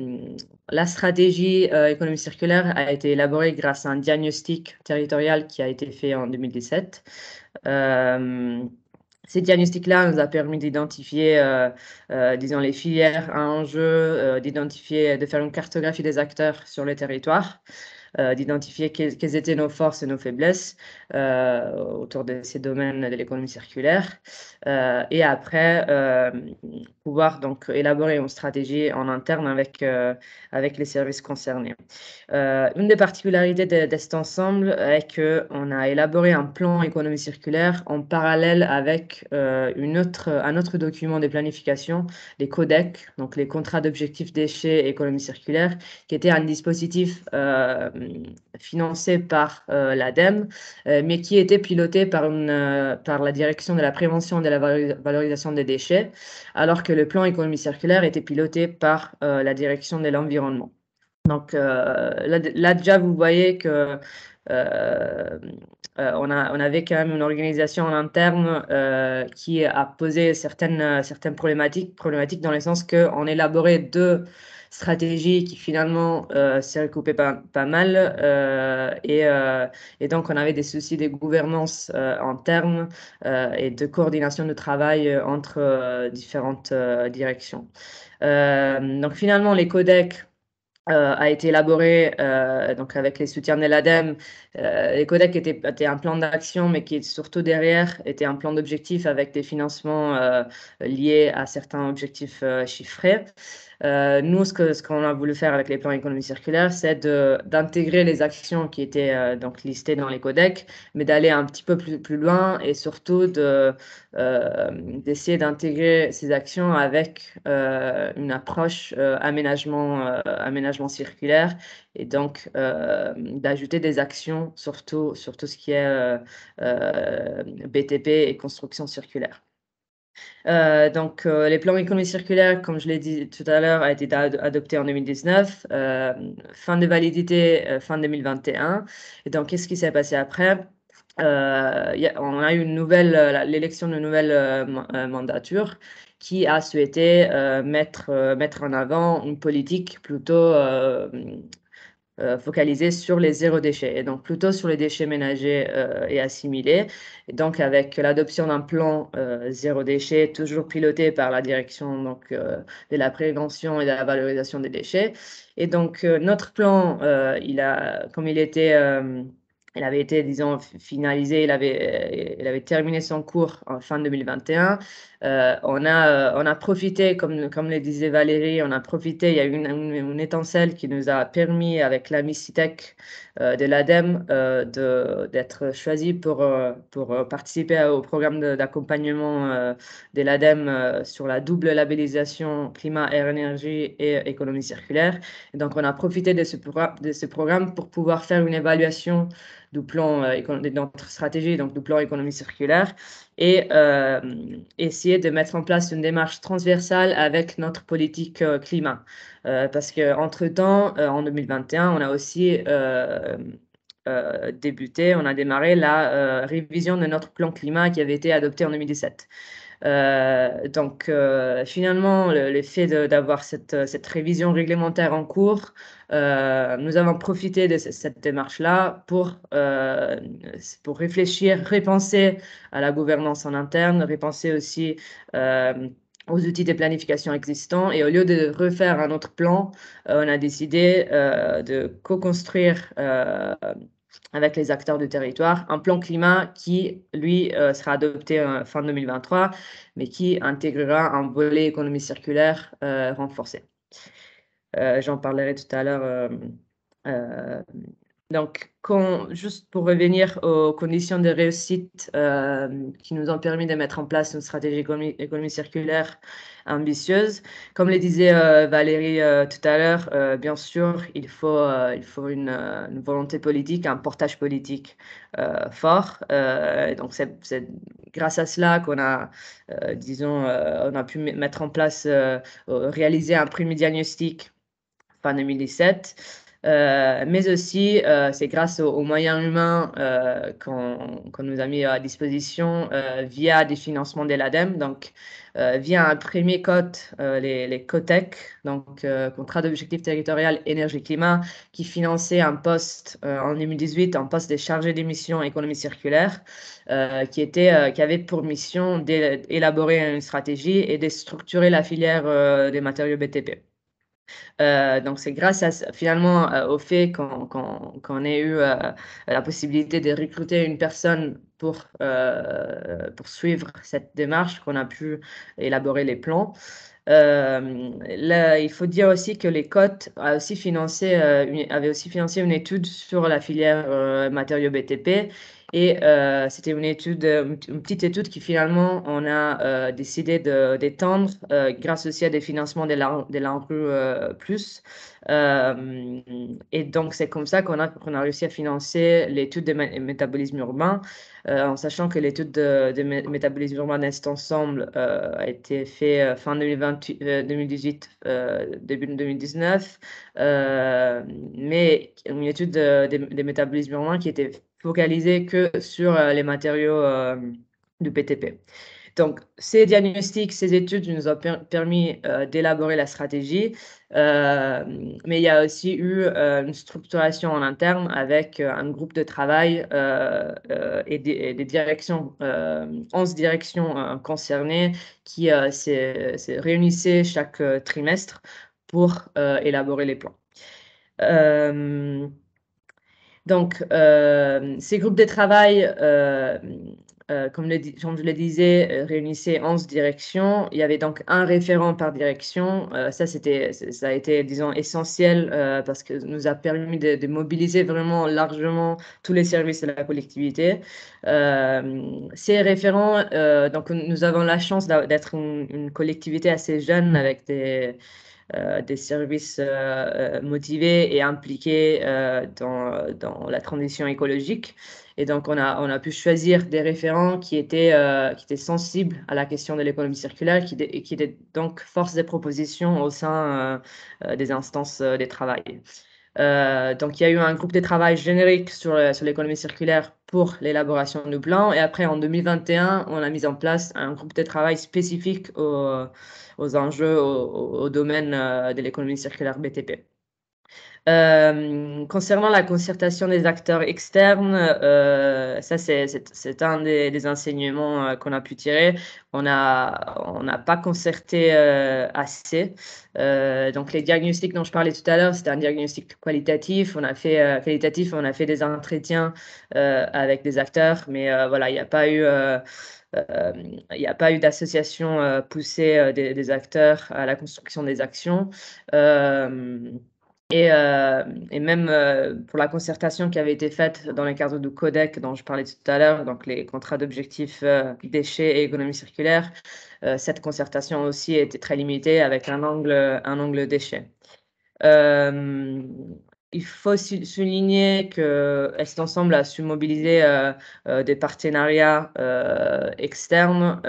la stratégie euh, économie circulaire a été élaborée grâce à un diagnostic territorial qui a été fait en 2017. Ces diagnostics-là nous a permis d'identifier, disons, les filières à enjeu, d'identifier, de faire une cartographie des acteurs sur le territoire. Euh, d'identifier quelles étaient nos forces et nos faiblesses euh, autour de ces domaines de l'économie circulaire. Euh, et après, pouvoir donc élaborer une stratégie en interne avec, avec les services concernés. une des particularités de, cet ensemble est qu'on a élaboré un plan économie circulaire en parallèle avec une autre, un autre document de planification, les CODEC, donc les contrats d'objectifs déchets économie circulaire, qui était un dispositif financé par euh, l'ADEME, euh, mais qui était piloté par, une, euh, par la direction de la prévention et de la valorisation des déchets, alors que le plan économie circulaire était piloté par la direction de l'environnement. Donc là, déjà, vous voyez que on, a, on, avait quand même une organisation en interne qui a posé certaines, certaines problématiques, problématiques dans le sens qu'on élaborait deux stratégie qui finalement euh, s'est recoupée pas, mal. Euh, euh, et, donc, on avait des soucis de gouvernance termes et de coordination de travail entre différentes directions. donc, finalement, les codecs euh, a été élaboré donc avec les soutiens de l'ADEME. les codecs étaient, étaient un plan d'action, mais qui surtout derrière était un plan d'objectif avec des financements liés à certains objectifs chiffrés. Euh, nous, ce qu'on a voulu faire avec les plans économie circulaire, c'est d'intégrer les actions qui étaient euh, donc listées dans les codecs, mais d'aller un petit peu plus, loin et surtout euh, d'essayer de, d'intégrer ces actions avec une approche aménagement, aménagement circulaire et donc d'ajouter des actions surtout sur tout ce qui est BTP et construction circulaire. Euh, donc, euh, les plans économie circulaire, comme je l'ai dit tout à l'heure, a été adoptés adopté en 2019, euh, fin de validité fin 2021. Et donc, qu'est-ce qui s'est passé après On a eu une nouvelle, l'élection de nouvelle mandature qui a souhaité mettre, mettre en avant une politique plutôt euh, focalisé sur les zéro déchets et donc plutôt sur les déchets ménagers euh, et assimilés. donc avec l'adoption d'un plan euh, zéro déchet toujours piloté par la direction donc, de la prévention et de la valorisation des déchets. Et donc notre plan, il a, comme il était... avait été, disons, finalisé, il avait, il avait terminé son cours en fin 2021. Euh, on, a, euh, on a profité, comme, comme le disait Valérie, on a profité, il y a eu une, étincelle qui nous a permis, avec la Missitech euh, de l'ADEME, e d'être choisi pour, pour participer au programme d'accompagnement de, l'ADEME sur la double labellisation climat, air, énergie et économie circulaire. donc, on a profité de ce, de ce programme pour pouvoir faire une évaluation du plan de euh, notre stratégie, donc du plan économie circulaire, et euh, essayer de mettre en place une démarche transversale avec notre politique euh, climat. parce qu'entre-temps, en 2021, on a aussi débuté, on a démarré la révision de notre plan climat qui avait été adopté en 2017. Euh, donc euh, finalement, le, fait d'avoir cette, cette, révision réglementaire en cours, euh, nous avons profité de cette démarche-là pour, pour réfléchir, repenser à la gouvernance en interne, repenser aussi aux outils de planification existants. Et au lieu de refaire un autre plan, on a décidé de co-construire avec les acteurs du territoire, un plan climat qui, lui, euh, sera adopté euh, fin 2023, mais qui intégrera un volet économie circulaire euh, renforcé. J'en parlerai tout à l'heure donc, juste pour revenir aux conditions de réussite euh, qui nous ont permis de mettre en place une stratégie économie, circulaire ambitieuse, comme le disait euh, Valérie euh, tout à l'heure, bien sûr, il faut, il faut une, volonté politique, un portage politique fort. donc, c'est grâce à cela qu'on a, disons, on a pu mettre en place, réaliser un premier diagnostic fin 2017 euh, mais aussi, euh, c'est grâce aux, moyens humains euh, qu'on nous a mis à disposition via des financements de l'ADEME, donc via un premier cote les, COTEC, e donc Contrat d'objectif territorial énergie-climat, qui finançait un poste en 2018, un poste de chargé d'émission économie circulaire, qui, était, qui avait pour mission d'élaborer une stratégie et de structurer la filière des matériaux BTP. Euh, donc, c'est grâce à, finalement euh, au fait qu'on ait eu euh, la possibilité de recruter une personne pour, pour suivre cette démarche qu'on a pu élaborer les plans. il faut dire aussi que les Côtes a aussi financé, avait aussi financé une étude sur la filière matériaux BTP et euh, c'était une étude, euh, une petite étude qui finalement on a euh, décidé d'étendre grâce aussi à des financements de l'ANRU+. plus. et donc c'est comme ça qu'on a, a réussi à financer l'étude de métabolisme urbain, en sachant que l'étude de, de métabolisme urbain Ensemble a été faite fin 2018, début 2019, mais une étude des métabolismes urbains qui était focalisé que sur euh, les matériaux euh, du PTP. Donc, ces diagnostics, ces études nous ont permis euh, d'élaborer la stratégie, mais il y a aussi eu une structuration en interne avec un groupe de travail et des, et, des, directions, 11 directions concernées qui se réunissaient chaque trimestre pour élaborer les plans. Donc, euh, ces groupes de travail euh, euh, comme, je le disais, réunissaient 11 directions. Il y avait donc un référent par direction. ça, c'était, ça a été, disons, essentiel parce que nous a permis de, mobiliser vraiment largement tous les services de la collectivité. ces référents, donc nous avons la chance d'être une collectivité assez jeune avec des euh, des services euh, euh, motivés et impliqués dans, dans, la transition écologique. Et donc, on a, on a pu choisir des référents qui étaient, qui étaient sensibles à la question de l'économie circulaire qui, et qui étaient donc force des propositions au sein des instances des travail. donc, il y a eu un groupe de travail générique sur, sur l'économie circulaire pour l'élaboration du plan. Et après, en 2021, on a mis en place un groupe de travail spécifique aux, enjeux, au domaine euh, de l'économie circulaire BTP. Euh, concernant la concertation des acteurs externes, euh, ça c'est un des, enseignements euh, qu'on a pu tirer. On n'a on pas concerté assez. donc les diagnostics dont je parlais tout à l'heure, c'était un diagnostic qualitatif. On a fait qualitatif, on a fait des entretiens avec des acteurs, mais voilà, il n'y a pas eu il a pas eu d'association poussée des, des, acteurs à la construction des actions. Euh, et, même euh, pour la concertation qui avait été faite dans le cadre du codec dont je parlais tout à l'heure, donc les contrats d'objectifs euh, déchets et économie circulaire, cette concertation aussi était très limitée avec un angle, un angle déchet. il faut souligner que cet ensemble a su mobiliser des partenariats externes,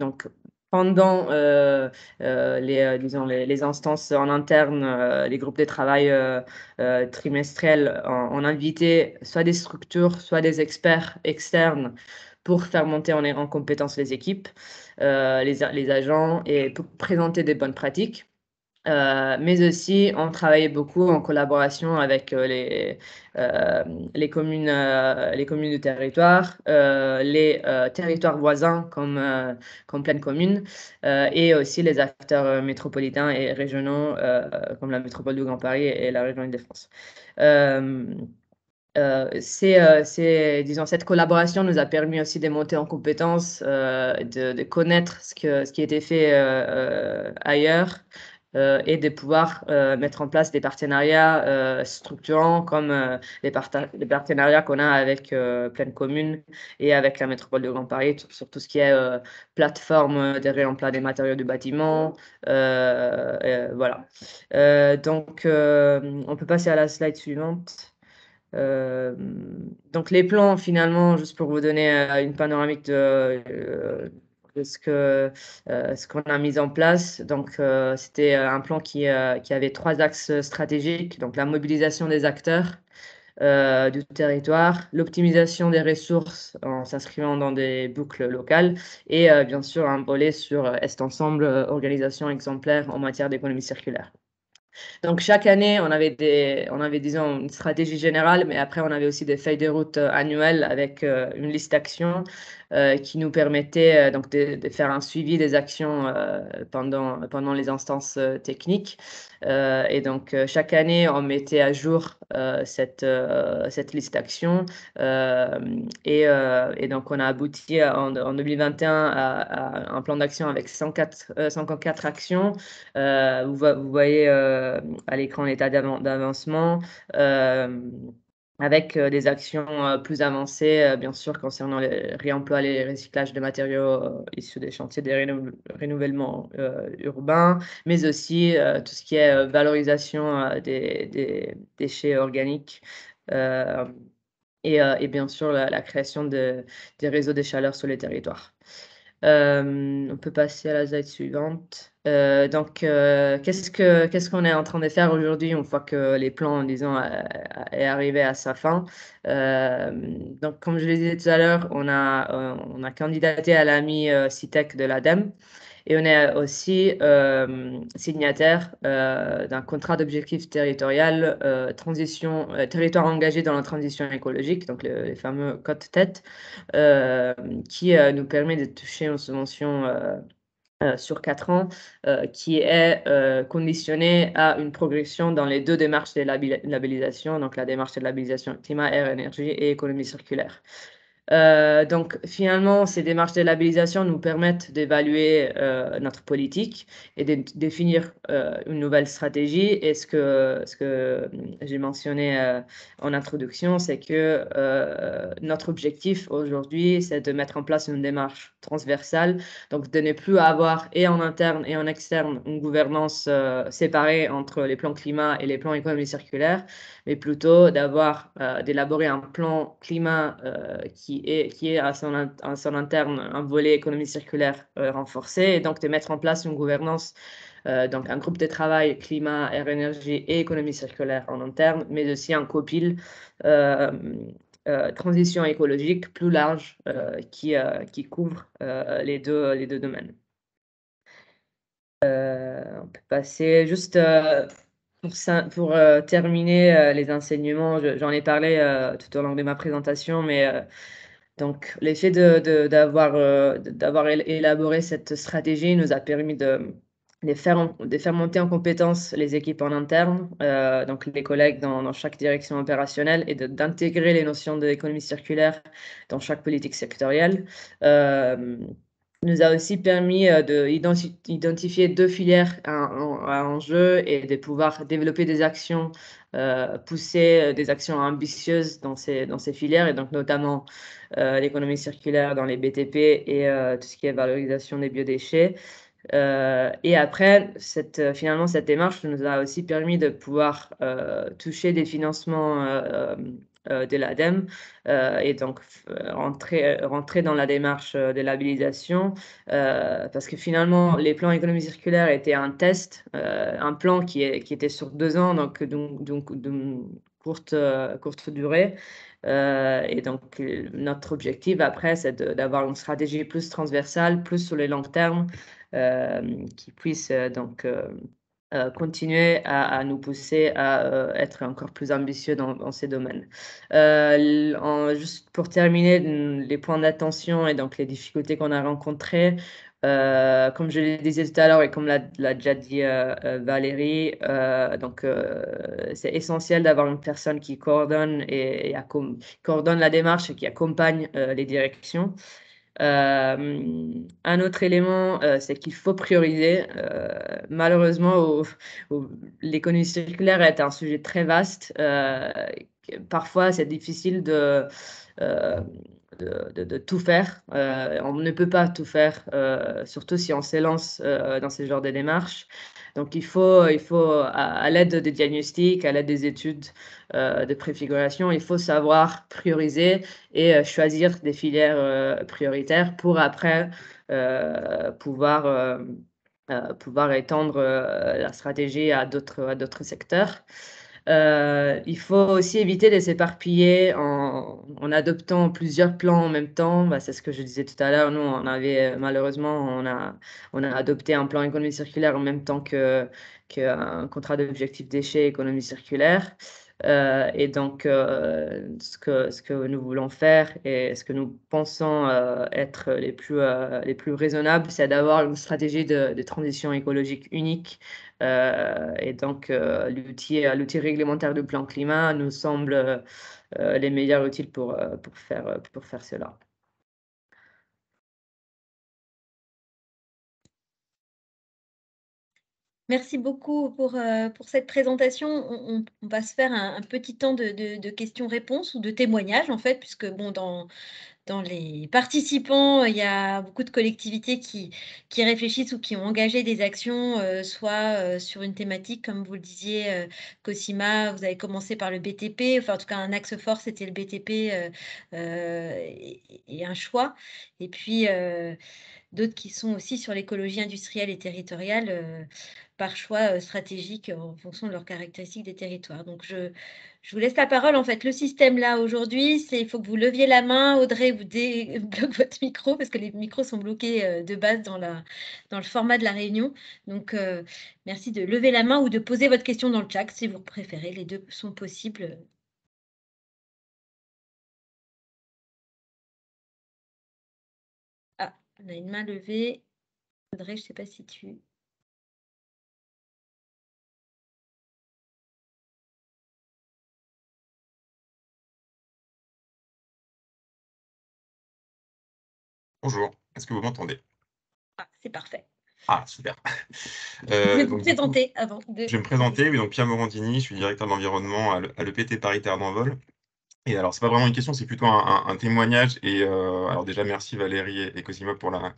donc pendant euh, euh, euh, les, instances en interne, les groupes de travail trimestriels, on, on, invitait soit des structures, soit des experts externes pour faire monter en compétences les équipes, les, les agents et pour présenter des bonnes pratiques. Euh, mais aussi, on travaillait beaucoup en collaboration avec euh, les, euh, les, communes, les communes du territoire, les territoires voisins comme, comme pleine commune, et aussi les acteurs métropolitains et régionaux comme la métropole du Grand Paris et la région de france c'est, disons, cette collaboration nous a permis aussi de monter en compétences, de, de, connaître ce, que, ce qui était fait ailleurs, euh, et de pouvoir euh, mettre en place des partenariats euh, structurants comme les, partenariats qu'on a avec Pleine Commune et avec la métropole de Grand Paris sur tout ce qui est plateforme de réemploi des matériaux du bâtiment. voilà. donc, on peut passer à la slide suivante. donc les plans, finalement, juste pour vous donner une panoramique de, ce que euh, ce qu'on a mis en place. Donc euh, c'était euh, un plan qui, qui avait trois axes stratégiques, donc la mobilisation des acteurs, du territoire, l'optimisation des ressources en s'inscrivant dans des boucles locales et bien sûr un volet sur Est Ensemble, organisation exemplaire en matière d'économie circulaire. Donc chaque année, on avait, des, on avait disons une stratégie générale, mais après on avait aussi des feuilles de route annuelles avec une liste d'actions euh, qui nous permettait euh, donc de, faire un suivi des actions euh, pendant, pendant les instances techniques. et donc, chaque année, on mettait à jour cette, cette liste d'actions. Et, donc, on a abouti en, 2021 à, un plan d'action avec 104, 104 actions. vous, voyez à l'écran l'état d'avancement avec euh, des actions euh, plus avancées, euh, bien sûr, concernant le réemploi et le recyclage de matériaux issus des chantiers de renouvellement urbain, mais aussi tout ce qui est valorisation des, déchets organiques. Et, bien sûr la, création de, des réseaux de chaleur sur les territoires. Euh, on peut passer à la slide suivante. Euh, donc, euh, qu'est-ce qu'on est, en train de faire aujourd'hui on voit que les plans, disons, est arrivé à sa fin Donc, comme je le disais tout à l'heure, on a, on a candidaté à l'ami CITEC de l'ADEME. Et on est aussi euh, signataire euh, d'un contrat d'objectif territorial, euh, transition, territoire engagé dans la transition écologique, donc le, les fameux codes tête, qui nous permet de toucher une subvention. sur quatre ans, qui est conditionné à une progression dans les deux démarches de labellisation, donc la démarche de labellisation climat, air, énergie et économie circulaire. Euh, donc finalement, ces démarches de labellisation nous permettent d'évaluer euh, notre politique et de définir euh, une nouvelle stratégie. Et ce que, ce que j'ai mentionné en introduction, c'est que notre objectif aujourd'hui, c'est de mettre en place une démarche transversale, donc de ne plus avoir et en interne et en externe une gouvernance séparée entre les plans climat et les plans économie circulaire, mais plutôt d'avoir d'élaborer un plan climat qui qui est, à, son, interne un volet économie circulaire euh, renforcé, et donc de mettre en place une gouvernance, euh, donc un groupe de travail climat, air, énergie et économie circulaire en interne, mais aussi un copil euh, transition écologique plus large qui, qui couvre les, deux, les deux domaines. on peut passer juste... Pour, terminer les enseignements, j'en ai parlé tout au long de ma présentation, mais donc, l'effet d'avoir euh, de, élaboré cette stratégie nous a permis de, de faire, de faire, monter en compétence les équipes en interne, euh, donc les collègues dans, dans, chaque direction opérationnelle, et d'intégrer les notions d'économie circulaire dans chaque politique sectorielle. Euh, nous a aussi permis euh, d'identifier identifier deux filières à enjeu et de pouvoir développer des actions, euh, poussées, euh, des actions ambitieuses dans ces, dans ces filières, et donc notamment l'économie circulaire dans les BTP et tout ce qui est valorisation des biodéchets. et après, cette, finalement, cette démarche nous a aussi permis de pouvoir toucher des financements euh, de l'ADEME euh, et donc rentrer, euh, rentrer dans la démarche de l'habilitation parce que finalement les plans économie circulaire étaient un test, un plan qui, qui était sur deux ans, donc de courte, courte durée. et donc, notre objectif après, c'est d'avoir une stratégie plus transversale, plus sur le long terme, qui puisse donc euh, continuer à, nous pousser à euh, être encore plus ambitieux dans, ces domaines. Euh, en, juste pour terminer, les points d'attention et donc les difficultés qu'on a rencontrées, comme je le disais tout à l'heure et comme l'a déjà dit Valérie, donc c'est essentiel d'avoir une personne qui coordonne et, coordonne la démarche et qui accompagne les directions. Euh, un autre élément, euh, c'est qu'il faut prioriser. Euh, malheureusement, l'économie circulaire est un sujet très vaste. parfois, c'est difficile de, de, tout faire. on ne peut pas tout faire, surtout si on s'élance dans ce genre de démarches. Donc il faut, il faut à, l'aide des diagnostics, à l'aide des études euh, de préfiguration, il faut savoir prioriser et euh, choisir des filières euh, prioritaires pour après pouvoir, pouvoir étendre la stratégie à d'autres secteurs. Euh, il faut aussi éviter de s'éparpiller en, adoptant plusieurs plans en même temps. Bah, c'est ce que je disais tout à l'heure. Nous, on euh, malheureusement, on a, adopté un plan économie circulaire en même temps que qu'un contrat d'objectif déchets économie circulaire. Euh, et donc, euh, ce, que, nous voulons faire et ce que nous pensons euh, être les plus, les plus raisonnables, c'est d'avoir une stratégie de, transition écologique unique. et donc, l'outil, l'outil réglementaire du plan climat nous semble les meilleurs outils pour faire cela. Merci beaucoup pour, euh, pour cette présentation. On, va se faire un, petit temps de, de, questions-réponses ou de témoignages, en fait, puisque bon, dans, dans les participants, il y a beaucoup de collectivités qui, qui réfléchissent ou qui ont engagé des actions, euh, soit euh, sur une thématique, comme vous le disiez, Cosima, vous avez commencé par le BTP, enfin en tout cas un axe fort, c'était le BTP et, et, un choix. Et puis d'autres qui sont aussi sur l'écologie industrielle et territoriale par choix euh, stratégique en fonction de leurs caractéristiques des territoires. Donc, je, je vous laisse la parole. En fait, le système là aujourd'hui, c'est il faut que vous leviez la main. Audrey, vous débloquez [LAUGHS] votre micro parce que les micros sont bloqués euh, de base dans, la, dans le format de la réunion. Donc, euh, merci de lever la main ou de poser votre question dans le chat si vous préférez. Les deux sont possibles. Ah, on a une main levée. Audrey, je ne sais pas si tu Bonjour, est-ce que vous m'entendez ah, C'est parfait. Ah, super. [LAUGHS] [LAUGHS] je vais vous euh, me présenter avant de... Je vais me présenter, donc Pierre Morandini, je suis directeur de l'environnement à l'EPT Terre d'envol. Et alors, c'est pas vraiment une question, c'est plutôt un, témoignage. Et euh, alors déjà, merci Valérie et, Cosimo pour la,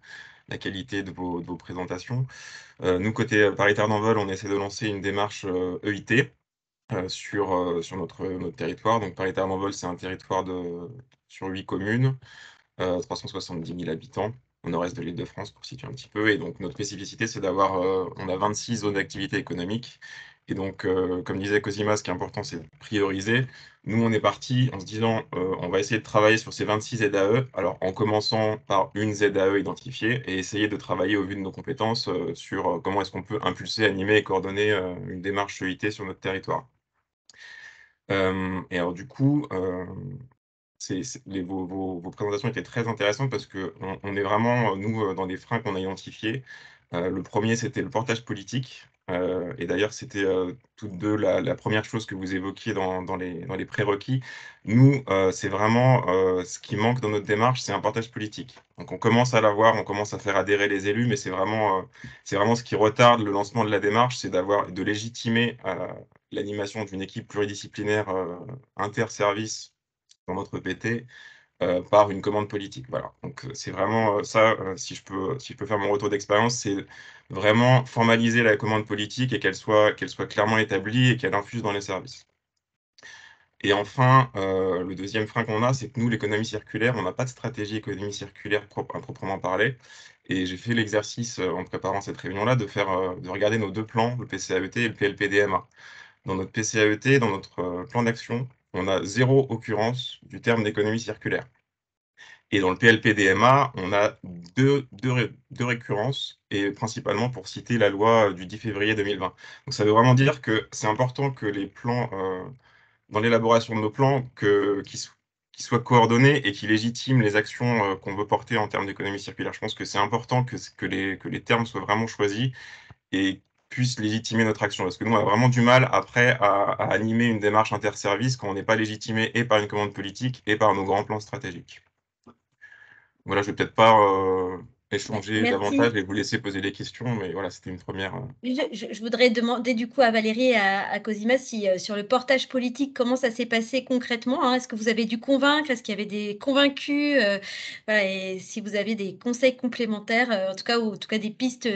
qualité de vos, présentations. Euh, nous, côté Terre d'envol, on essaie de lancer une démarche EIT, e sur, sur notre, territoire. Donc, Terre d'Envol, c'est un territoire de, sur huit communes. 370 euh, 000 habitants au nord de l'île de France pour situer un petit peu. Et donc notre spécificité, c'est d'avoir, euh, on a 26 zones d'activité économique. Et donc, euh, comme disait Cosima, ce qui est important, c'est de prioriser. Nous, on est parti en se disant, on va essayer de travailler sur ces 26 ZAE, alors en commençant par une ZAE identifiée et essayer de travailler au vu de nos compétences sur comment est-ce qu'on peut impulser, animer et coordonner une démarche EIT sur notre territoire. et alors, du coup, c'est, les, vos, présentations étaient très intéressantes parce qu'on on est vraiment, euh, nous, euh, dans des freins qu'on a identifiés. Euh, le premier, c'était le portage politique. et d'ailleurs, c'était toutes deux la, première chose que vous évoquiez dans, dans les, dans les prérequis. Nous, c'est vraiment ce qui manque dans notre démarche, c'est un portage politique. Donc on commence à l'avoir, on commence à faire adhérer les élus, mais c'est vraiment, c'est vraiment ce qui retarde le lancement de la démarche, c'est d'avoir de légitimer l'animation d'une équipe pluridisciplinaire inter-service notre PT euh, par une commande politique. Voilà. Donc euh, c'est vraiment euh, ça, si, je peux, si je peux faire mon retour d'expérience, c'est vraiment formaliser la commande politique et qu'elle soit, qu'elle soit clairement établie et qu'elle infuse dans les services. Et enfin, le deuxième frein qu'on a, c'est que nous, l'économie circulaire, on n'a pas de stratégie économie circulaire propre, à proprement parler. Et j'ai fait l'exercice, en préparant cette réunion-là, de, faire, de regarder nos deux plans, le PCAET et le PLPDMA. Dans notre PCAET, dans notre plan d'action, on a zéro occurrence du terme d'économie circulaire. Et dans le PLPDMA, on a deux, récurrences, et principalement pour citer la loi du 10 février 2020. Donc ça veut vraiment dire que c'est important que les plans, euh, dans l'élaboration de nos plans, qu'ils soient coordonnés et qui légitiment les actions euh, qu'on veut porter en termes d'économie circulaire. Je pense que c'est important que, que, les, que les termes soient vraiment choisis et puisse légitimer notre action. Parce que nous, on a vraiment du mal après à, animer une démarche interservice quand on n'est pas légitimé et par une commande politique et par nos grands plans stratégiques. Voilà, je vais peut-être pas euh, échanger davantage et vous laisser poser des questions. Mais voilà, c'était une première. Euh. Je, voudrais demander du coup à Valérie et à, Cosima si euh, sur le portage politique, comment ça s'est passé concrètement hein? Est-ce que vous avez dû convaincre Est-ce qu'il y avait des convaincus euh, voilà, Et si vous avez des conseils complémentaires, en tout cas, ou en tout cas des pistes,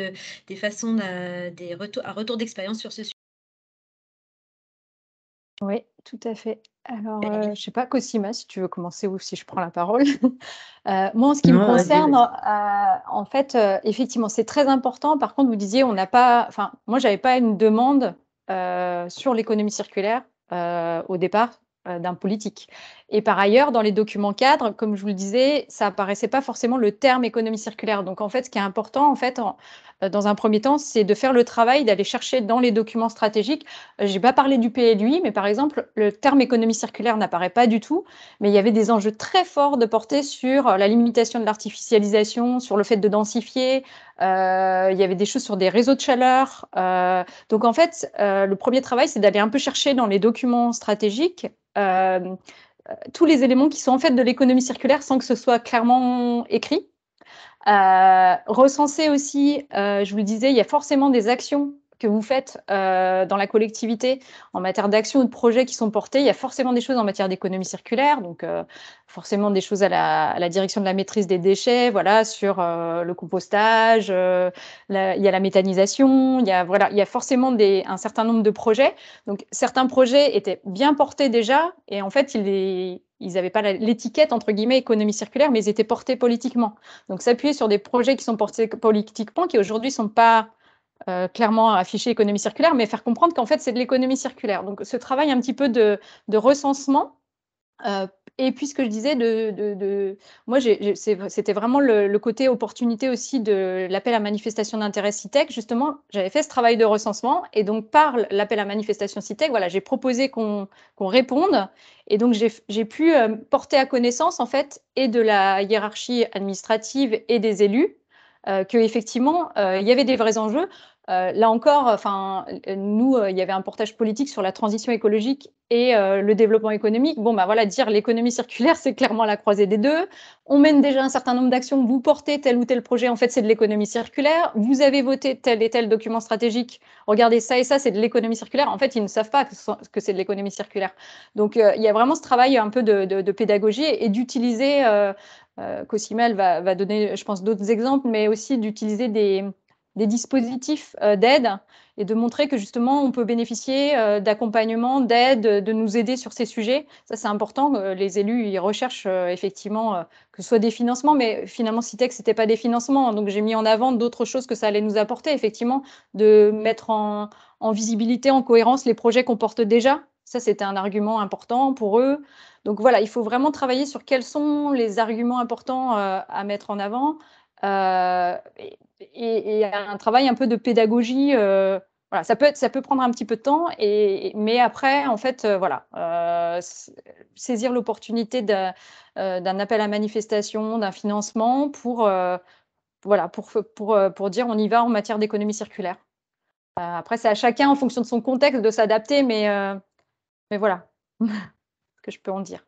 des façons, des retours, retour d'expérience sur ce sujet. Oui, tout à fait. Alors, euh, je ne sais pas, Cosima, si tu veux commencer ou si je prends la parole. [LAUGHS] Euh, moi, en ce qui me concerne, euh, en fait, effectivement, c'est très important. Par contre, vous disiez, on n'a pas, enfin, moi, j'avais pas une demande sur l'économie circulaire au départ d'un politique. Et par ailleurs, dans les documents cadres, comme je vous le disais, ça apparaissait pas forcément le terme économie circulaire. Donc en fait, ce qui est important, en fait, euh, dans un premier temps, c'est de faire le travail d'aller chercher dans les documents stratégiques. Euh, j'ai pas parlé du PLUI, mais par exemple, le terme économie circulaire n'apparaît pas du tout. Mais il y avait des enjeux très forts de porter sur euh, la limitation de l'artificialisation, sur le fait de densifier. il y avait des choses sur des réseaux de chaleur. donc en fait, le premier travail, c'est d'aller un peu chercher dans les documents stratégiques. Euh, tous les éléments qui sont en fait de l'économie circulaire sans que ce soit clairement écrit. Euh, recenser aussi, euh, je vous le disais, il y a forcément des actions que vous faites euh, dans la collectivité en matière d'action ou de projets qui sont portés, il y a forcément des choses en matière d'économie circulaire, donc euh, forcément des choses à la, direction de la maîtrise des déchets, voilà, sur euh, le compostage, il y a la méthanisation, il y a, voilà, il y a forcément des, un certain nombre de projets. Donc certains projets étaient bien portés déjà, et en fait, ils n'avaient pas l'étiquette entre guillemets économie circulaire, mais ils étaient portés politiquement. Donc s'appuyer sur des projets qui sont portés politiquement, qui aujourd'hui sont pas euh, clairement afficher économie circulaire, mais faire comprendre qu'en fait, c'est de l'économie circulaire. Donc, ce travail un petit peu de, recensement. Euh, et puis, ce que je disais, de, de, moi, c'était vraiment le, côté opportunité aussi de l'appel à manifestation d'intérêt CITEC. E Justement, j'avais fait ce travail de recensement. Et donc, par l'appel à manifestation CITEC, e voilà, j'ai proposé qu'on réponde. Et donc, j'ai pu euh, porter à connaissance, en fait, et de la hiérarchie administrative et des élus, euh, que effectivement il y avait des vrais enjeux. Euh, là encore, enfin, euh, nous, euh, il y avait un portage politique sur la transition écologique et le développement économique. Bon, ben voilà, dire l'économie circulaire, [LAUGHS] c'est clairement la croisée des deux. On mène déjà un certain nombre d'actions. Vous portez tel ou tel projet, en fait, c'est de l'économie circulaire. Vous avez voté tel et tel document stratégique. Regardez ça et ça, c'est de l'économie circulaire. En fait, ils ne savent pas que c'est de l'économie circulaire. Donc, il y a vraiment ce travail un peu de, pédagogie et d'utiliser. Cosimel va donner, je pense, d'autres exemples, mais aussi d'utiliser des des dispositifs euh, d'aide et de montrer que justement on peut bénéficier euh, d'accompagnement, d'aide, de nous aider sur ces sujets. Ça c'est important. Euh, les élus ils recherchent effectivement que ce soit des financements, mais finalement ce n'était pas des financements. Donc j'ai mis en avant d'autres choses que ça allait nous apporter effectivement de mettre en, visibilité, en cohérence les projets qu'on porte déjà. Ça c'était un argument important pour eux. Donc voilà, il faut vraiment travailler sur quels sont les arguments importants à mettre en avant et, un travail un peu de pédagogie. Euh, voilà, ça peut, ça peut prendre un petit peu de temps, et, mais après, en fait, euh, voilà, euh, saisir l'opportunité d'un appel à manifestation, d'un financement pour, voilà, pour, pour, pour dire on y va en matière d'économie circulaire. après, c'est à chacun, en fonction de son contexte, de s'adapter, mais, mais voilà [LAUGHS] ce que je peux en dire.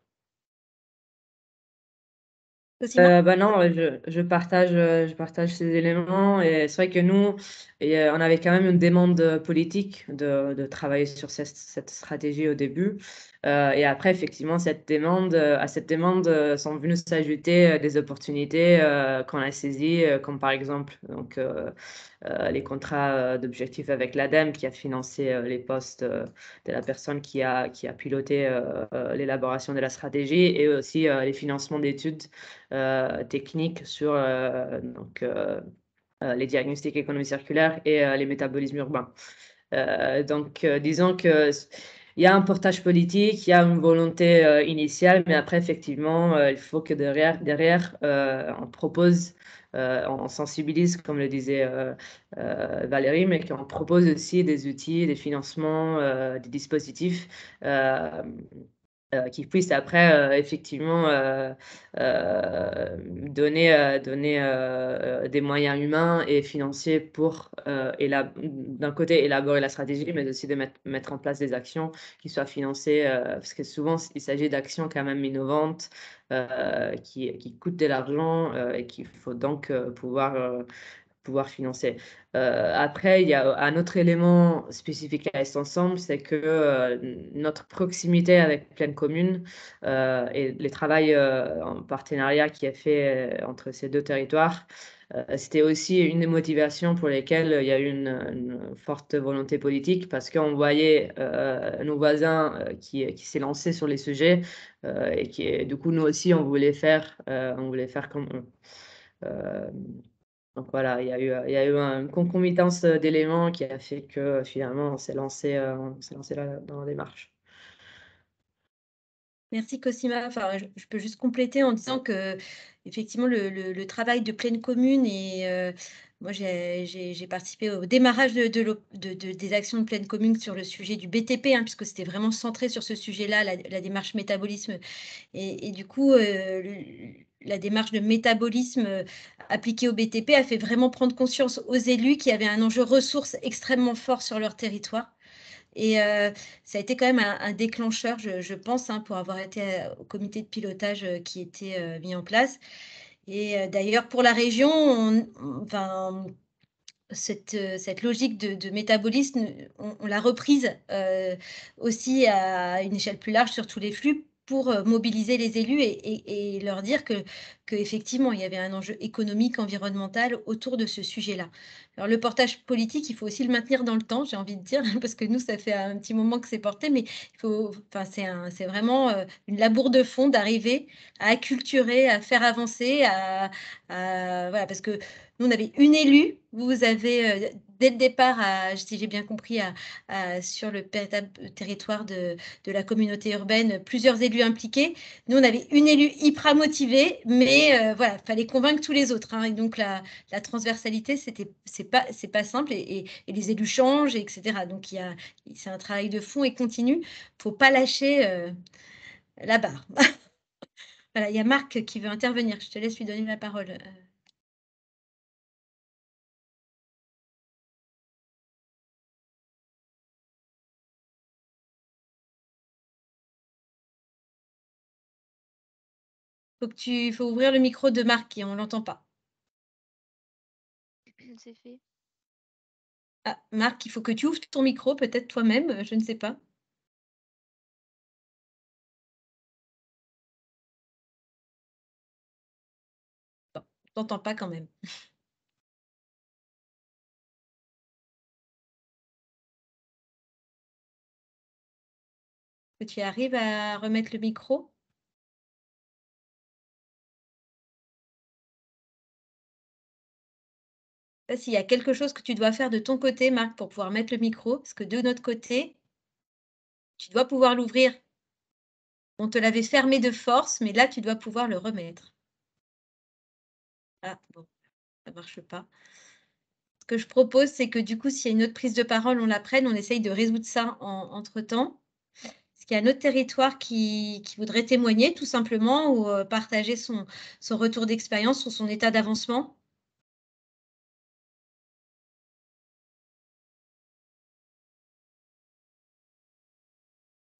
Euh, bah non, je, je, partage, euh, je partage ces éléments. Et c'est vrai que nous, euh, on avait quand même une demande politique de, de travailler sur cette, cette stratégie au début. Euh, et après, effectivement, cette demande, euh, à cette demande euh, sont venues s'ajouter des opportunités qu'on a saisies, comme par exemple donc, les contrats d'objectifs avec l'ADEME qui a financé les postes de la personne qui a, qui a piloté l'élaboration de la stratégie et aussi les financements d'études techniques sur donc, les diagnostics économie circulaire et les métabolismes urbains. donc, disons que il y a un portage politique, il y a une volonté euh, initiale, mais après, effectivement, euh, il faut que derrière, derrière euh, on propose, on sensibilise, comme le disait Valérie, mais qu'on propose aussi des outils, des financements, des dispositifs euh, qui puisse après euh, effectivement euh, donner, donner des moyens humains et financiers pour d'un côté élaborer la stratégie, mais aussi de mettre, mettre en place des actions qui soient financées, parce que souvent il s'agit d'actions quand même innovantes qui, qui coûtent de l'argent et qu'il faut donc pouvoir pouvoir financer. Euh, après, il y a un autre élément spécifique à Est Ensemble, c'est que euh, notre proximité avec Pleine Commune euh, et les travail en partenariat qui est fait entre ces deux territoires, c'était aussi une des motivations pour lesquelles il y a eu une, forte volonté politique parce qu'on voyait nos voisins qui, qui s'est lancé sur les sujets et qui, du coup, nous aussi, on voulait faire, on voulait faire comme donc voilà, il y a eu, il eu une concomitance d'éléments qui a fait que finalement on s'est lancé, euh, on s'est lancé dans la démarche. Merci Cosima. Enfin, je, peux juste compléter en disant que effectivement le, travail de pleine commune et euh, moi j'ai participé au démarrage de, des actions de pleine commune sur le sujet du BTP, hein, puisque c'était vraiment centré sur ce sujet-là, la, démarche métabolisme. Et, du coup, euh, la démarche de métabolisme euh, appliquée au BTP a fait vraiment prendre conscience aux élus qui avaient un enjeu ressources extrêmement fort sur leur territoire. Et euh, ça a été quand même un, déclencheur, je, pense, hein, pour avoir été euh, au comité de pilotage qui était mis en place. Et d'ailleurs, pour la région, enfin, cette, cette, logique de, métabolisme, on l'a reprise aussi à une échelle plus large sur tous les flux pour euh, mobiliser les élus et, leur dire que, que, effectivement il y avait un enjeu économique, environnemental autour de ce sujet-là. Alors le portage politique, il faut aussi le maintenir dans le temps, j'ai envie de dire, [LAUGHS] parce que nous ça fait un petit moment que c'est porté, mais il faut, enfin c'est vraiment euh, une labour de fond d'arriver à acculturer, à faire avancer, à, voilà parce que nous on avait une élue, vous avez euh, dès le départ, si j'ai bien compris, sur le euh, territoire de, la communauté urbaine, plusieurs élus impliqués. Nous, on avait une élue hyper motivée, mais il euh, voilà, fallait convaincre tous les autres. Hein. Et donc la, transversalité, c'était c'est pas c'est pas simple, et, les élus changent, etc. Donc il c'est un travail de fond et continu. Faut pas lâcher euh, la barre. [LAUGHS] voilà, il y a Marc qui veut intervenir. Je te laisse lui donner la parole. Il faut ouvrir le micro de Marc et on l'entend pas. [CLEARS THROAT] Ah, Marc, il faut que tu ouvres ton micro, peut-être toi-même, je ne sais pas. ne t'entends pas quand même. [LAUGHS] Que tu arrives à remettre le micro Euh, s'il y a quelque chose que tu dois faire de ton côté, Marc, pour pouvoir mettre le micro, parce que de notre côté, tu dois pouvoir l'ouvrir. On te l'avait fermé de force, mais là, tu dois pouvoir le remettre. Ah, bon, ça ne marche pas. Ce que je propose, c'est que du coup, s'il y a une autre prise de parole, on la prenne, on essaye de résoudre ça entre-temps. Est-ce qu'il y a un autre territoire qui, voudrait témoigner, tout simplement, ou euh, partager son, son retour d'expérience ou son état d'avancement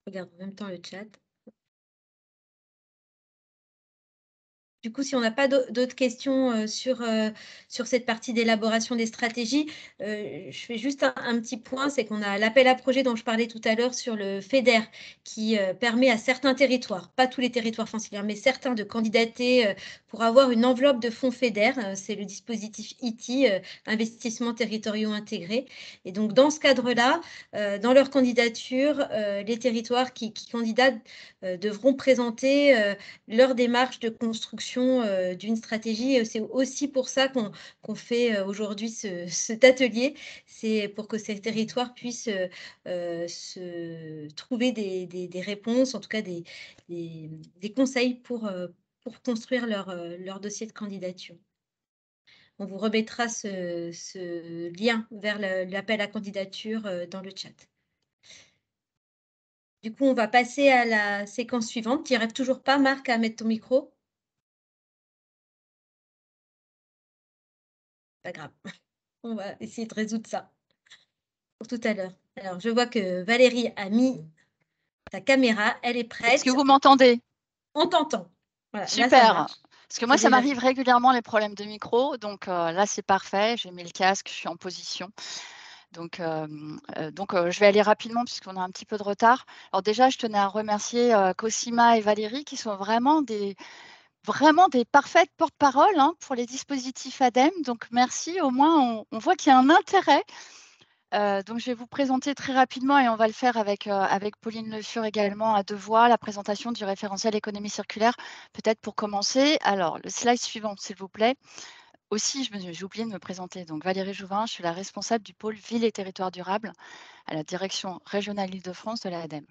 regarde en même temps le chat. Du coup, si on n'a pas d'autres questions euh, sur, euh, sur cette partie d'élaboration des stratégies, euh, je fais juste un, petit point, c'est qu'on a l'appel à projet dont je parlais tout à l'heure sur le FEDER qui permet à certains territoires, pas tous les territoires franciliens, mais certains de candidater pour avoir une enveloppe de fonds FEDER. C'est le dispositif ITI, investissement territoriaux intégrés. Et donc, dans ce cadre-là, dans leur candidature, les territoires qui candidatent devront présenter leur démarche de construction euh, d'une stratégie. c'est aussi pour ça qu'on fait euh, aujourd'hui [LAUGHS] cet atelier. C'est pour que ces territoires puissent euh, se trouver des, réponses, en tout cas des, conseils pour, construire leur, dossier de candidature on vous remettra ce, ce lien vers l'appel à candidature dans le chat. Du coup, on va passer à la séquence suivante. Tu n'y arrives toujours pas, Marc, à mettre ton micro grave. [LAUGHS] On va essayer de résoudre ça pour tout à l'heure. Alors, je vois que Valérie a mis sa caméra, elle est prête. Est-ce que vous m'entendez On t'entend. Super. Parce que moi, ça m'arrive régulièrement les problèmes de micro. Donc euh, là, c'est parfait. J'ai mis le casque, je suis en position. Donc, euh, euh, donc je vais aller rapidement puisqu'on a un petit peu de retard. Alors déjà, je tenais à remercier Cosima et Valérie qui sont vraiment des, vraiment des parfaites porte-parole hein, pour les dispositifs ADEME. Donc merci, au moins on, voit qu'il y a un intérêt. Euh, donc je vais vous présenter très rapidement et on va le faire avec, euh, avec Pauline Le également à deux voix, la présentation du référentiel économie circulaire, peut-être pour commencer. Alors le slide suivant, s'il vous plaît. Aussi, j'ai oublié de me présenter. Donc, Valérie Jouvin, je suis la responsable du pôle Ville et Territoires durables à la direction régionale Île-de-France de l'ADEME.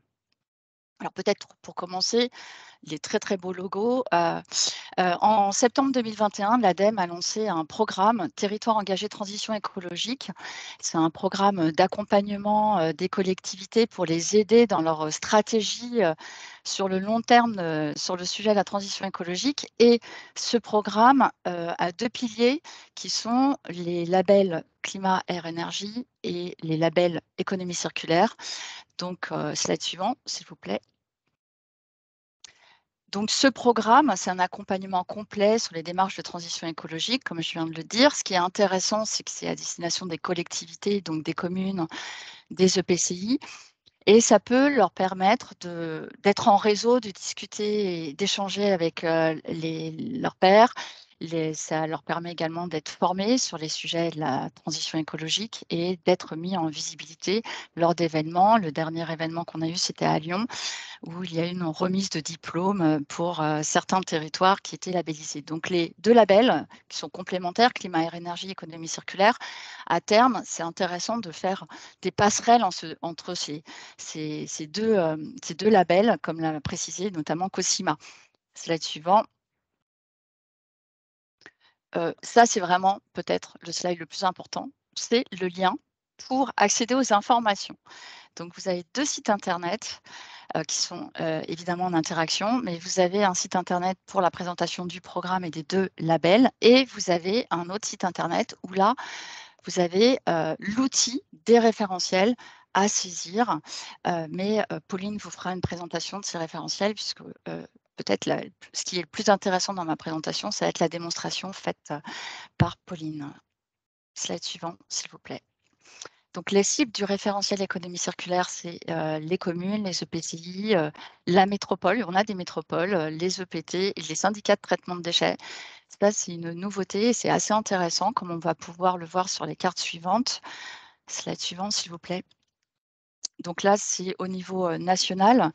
Alors peut-être pour commencer, les très très beaux logos. Euh, euh, en septembre 2021, l'ADEME a lancé un programme Territoire engagé transition écologique. C'est un programme d'accompagnement euh, des collectivités pour les aider dans leur stratégie sur le long terme sur le sujet de la transition écologique. Et ce programme a deux piliers qui sont les labels climat, air, énergie et les labels économie circulaire. Donc, slide suivant, s'il vous plaît. Donc ce programme, c'est un accompagnement complet sur les démarches de transition écologique, comme je viens de le dire. Ce qui est intéressant, c'est que c'est à destination des collectivités, donc des communes, des EPCI. Et ça peut leur permettre d'être en réseau, de discuter et d'échanger avec euh, leurs pairs, ça leur permet également d'être formés sur les sujets de la transition écologique et d'être mis en visibilité lors d'événements. Le dernier événement qu'on a eu, c'était à Lyon, où il y a eu une remise de diplômes pour euh, certains territoires qui étaient labellisés. Donc les deux labels qui sont complémentaires, climat, air, énergie, économie circulaire, à terme, c'est intéressant de faire des passerelles entre ces, ces, deux, euh, ces deux labels, comme l'a précisé notamment Cosima. Slide suivant ça c'est vraiment peut-être le slide le plus important, c'est le lien pour accéder aux informations. Donc vous avez deux sites internet qui sont évidemment en interaction, mais vous avez un site internet pour la présentation du programme et des deux labels, et vous avez un autre site internet où là, vous avez l'outil des référentiels à saisir. mais Pauline vous fera une présentation de ces référentiels puisque peut-être ce qui est le plus intéressant dans ma présentation, ça va être la démonstration faite euh, par Pauline. Slide suivant, s'il vous plaît. Donc, les cibles du référentiel économie circulaire, c'est euh, les communes, les EPCI, euh, la métropole. On a des métropoles, les EPT, et les syndicats de traitement de déchets. Ça, c'est une nouveauté et c'est assez intéressant, comme on va pouvoir le voir sur les cartes suivantes. Slide suivant, s'il vous plaît. Donc là, c'est au niveau national.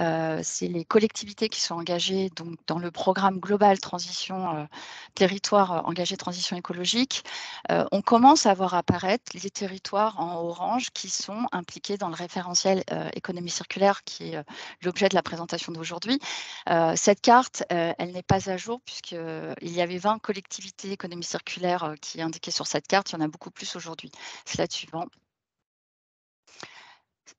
Euh, c'est les collectivités qui sont engagées donc, dans le programme global transition euh, territoire euh, engagé transition écologique. on commence à voir apparaître les territoires en orange qui sont impliqués dans le référentiel économie circulaire qui est l'objet de la présentation d'aujourd'hui. cette carte, elle n'est pas à jour puisqu'il y avait 20 collectivités économie circulaire qui indiquaient sur cette carte. Il y en a beaucoup plus aujourd'hui. Slide suivant.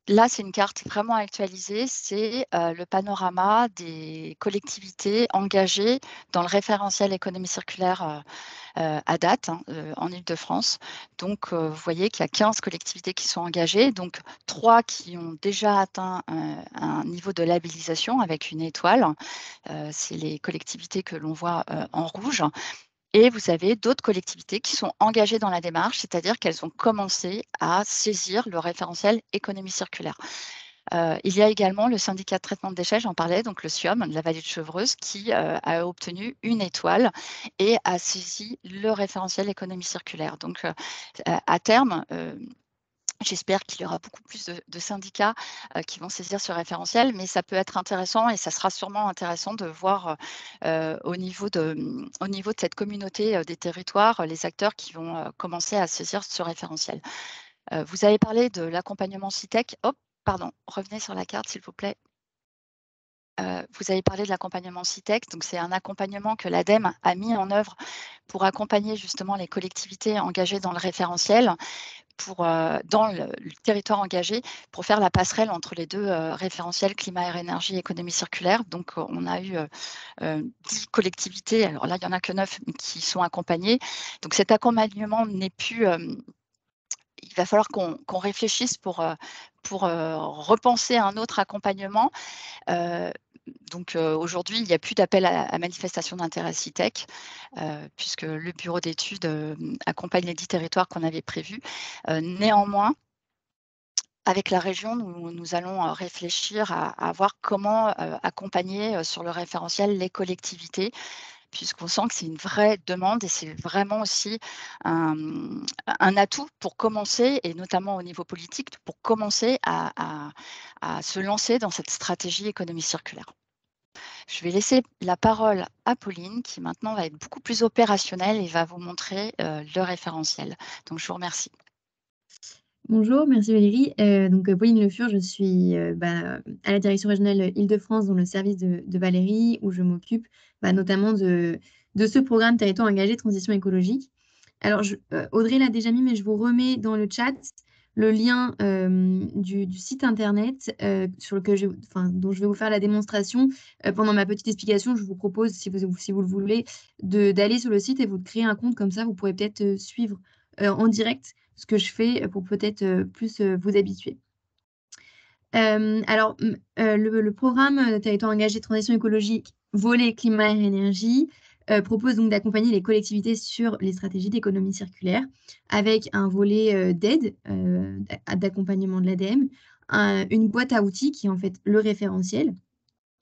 Là, c'est une carte vraiment actualisée, c'est euh, le panorama des collectivités engagées dans le référentiel économie circulaire euh, euh, à date hein, en Ile-de-France. Donc, vous voyez qu'il y a 15 collectivités qui sont engagées, donc trois qui ont déjà atteint un niveau de labellisation avec une étoile. c'est les collectivités que l'on voit en rouge. Et vous avez d'autres collectivités qui sont engagées dans la démarche, c'est-à-dire qu'elles ont commencé à saisir le référentiel économie circulaire. Euh, il y a également le syndicat de traitement de déchets, j'en parlais, donc le SIOM de la vallée de Chevreuse, qui euh, a obtenu une étoile et a saisi le référentiel économie circulaire. Donc, euh, à terme, J'espère qu'il y aura beaucoup plus de, syndicats euh, qui vont saisir ce référentiel, mais ça peut être intéressant et ça sera sûrement intéressant de voir euh, hum, au, niveau de, cette communauté euh, des territoires les acteurs qui vont commencer à saisir ce référentiel. vous avez parlé de l'accompagnement CITEC. E pardon, revenez sur la carte, s'il vous plaît. vous avez parlé de l'accompagnement CITEC, e donc c'est un accompagnement que l'ADEME a mis en œuvre pour accompagner justement les collectivités engagées dans le référentiel. Euh, dans le, territoire engagé pour faire la passerelle entre les deux euh, référentiels climat, air, énergie, économie circulaire. Donc, euh, on a eu dix collectivités, alors là, il n'y en a que neuf qui sont accompagnées. Donc, cet accompagnement n'est plus il va falloir qu'on réfléchisse pour, pour repenser un autre accompagnement donc euh, aujourd'hui, il n'y a plus d'appel à, manifestation d'intérêt CITEC, e euh, puisque le bureau d'études euh, accompagne les dix territoires qu'on avait prévus. néanmoins, avec la région, nous, allons réfléchir à voir comment accompagner sur le référentiel les collectivités puisqu'on sent que c'est une vraie demande et c'est vraiment aussi un, atout pour commencer, et notamment au niveau politique, pour commencer à, se lancer dans cette stratégie économie circulaire. Je vais laisser la parole à Pauline qui maintenant va être beaucoup plus opérationnelle et va vous montrer euh, le référentiel. Donc je vous remercie. Bonjour, merci Valérie. Euh, donc euh, Pauline Le je suis euh, bah, à la direction régionale Île-de-France dans le service de, Valérie où je m'occupe bah, notamment de, ce programme Territoire engagé transition écologique. Alors Audrey l'a déjà mis, mais je vous remets dans le chat le lien du, site internet sur lequel je, dont je vais vous faire la démonstration. pendant ma petite explication, je vous propose, si vous, si vous le voulez, d'aller sur le site et vous créer un compte comme ça, vous pourrez peut-être suivre en direct ce que je fais pour peut-être plus vous habituer. alors, le, programme programme Territoire engagé transition écologique, volet climat et énergie, propose donc d'accompagner les collectivités sur les stratégies d'économie circulaire avec un volet d'aide, d'accompagnement de l'ADEME, une boîte à outils qui est en fait le référentiel,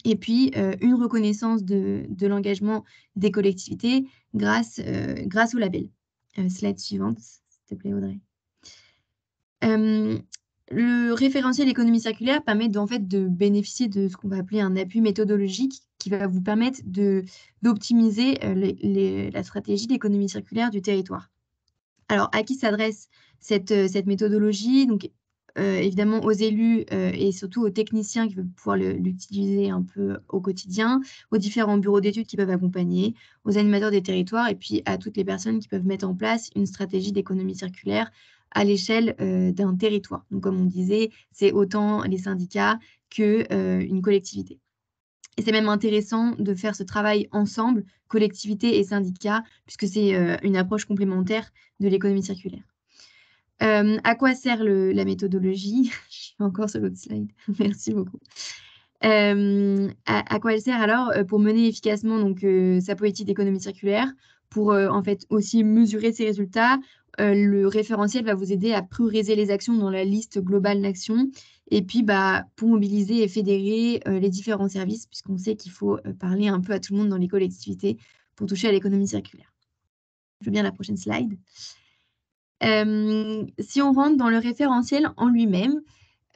et puis une reconnaissance de, l'engagement des collectivités grâce, grâce au label. slide suivante. Euh, le référentiel économie circulaire permet de, en fait, de bénéficier de ce qu'on va appeler un appui méthodologique qui va vous permettre d'optimiser euh, la stratégie d'économie circulaire du territoire. Alors, à qui s'adresse cette, euh, cette méthodologie euh, évidemment aux élus euh, et surtout aux techniciens qui peuvent pouvoir l'utiliser un peu au quotidien, aux différents bureaux d'études qui peuvent accompagner, aux animateurs des territoires et puis à toutes les personnes qui peuvent mettre en place une stratégie d'économie circulaire à l'échelle euh, d'un territoire. Donc comme on disait, c'est autant les syndicats qu'une une collectivité. Et c'est même intéressant de faire ce travail ensemble, collectivité et syndicats, puisque c'est une approche complémentaire de l'économie circulaire. Euh, à quoi sert la méthodologie [LAUGHS] Je suis encore sur l'autre slide. [LAUGHS] Merci beaucoup. Euh, à, quoi elle sert alors euh, pour mener efficacement donc, sa politique d'économie circulaire, pour en fait aussi mesurer ses résultats. le référentiel va vous aider à prioriser les actions dans la liste globale d'actions et puis bah, pour mobiliser et fédérer les différents services, puisqu'on sait qu'il faut parler un peu à tout le monde dans les collectivités pour toucher à l'économie circulaire. Je veux bien la prochaine slide. Euh, si on rentre dans le référentiel en lui-même,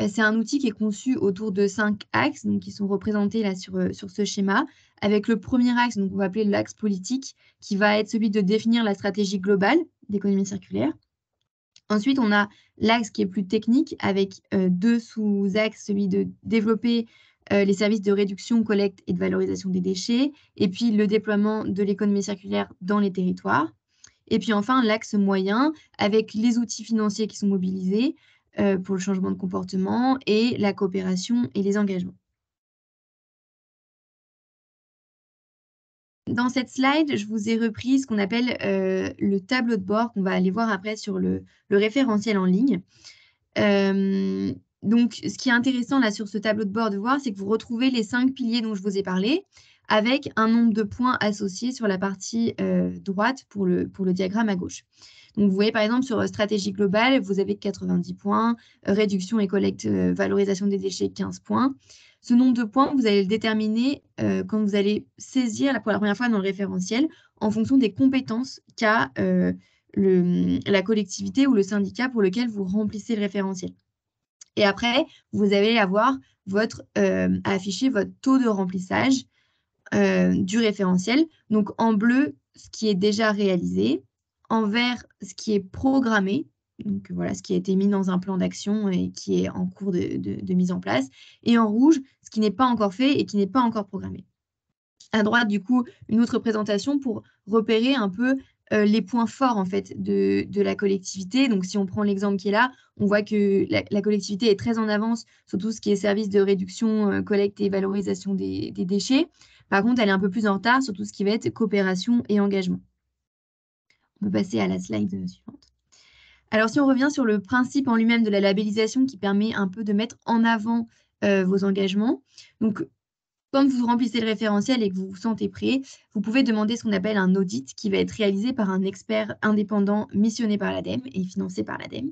euh, c'est un outil qui est conçu autour de cinq axes, donc qui sont représentés là euh, sur, ce schéma, avec le premier axe, donc on va appeler l'axe politique, qui va être celui de définir la stratégie globale d'économie circulaire. Ensuite, on a l'axe qui est plus technique, avec deux sous-axes, celui de développer les services de réduction, collecte et de valorisation des déchets, et puis le déploiement de l'économie circulaire dans les territoires. Et puis enfin, l'axe moyen avec les outils financiers qui sont mobilisés euh, pour le changement de comportement et la coopération et les engagements. Dans cette slide, je vous ai repris ce qu'on appelle euh, le tableau de bord qu'on va aller voir après sur le, référentiel en ligne. Euh, donc, ce qui est intéressant là sur ce tableau de bord de voir, c'est que vous retrouvez les cinq piliers dont je vous ai parlé, avec un nombre de points associés sur la partie euh, droite pour le, pour le diagramme à gauche. Donc, vous voyez, par exemple, sur euh, stratégie globale, vous avez 90 points, euh, réduction et collecte, valorisation des déchets, 15 points. Ce nombre de points, vous allez le déterminer quand vous allez saisir pour la première fois dans le référentiel en fonction des compétences qu'a la collectivité ou le syndicat pour lequel vous remplissez le référentiel. Et après, vous allez avoir votre, afficher votre taux de remplissage euh, du référentiel. Donc en bleu, ce qui est déjà réalisé, en vert, ce qui est programmé, donc voilà ce qui a été mis dans un plan d'action et qui est en cours de, mise en place, et en rouge, ce qui n'est pas encore fait et qui n'est pas encore programmé. À droite, du coup, une autre présentation pour repérer un peu euh, les points forts en fait de, la collectivité. Donc si on prend l'exemple qui est là, on voit que la, collectivité est très en avance sur tout ce qui est service de réduction, euh, collecte et valorisation des déchets. Par contre, elle est un peu plus en retard sur tout ce qui va être coopération et engagement. On peut passer à la slide euh, suivante. Alors, si on revient sur le principe en lui-même de la labellisation qui permet un peu de mettre en avant euh, vos engagements, donc quand vous remplissez le référentiel et que vous vous sentez prêt, vous pouvez demander ce qu'on appelle un audit qui va être réalisé par un expert indépendant missionné par l'ADEME et financé par l'ADEME.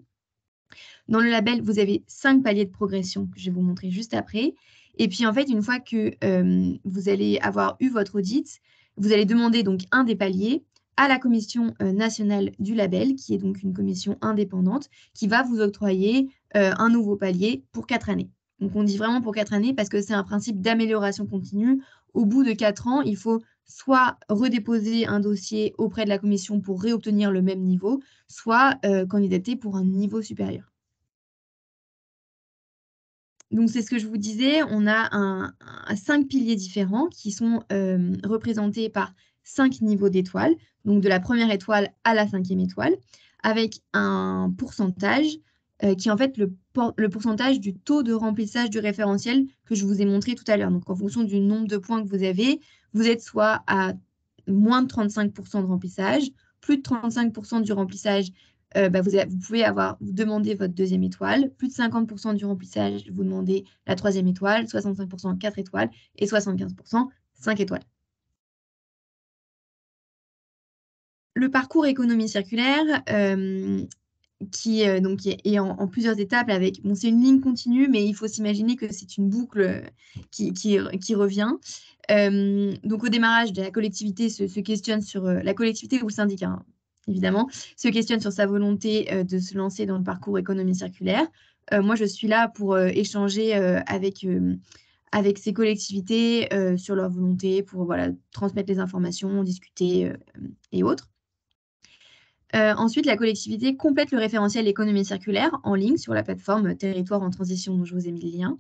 Dans le label, vous avez cinq paliers de progression que je vais vous montrer juste après. Et puis en fait, une fois que euh, vous allez avoir eu votre audit, vous allez demander donc un des paliers à la commission euh, nationale du label, qui est donc une commission indépendante, qui va vous octroyer euh, un nouveau palier pour quatre années. Donc on dit vraiment pour quatre années parce que c'est un principe d'amélioration continue. Au bout de quatre ans, il faut soit redéposer un dossier auprès de la commission pour réobtenir le même niveau, soit candidater pour un niveau supérieur. Donc, c'est ce que je vous disais, on a un, cinq piliers différents qui sont euh, représentés par cinq niveaux d'étoiles, donc de la première étoile à la cinquième étoile, avec un pourcentage euh, qui est en fait le, pourcentage du taux de remplissage du référentiel que je vous ai montré tout à l'heure. Donc, en fonction du nombre de points que vous avez, vous êtes soit à moins de 35% de remplissage, plus de 35% du remplissage euh, bah, vous, pouvez avoir, vous votre deuxième étoile, plus de 50% du remplissage, vous demandez la troisième étoile, 65% 4 étoiles et 75% 5 étoiles. Le parcours économie circulaire, euh, qui euh, donc est, en, plusieurs étapes avec bon c'est une ligne continue mais il faut s'imaginer que c'est une boucle qui, qui, revient donc au démarrage la collectivité se, questionne sur la collectivité ou le syndicat hein évidemment, se questionne sur sa volonté euh, de se lancer dans le parcours économie circulaire. Euh, moi, je suis là pour euh, échanger avec, avec ces collectivités sur leur volonté, pour voilà, transmettre les informations, discuter et autres. ensuite, la collectivité complète le référentiel économie circulaire en ligne sur la plateforme Territoire en transition dont je vous ai mis le lien.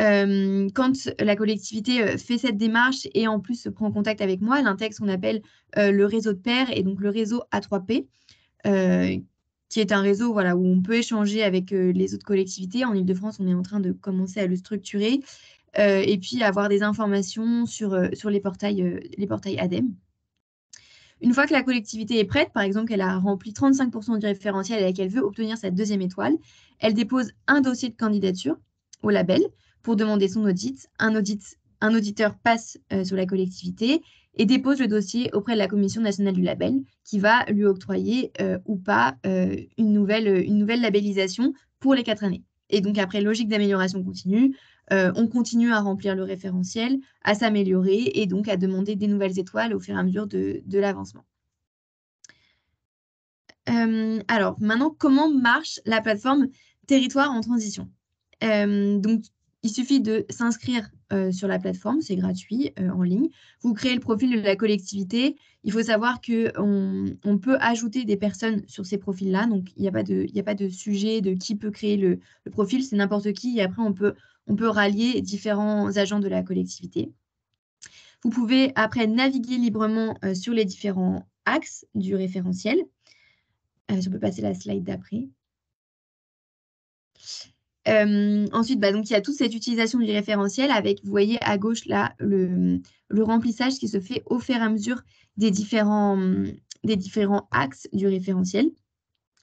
Euh, quand la collectivité euh, fait cette démarche et en plus se prend en contact avec moi, elle intègre ce qu'on appelle euh, le réseau de pairs et donc le réseau A3P, qui est un réseau voilà, où on peut échanger avec les autres collectivités. En Ile-de-France, on est en train de commencer à le structurer et puis avoir des informations sur, les, portails, les portails ADEME. Une fois que la collectivité est prête, par exemple elle a rempli 35% du référentiel et qu'elle veut obtenir sa deuxième étoile, elle dépose un dossier de candidature au label pour demander son audit. Un, auditeur passe euh, sur la collectivité et dépose le dossier auprès de la Commission nationale du label qui va lui octroyer euh, ou pas euh, une, nouvelle, une nouvelle labellisation pour les quatre années. Et donc après, logique d'amélioration continue, on continue à remplir le référentiel, à s'améliorer et donc à demander des nouvelles étoiles au fur et à mesure de, l'avancement. alors maintenant, comment marche la plateforme Territoire en transition donc, il suffit de s'inscrire euh, sur la plateforme, c'est gratuit euh, en ligne. Vous créez le profil de la collectivité. Il faut savoir qu'on on peut ajouter des personnes sur ces profils-là. Donc, il n'y a, pas de, sujet de qui peut créer le, profil, c'est n'importe qui. Et après, on peut, rallier différents agents de la collectivité. Vous pouvez après naviguer librement euh, sur les différents axes du référentiel. on peut passer la slide d'après. Euh, ensuite, bah, donc, il y a toute cette utilisation du référentiel avec, vous voyez à gauche là, le, remplissage qui se fait au fur et à mesure des différents, axes du référentiel.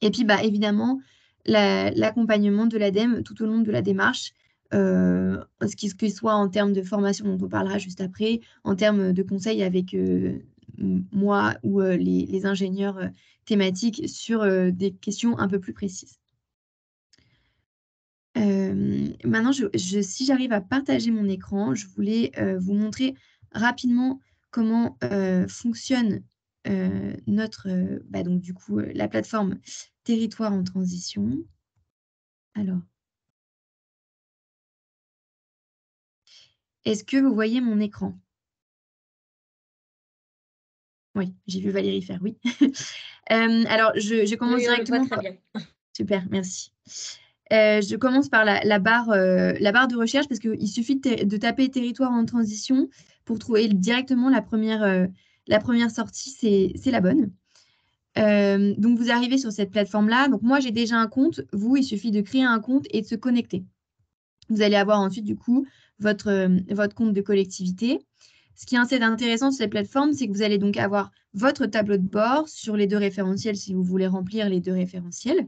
Et puis, bah, évidemment, l'accompagnement de l'ADEME tout au long de la démarche, euh, ce soit en termes de formation dont on parlera juste après, en termes de conseils avec euh, moi ou euh, les, ingénieurs thématiques sur des questions un peu plus précises maintenant, si j'arrive à partager mon écran, je voulais vous montrer rapidement comment fonctionne notre, bah, donc du coup, la plateforme Territoire en transition. Alors, est-ce que vous voyez mon écran Oui, j'ai vu Valérie faire oui. [LAUGHS] alors, je, commence directement. Très bien. Super, merci. Euh, je commence par la, barre, euh, la barre de recherche parce qu'il suffit de, taper territoire en transition pour trouver directement la première, euh, la première sortie, c'est la bonne. donc vous arrivez sur cette plateforme-là. Donc moi j'ai déjà un compte, vous il suffit de créer un compte et de se connecter. Vous allez avoir ensuite du coup votre, votre compte de collectivité. Ce qui est assez intéressant sur cette plateforme, c'est que vous allez donc avoir votre tableau de bord sur les deux référentiels si vous voulez remplir les deux référentiels.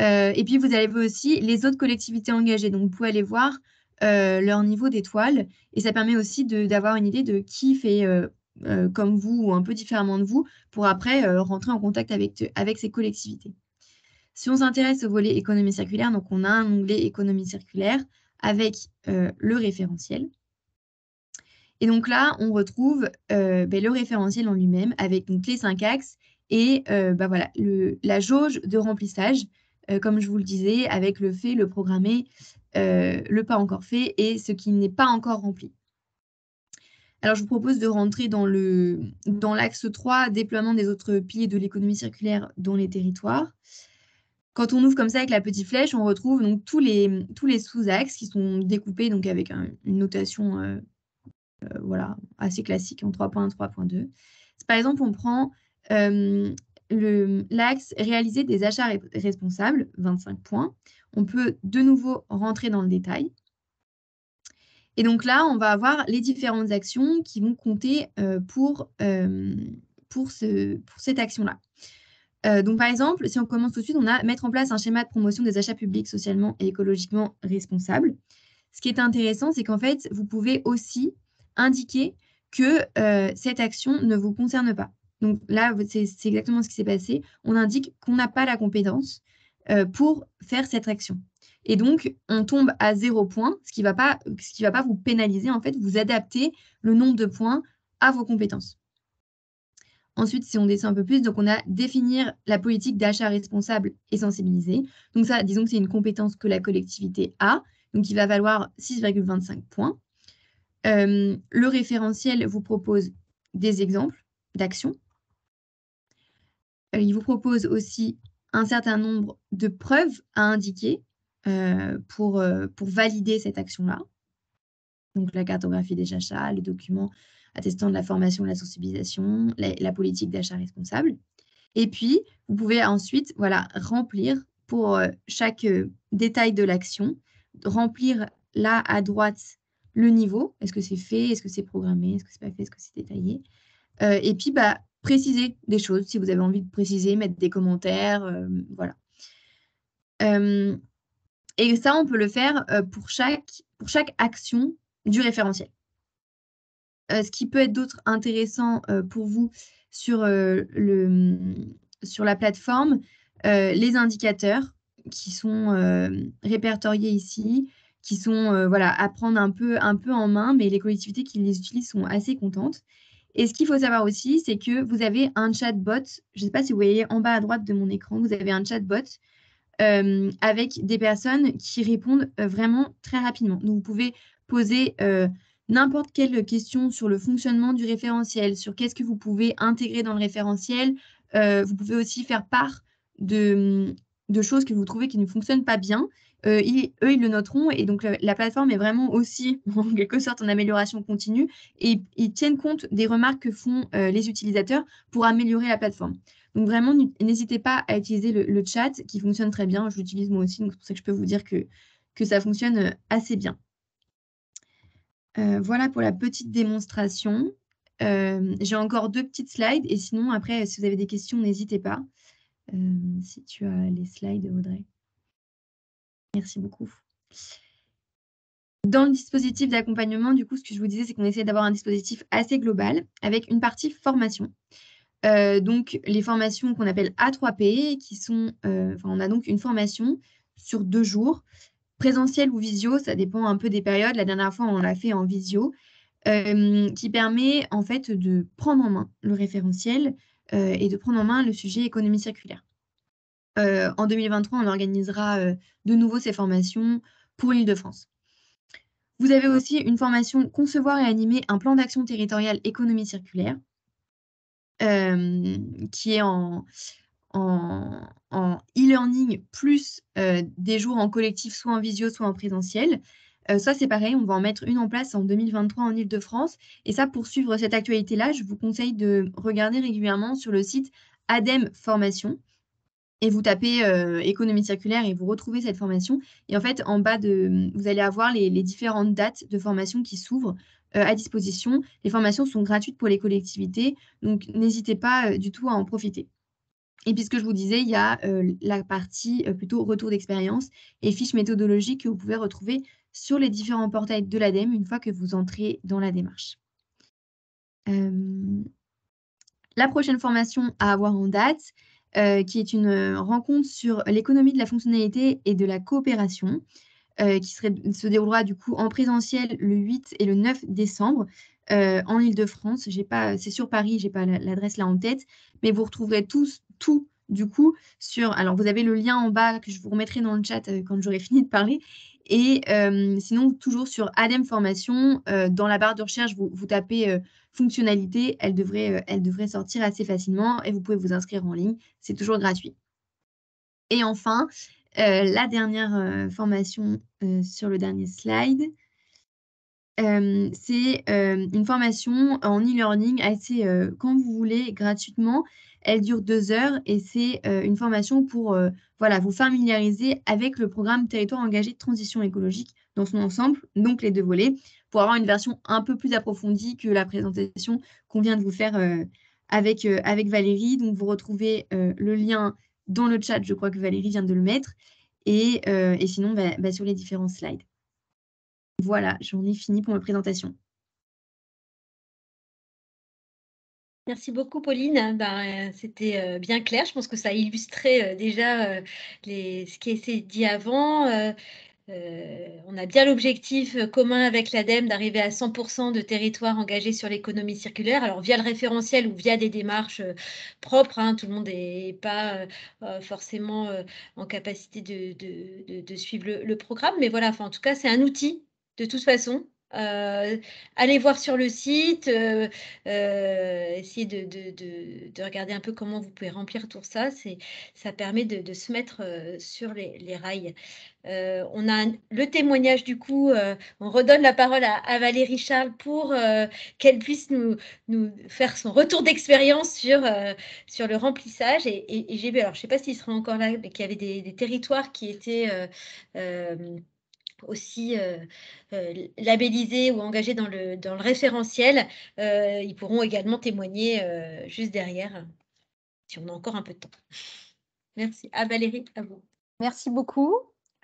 Euh, et puis, vous avez aussi les autres collectivités engagées. Donc, vous pouvez aller voir euh, leur niveau d'étoile. Et ça permet aussi d'avoir une idée de qui fait euh, comme vous ou un peu différemment de vous pour après rentrer en contact avec, ces collectivités. Si on s'intéresse au volet économie circulaire, donc on a un onglet économie circulaire avec le référentiel. Et donc là, on retrouve ben, le référentiel en lui-même avec les cinq axes et ben la jauge de remplissage euh, comme je vous le disais, avec le fait, le programmé, euh, le pas encore fait et ce qui n'est pas encore rempli. Alors, je vous propose de rentrer dans l'axe dans 3, déploiement des autres piliers de l'économie circulaire dans les territoires. Quand on ouvre comme ça avec la petite flèche, on retrouve donc tous les, tous les sous-axes qui sont découpés donc avec une notation euh, voilà, assez classique en 3.1, 3.2. Par exemple, on prend l'axe réaliser des achats responsables, 25 points. On peut de nouveau rentrer dans le détail. Et donc là, on va avoir les différentes actions qui vont compter euh, pour, euh, pour, ce, pour cette action-là. Euh, donc par exemple, si on commence tout de suite, on a mettre en place un schéma de promotion des achats publics socialement et écologiquement responsables. Ce qui est intéressant, c'est qu'en fait, vous pouvez aussi indiquer que cette action ne vous concerne pas. Donc là, c'est exactement ce qui s'est passé. On indique qu'on n'a pas la compétence euh, pour faire cette action. Et donc, on tombe à zéro point, ce qui ne va, pas, va pas vous pénaliser. En fait, vous adapter le nombre de points à vos compétences. Ensuite, si on descend un peu plus, donc on a définir la politique d'achat responsable et sensibiliser. Donc ça, disons que c'est une compétence que la collectivité a, donc il va valoir 6,25 points. Euh, le référentiel vous propose des exemples d'actions euh, il vous propose aussi un certain nombre de preuves à indiquer euh, pour, euh, pour valider cette action-là. Donc la cartographie des achats, les documents attestant de la formation, de la sensibilisation, la, politique d'achat responsable. Et puis, vous pouvez ensuite voilà, remplir pour chaque détail de l'action, remplir là à droite le niveau, est-ce que c'est fait, est-ce que c'est programmé, est-ce que c'est pas fait, est-ce que c'est détaillé. et puis, bah, préciser des choses si vous avez envie de préciser, mettre des commentaires, euh, voilà. Euh, et ça, on peut le faire euh, pour, chaque, pour chaque action du référentiel. ce qui peut être d'autre intéressant pour vous sur, le, sur la plateforme, les indicateurs qui sont répertoriés ici, qui sont voilà, à prendre un peu, un peu en main, mais les collectivités qui les utilisent sont assez contentes. Et ce qu'il faut savoir aussi, c'est que vous avez un chatbot. Je ne sais pas si vous voyez en bas à droite de mon écran, vous avez un chatbot euh, avec des personnes qui répondent euh, vraiment très rapidement. Donc, vous pouvez poser euh, n'importe quelle question sur le fonctionnement du référentiel, sur qu'est-ce que vous pouvez intégrer dans le référentiel. vous pouvez aussi faire part de, de choses que vous trouvez qui ne fonctionnent pas bien. Euh, eux, ils le noteront. Et donc, la, plateforme est vraiment aussi, [LAUGHS] en quelque sorte, en amélioration continue. Et ils tiennent compte des remarques que font euh, les utilisateurs pour améliorer la plateforme. Donc, vraiment, n'hésitez pas à utiliser le, chat qui fonctionne très bien. Je l'utilise moi aussi, donc c'est pour ça que je peux vous dire que, que ça fonctionne euh, assez bien. voilà pour la petite démonstration. J'ai encore deux petites slides et sinon, après, si vous avez des questions, n'hésitez pas. si tu as les slides, Audrey. Merci beaucoup. Dans le dispositif d'accompagnement, du coup, ce que je vous disais, c'est qu'on essaie d'avoir un dispositif assez global avec une partie formation. Euh, donc, les formations qu'on appelle A3P, qui sont, euh, enfin, on a donc une formation sur deux jours, présentiel ou visio, ça dépend un peu des périodes. La dernière fois, on l'a fait en visio, euh, qui permet en fait de prendre en main le référentiel et de prendre en main le sujet économie circulaire. Euh, en 2023, on organisera euh, de nouveau ces formations pour l'Île-de-France. Vous avez aussi une formation Concevoir et animer un plan d'action territorial économie circulaire, euh, qui est en, e-learning plus des jours en collectif, soit en visio, soit en présentiel. ça, c'est pareil, on va en mettre une en place en 2023 en Île-de-France. Et ça, pour suivre cette actualité-là, je vous conseille de regarder régulièrement sur le site ADEM Formation et vous tapez euh, économie circulaire et vous retrouvez cette formation. Et en fait, en bas de, vous allez avoir les, différentes dates de formation qui s'ouvrent euh, à disposition. Les formations sont gratuites pour les collectivités, donc n'hésitez pas euh, du tout à en profiter. Et puis ce que je vous disais, il y a la partie plutôt retour d'expérience et fiches méthodologiques que vous pouvez retrouver sur les différents portails de l'ADEME une fois que vous entrez dans la démarche. La prochaine formation à avoir en date, euh, qui est une euh, rencontre sur l'économie de la fonctionnalité et de la coopération, euh, qui se déroulera du coup en présentiel le 8 et le 9 décembre en Ile-de-France. c'est sur Paris, j'ai pas l'adresse là en tête, mais vous retrouverez tout du coup sur. Alors vous avez le lien en bas que je vous remettrai dans le chat quand j'aurai [LAUGHS] fini de parler. Et sinon, toujours sur ADEM Formation, dans la barre de recherche, vous, vous tapez Fonctionnalité, elle devrait, euh, elle devrait sortir assez facilement et vous pouvez vous inscrire en ligne. C'est toujours gratuit. Et enfin, euh, la dernière euh, formation sur le dernier slide, c'est une formation en e-learning assez, quand vous voulez, gratuitement. Elle dure deux heures et c'est une formation pour voilà, vous familiariser avec le programme Territoire engagé de transition écologique dans son ensemble, donc les deux volets, pour avoir une version un peu plus approfondie que la présentation qu'on vient de vous faire euh, avec, euh, avec Valérie. Donc, vous retrouvez euh, le lien dans le chat, je crois que Valérie vient de le mettre, et, sinon bah, bah, sur les différents slides. Voilà, j'en ai fini pour ma présentation. Merci beaucoup, Pauline. Ben, c'était bien clair. Je pense que ça a illustré déjà ce qui a dit avant. Euh, on a bien l'objectif euh, commun avec l'ADEME d'arriver à 100% de territoires engagés sur l'économie circulaire. Alors via le référentiel ou via des démarches euh, propres, hein, tout le monde n'est pas forcément en capacité de, suivre le, programme, mais voilà, en tout cas c'est un outil de toute façon euh, allez voir sur le site, euh, euh essayez de, de, de, regarder un peu comment vous pouvez remplir tout ça. Ça permet de, se mettre euh, sur les, rails. on a le témoignage du coup, on redonne la parole à, Valérie Charles pour qu'elle puisse nous, nous, faire son retour d'expérience sur, sur le remplissage. Et, et, j'ai vu, alors je ne sais pas s'il sera encore là, mais qu'il y avait des, des territoires qui étaient aussi euh, euh, labellisés ou engagés dans le, référentiel. Euh, ils pourront également témoigner juste derrière, si on a encore un peu de temps. Merci. À ah, Valérie, à vous. Merci beaucoup.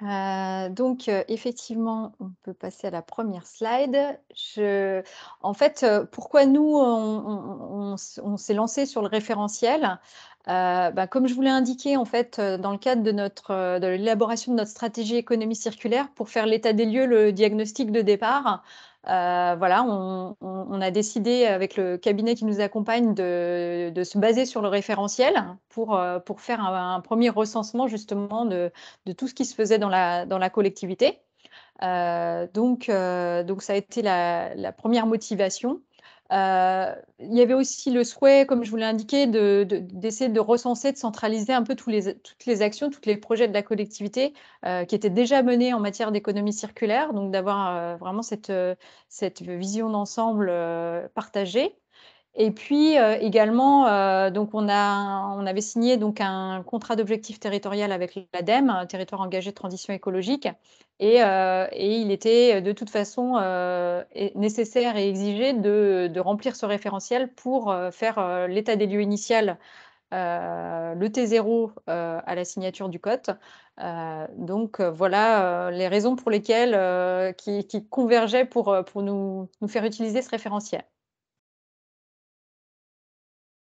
donc effectivement, on peut passer à la première slide. En fait, pourquoi nous, on s'est lancé sur le référentiel euh, bah, comme je vous l'ai indiqué, en fait, euh, dans le cadre de, notre, euh, de l'élaboration de notre stratégie économie circulaire, pour faire l'état des lieux, le diagnostic de départ, voilà, on, a décidé avec le cabinet qui nous accompagne de, se baser sur le référentiel pour, pour faire un, premier recensement justement de, de, tout ce qui se faisait dans la, dans la collectivité. donc, donc, ça a été la première motivation. Euh, il y avait aussi le souhait, comme je vous l'ai indiqué, d'essayer de, recenser, de centraliser un peu toutes les actions, tous les projets de la collectivité euh, qui étaient déjà menés en matière d'économie circulaire, donc d'avoir euh, vraiment cette vision d'ensemble partagée. Et puis euh, également, euh, donc on, a, on avait signé donc un contrat d'objectif territorial avec l'ADEME, Territoire engagé de transition écologique, et, euh, et il était de toute façon nécessaire et exigé de, remplir ce référentiel pour faire l'état des lieux initial, le T0 à la signature du code. donc voilà les raisons pour lesquelles qui, convergeaient pour, pour nous faire utiliser ce référentiel.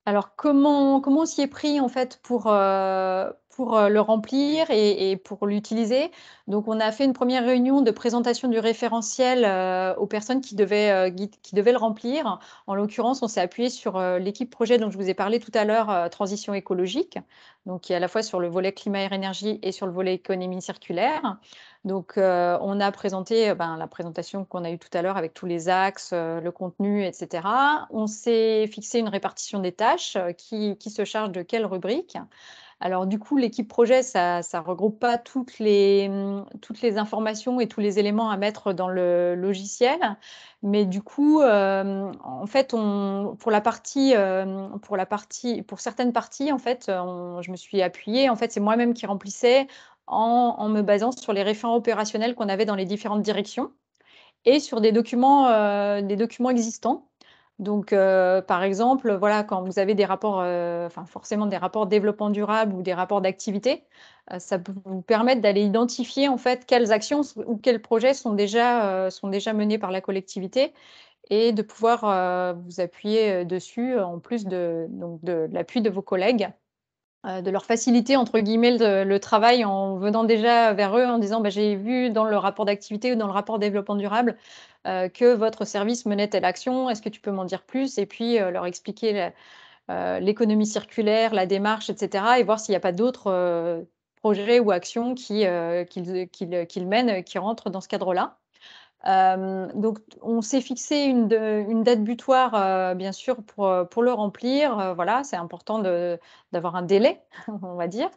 Alors, comment, comment s'y est pris en fait pour, euh, pour euh, le remplir et, pour l'utiliser. Donc, on a fait une première réunion de présentation du référentiel euh, aux personnes qui devaient, euh, qui devaient le remplir. En l'occurrence, on s'est appuyé sur l'équipe projet dont je vous ai parlé tout à l'heure, Transition écologique, donc qui est à la fois sur le volet climat-air-énergie et sur le volet économie circulaire. Donc, on a présenté ben, la présentation qu'on a eue tout à l'heure avec tous les axes, le contenu, etc. On s'est fixé une répartition des tâches, qui, qui, se charge de quelle rubrique. Alors du coup, l'équipe projet, ça ne regroupe pas toutes les, mm, toutes les informations et tous les éléments à mettre dans le logiciel. Mais du coup, euh, en fait, pour, la partie, euh, pour, la partie, pour certaines parties, en fait, je me suis appuyée. En fait, c'est moi-même qui remplissais en, me basant sur les référents opérationnels qu'on avait dans les différentes directions et sur des documents, euh, des documents existants donc, euh, par exemple, voilà, quand vous avez des rapports, euh, enfin forcément des rapports développement durable ou des rapports d'activité, euh, ça peut vous permettre d'aller identifier en fait quelles actions ou quels projets sont déjà, sont déjà menés par la collectivité et de pouvoir vous appuyer dessus en plus de, de l'appui de vos collègues euh, de leur faciliter entre guillemets le, travail en venant déjà vers eux en disant bah, j'ai vu dans le rapport d'activité ou dans le rapport développement durable euh, que votre service menait telle action, est-ce que tu peux m'en dire plus et puis euh, leur expliquer l'économie circulaire, la démarche, etc. et voir s'il n'y a pas d'autres projets ou actions qu'ils mènent qui rentrent dans ce cadre-là. Euh, donc, on s'est fixé une, date butoir, euh, bien sûr, pour, euh, le remplir. voilà, c'est important d'avoir un délai, [LAUGHS] on va dire.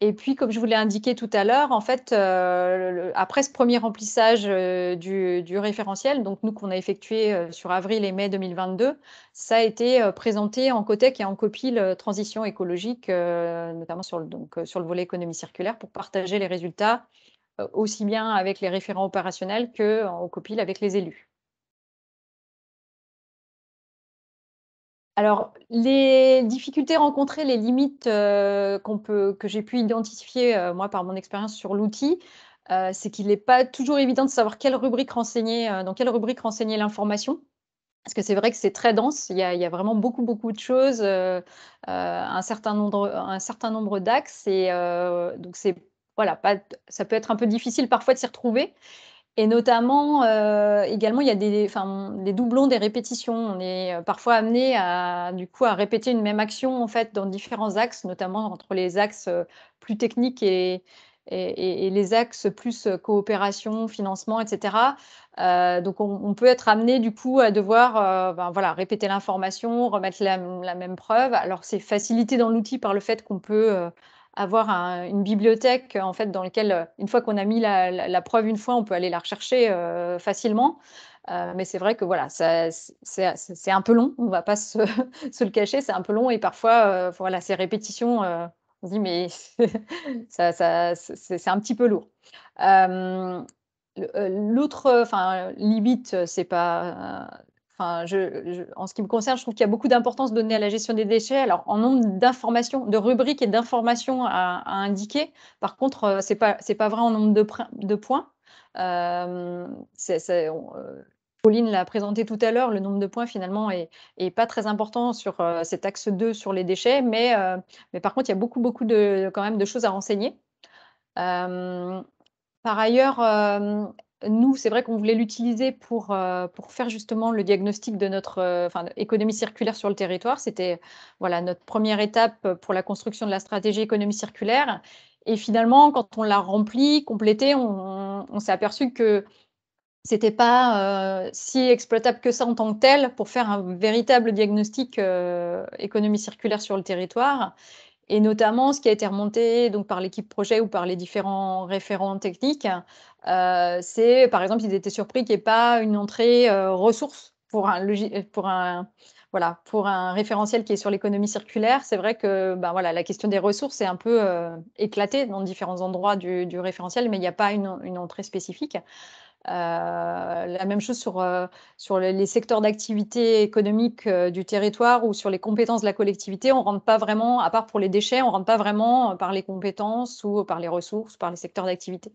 Et puis, comme je vous l'ai indiqué tout à l'heure, en fait, après ce premier remplissage du, référentiel, donc nous qu'on a effectué sur avril et mai 2022, ça a été présenté en Cotec et en Copil transition écologique, notamment sur le volet économie circulaire, pour partager les résultats euh, aussi bien avec les référents opérationnels qu'en euh, copile avec les élus. Alors, les difficultés rencontrées, les limites euh, peut, que j'ai pu identifier, moi, par mon expérience sur l'outil, c'est qu'il n'est pas toujours évident de savoir quelle rubrique renseigner, dans quelle rubrique renseigner l'information. Parce que c'est vrai que c'est très dense, il y, a, vraiment beaucoup, beaucoup de choses, un certain nombre, un certain nombre d'axes, et donc c'est voilà, pas, ça peut être un peu difficile parfois de s'y retrouver. Et notamment, euh, également, il y a des, enfin, des doublons, des répétitions. On est euh, parfois amené à, du coup, à répéter une même action en fait dans différents axes, notamment entre les axes euh, plus techniques et, et, les axes plus coopération, financement, etc. donc, on, peut être amené du coup à devoir, ben, voilà, répéter l'information, remettre la, même preuve. Alors, c'est facilité dans l'outil par le fait qu'on peut avoir une bibliothèque en fait dans laquelle euh, une fois qu'on a mis la, preuve une fois on peut aller la rechercher euh, facilement euh, mais c'est vrai que voilà c'est un peu long on va pas [LAUGHS] se, le cacher c'est un peu long et parfois voilà ces répétitions on se dit mais [LAUGHS] ça, ça c'est un petit peu lourd L'autre, enfin, limite, c'est pas, je, en ce qui me concerne, je trouve qu'il y a beaucoup d'importance donnée à la gestion des déchets. Alors, en nombre d'informations, de rubriques et d'informations à, indiquer, par contre, euh, ce n'est pas, pas, vrai en nombre de, points. Euh, euh, Pauline l'a présenté tout à l'heure, le nombre de points finalement n'est pas très important sur cet axe 2 sur les déchets, mais, mais par contre, il y a beaucoup, beaucoup de, quand même de choses à renseigner. par ailleurs, nous, c'est vrai qu'on voulait l'utiliser pour, euh, pour faire justement le diagnostic de notre euh, économie circulaire sur le territoire. C'était voilà, notre première étape pour la construction de la stratégie économie circulaire. Et finalement, quand on l'a rempli, complété, on, s'est aperçu que n'était pas euh, si exploitable que ça en tant que tel pour faire un véritable diagnostic économie circulaire sur le territoire. Et notamment, ce qui a été remonté donc, par l'équipe projet ou par les différents référents techniques, euh, c'est, par exemple, ils étaient surpris qu'il n'y ait pas une entrée euh, ressources pour un, euh, pour, un, référentiel qui est sur l'économie circulaire. C'est vrai que ben la question des ressources est un peu éclatée dans différents endroits du, référentiel, mais il n'y a pas une, entrée spécifique. la même chose sur, les secteurs d'activité économique du territoire ou sur les compétences de la collectivité. On ne rentre pas vraiment, à part pour les déchets, on ne rentre pas vraiment par les compétences ou par les ressources, par les secteurs d'activité.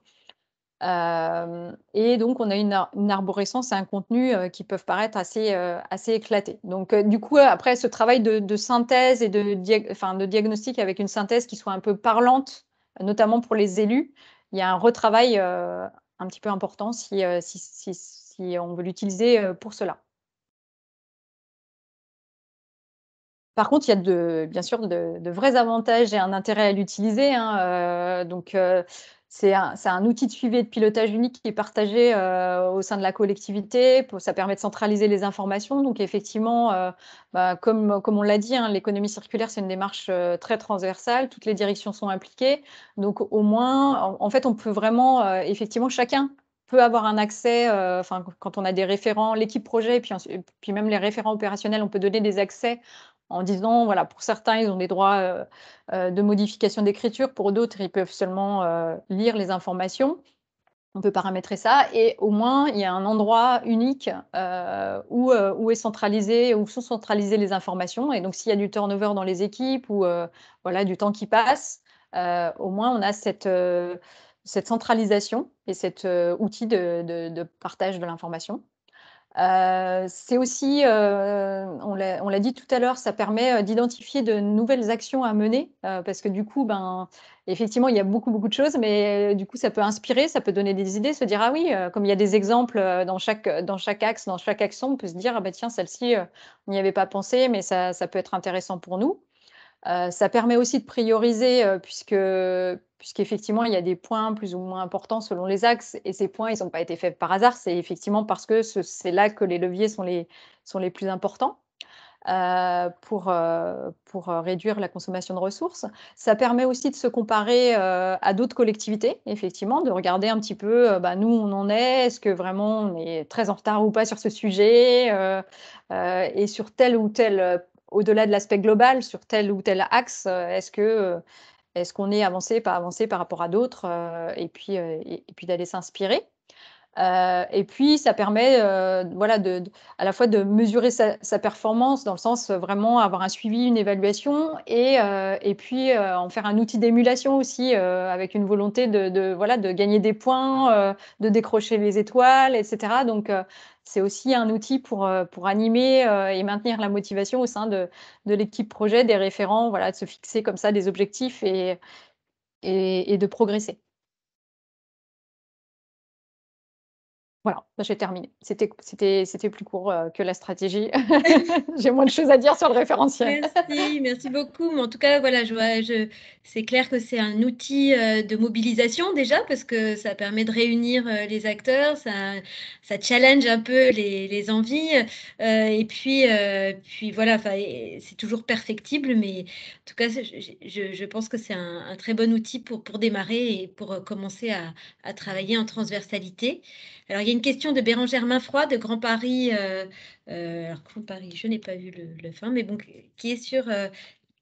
Euh, et donc, on a une, arborescence et un contenu euh, qui peuvent paraître assez, euh, assez éclatés. Donc, du coup, après ce travail de, synthèse et de, de, diagnostic avec une synthèse qui soit un peu parlante, notamment pour les élus, il y a un retravail un petit peu important si, si, si, on veut l'utiliser pour cela. Par contre, il y a de, bien sûr de, vrais avantages et un intérêt à l'utiliser. Hein, donc, c'est un, outil de suivi et de pilotage unique qui est partagé euh, au sein de la collectivité. Pour, ça permet de centraliser les informations. Donc effectivement, euh, bah, comme, on l'a dit, hein, l'économie circulaire, c'est une démarche euh, très transversale. Toutes les directions sont impliquées. Donc au moins, en, fait, on peut vraiment, effectivement, chacun peut avoir un accès, quand on a des référents, l'équipe projet, puis même les référents opérationnels, on peut donner des accès en disant, voilà, pour certains, ils ont des droits euh, euh, de modification d'écriture, pour d'autres, ils peuvent seulement euh, lire les informations. On peut paramétrer ça et au moins il y a un endroit unique où, est centralisé, où sont centralisées les informations. Et donc s'il y a du turnover dans les équipes ou voilà du temps qui passe, au moins on a cette, centralisation et cet outil de partage de l'information. Euh, c'est aussi, euh, on l'a dit tout à l'heure, ça permet euh, d'identifier de nouvelles actions à mener parce que du coup, ben, effectivement, il y a beaucoup, beaucoup de choses, mais du coup, ça peut inspirer, ça peut donner des idées, se dire, ah oui, comme il y a des exemples dans chaque, dans chaque axe, dans chaque action, on peut se dire, ah ben tiens, celle-ci, on n'y avait pas pensé, mais ça peut être intéressant pour nous. Euh, ça permet aussi de prioriser, euh, puisque puisqu'effectivement, il y a des points plus ou moins importants selon les axes, et ces points, ils n'ont pas été faits par hasard, c'est effectivement parce que c'est là que les leviers sont les, sont les plus importants. Euh, pour, pour réduire la consommation de ressources. Ça permet aussi de se comparer à d'autres collectivités, effectivement, de regarder un petit peu, bah, nous, on en est, est-ce que vraiment on est très en retard ou pas sur ce sujet, et sur tel ou tel au-delà de l'aspect global sur tel ou tel axe, euh, est-ce que euh, est qu'on est avancé, pas avancé par rapport à d'autres, euh, et puis, et puis d'aller s'inspirer. Euh, et puis, ça permet euh, voilà, de, à la fois de mesurer sa, performance, dans le sens euh, vraiment avoir un suivi, une évaluation, et, et puis en faire un outil d'émulation aussi, avec une volonté de, voilà, de gagner des points, de décrocher les étoiles, etc. Donc, c'est aussi un outil pour, pour animer et maintenir la motivation au sein de, de l'équipe projet, des référents, voilà, de se fixer comme ça des objectifs et, et de progresser. Voilà. Bah, j'ai terminé. C'était, c'était, c'était plus court euh, que la stratégie. [LAUGHS] j'ai moins de choses à dire sur le référentiel. Merci, merci beaucoup. Mais en tout cas, voilà, c'est clair que c'est un outil euh, de mobilisation déjà parce que ça permet de réunir euh, les acteurs, ça, ça challenge un peu les, les envies. et puis, puis voilà, c'est toujours perfectible, mais en tout cas, je, je, pense que c'est un, un, très bon outil pour, pour démarrer et pour commencer à, à travailler en transversalité. Alors, il y a une question de Bérangère Mainfroy de Grand Paris, euh, euh, alors Grand Paris, je n'ai pas vu le, le, fin, mais bon, qui est sur euh,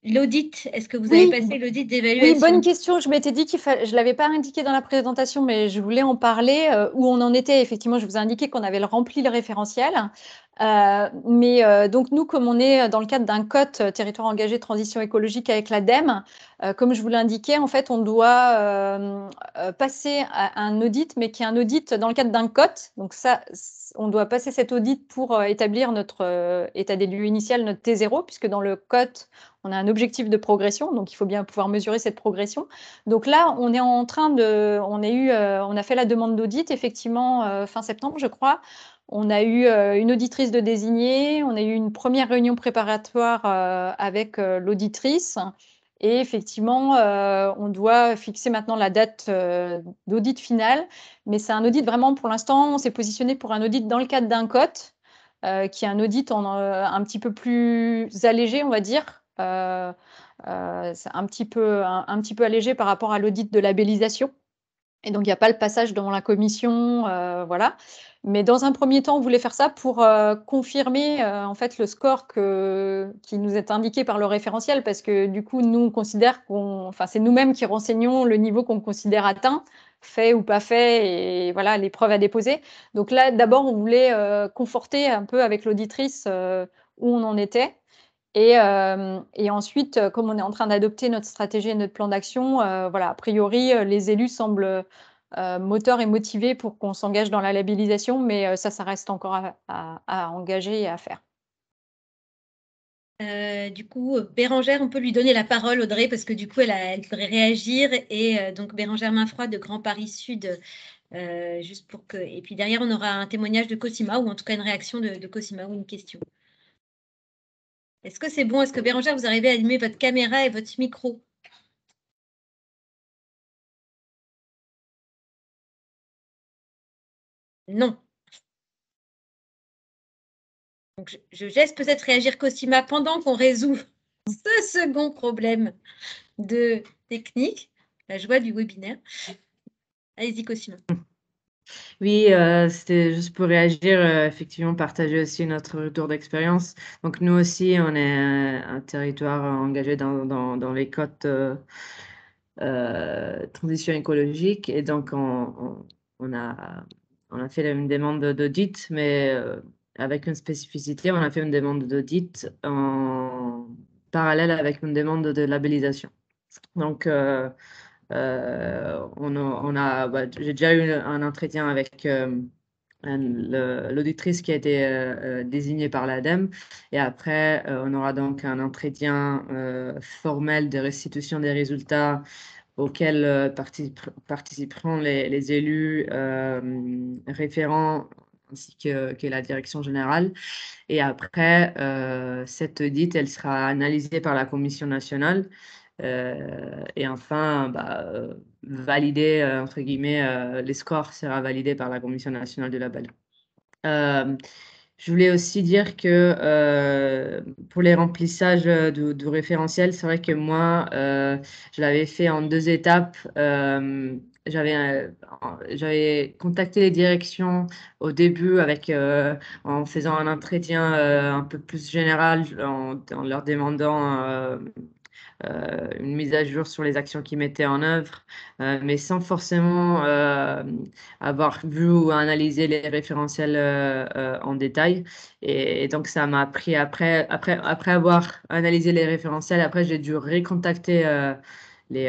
L'audit, est-ce que vous avez passé l'audit d'évaluation Oui, bonne question. Je m'étais dit qu'il fallait, je l'avais pas indiqué dans la présentation, mais je voulais en parler euh, où on en était. Effectivement, je vous ai indiqué qu'on avait rempli le référentiel. Euh, mais euh, donc nous, comme on est dans le cadre d'un COTE, territoire engagé transition écologique avec l'ADEME, comme je vous l'indiquais, en fait, on doit passer un audit, mais qui est un audit dans le cadre d'un COTE. Donc ça, on doit passer cet audit pour établir notre état des lieux initial, notre T0, puisque dans le COTE, on a un objectif de progression, donc il faut bien pouvoir mesurer cette progression. Donc là, on est en train de, on a eu, euh, on a fait la demande d'audit effectivement euh, fin septembre, je crois. On a eu euh, une auditrice de désignée, on a eu une première réunion préparatoire avec l'auditrice. Et effectivement, on doit fixer maintenant la date d'audit final. Mais c'est un audit vraiment, pour l'instant, on s'est positionné pour un audit dans le cadre d'un COT, qui est un audit un petit peu plus allégé, on va dire, euh, euh, un, petit peu, un, petit peu allégé par rapport à l'audit de labellisation. Et donc, il n'y a pas le passage devant la commission, euh, voilà. Mais dans un premier temps, on voulait faire ça pour confirmer en fait le score qui nous est indiqué par le référentiel, parce que du coup, nous on considère qu'on, enfin, c'est nous-mêmes qui renseignons le niveau qu'on considère atteint, fait ou pas fait, et voilà, les preuves à déposer. Donc là, d'abord, on voulait conforter un peu avec l'auditrice où on en était, euh, et, ensuite, euh, comme on est en train d'adopter notre stratégie et notre plan d'action, euh, voilà, a priori, les élus semblent moteurs et motivés pour qu'on s'engage dans la labellisation, mais ça, ça reste encore à, engager et à faire. du coup, Bérangère, on peut lui donner la parole, Audrey, parce que du coup, elle, a, devrait réagir. Et donc, Bérangère Mainfroid de Grand Paris Sud, juste pour que. Et puis derrière, on aura un témoignage de Cosima, ou en tout cas une réaction de Cosima ou une question. Est-ce que c'est bon Est-ce que Bérangère, vous arrivez à allumer votre caméra et votre micro Non. je, je laisse peut-être réagir Cosima pendant qu'on résout [LAUGHS] ce second problème de technique, la joie du webinaire. Allez-y, Cosima. Oui, euh, c'était juste pour réagir, euh, effectivement, partager aussi notre retour d'expérience. Donc, nous aussi, on est euh, un territoire engagé dans, les côtes transition écologique. Et donc, on, a, on a fait une demande d'audit, mais avec une spécificité, on a fait une demande d'audit en parallèle avec une demande de labellisation. Donc, euh, on, a, bah, j'ai déjà eu un entretien avec euh, l'auditrice qui a été euh, désignée par l'ADEME. Et après, on aura donc un entretien formel de restitution des résultats auxquels participeront les, élus référents ainsi que, que, la direction générale. Et après, cette audite, elle sera analysée par la Commission nationale euh, et enfin, bah, euh, valider, euh, entre guillemets, les scores sera validé par la Commission nationale la balle. Je voulais aussi dire que pour les remplissages du, référentiel, c'est vrai que moi, je l'avais fait en deux étapes. Euh, j'avais contacté les directions au début avec, en faisant un entretien un peu plus général, en, en leur demandant euh, une mise à jour sur les actions qu'ils mettaient en œuvre, euh, mais sans forcément euh, avoir vu ou analysé les référentiels en détail. Et, donc, ça m'a appris après, avoir analysé les référentiels, après, j'ai dû recontacter les.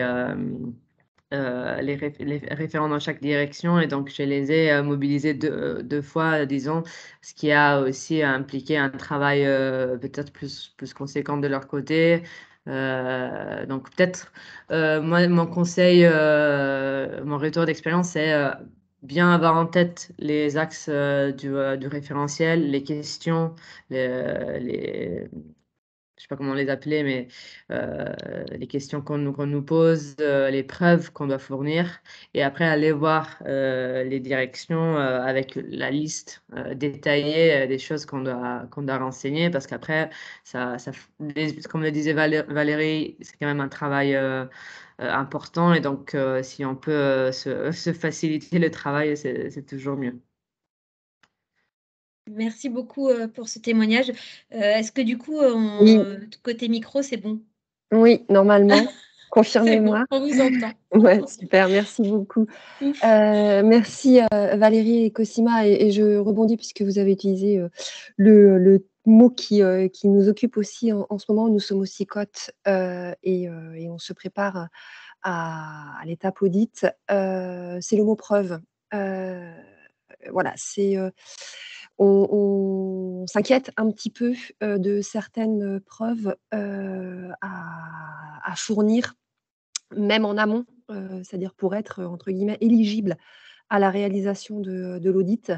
les, référents dans chaque direction et donc je les ai mobilisés deux, fois, disons, ce qui a aussi impliqué un travail peut-être plus, plus conséquent de leur côté, euh, donc peut-être, euh, mon conseil, euh, mon retour d'expérience, c'est bien avoir en tête les axes du, référentiel, les questions, les je sais pas comment les appeler, mais euh, les questions qu'on nous, nous pose, euh, les preuves qu'on doit fournir, et après aller voir euh, les directions avec la liste détaillée des choses qu'on doit, qu'on doit renseigner, parce qu'après, ça, comme le disait Valérie, c'est quand même un travail important, et donc si on peut [LAUGHS] se faciliter le travail, c'est toujours mieux. Merci beaucoup euh, pour ce témoignage. Euh, est-ce que du coup, euh, côté micro, c'est bon Oui, normalement. [LAUGHS] Confirmez-moi. on vous entend. [LAUGHS] Ouais, super, merci beaucoup. merci Valérie et Cosima. Et, je rebondis puisque vous avez utilisé le, mot qui, qui, nous occupe aussi en, ce moment. Nous sommes aussi cotes et, on se prépare à, à l'étape audite. c'est le mot preuve. voilà, c'est on, s'inquiète un petit peu euh, de certaines euh, preuves euh, à, fournir, même en amont, c'est-à-dire pour être, entre guillemets, éligible à la réalisation de, l'audit.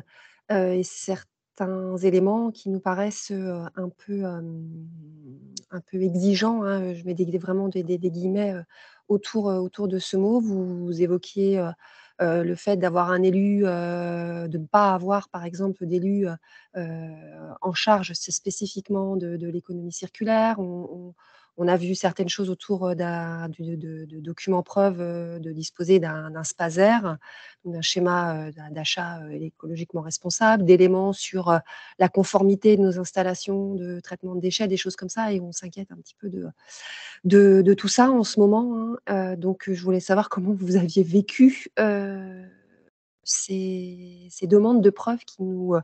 et certains éléments qui nous paraissent un peu, un peu exigeants, hein, je mets vraiment des, guillemets autour, autour de ce mot, vous évoquiez euh, le fait d'avoir un élu, euh, de ne pas avoir par exemple d'élu euh, en charge spécifiquement de, l'économie circulaire on a vu certaines choses autour euh, de, de, documents preuves euh, de disposer d'un SPASER, d'un schéma euh, d'achat écologiquement responsable, d'éléments sur la conformité de nos installations de traitement de déchets, des choses comme ça, et on s'inquiète un petit peu de, tout ça en ce moment. Hein. donc, je voulais savoir comment vous aviez vécu ces, demandes de preuves euh,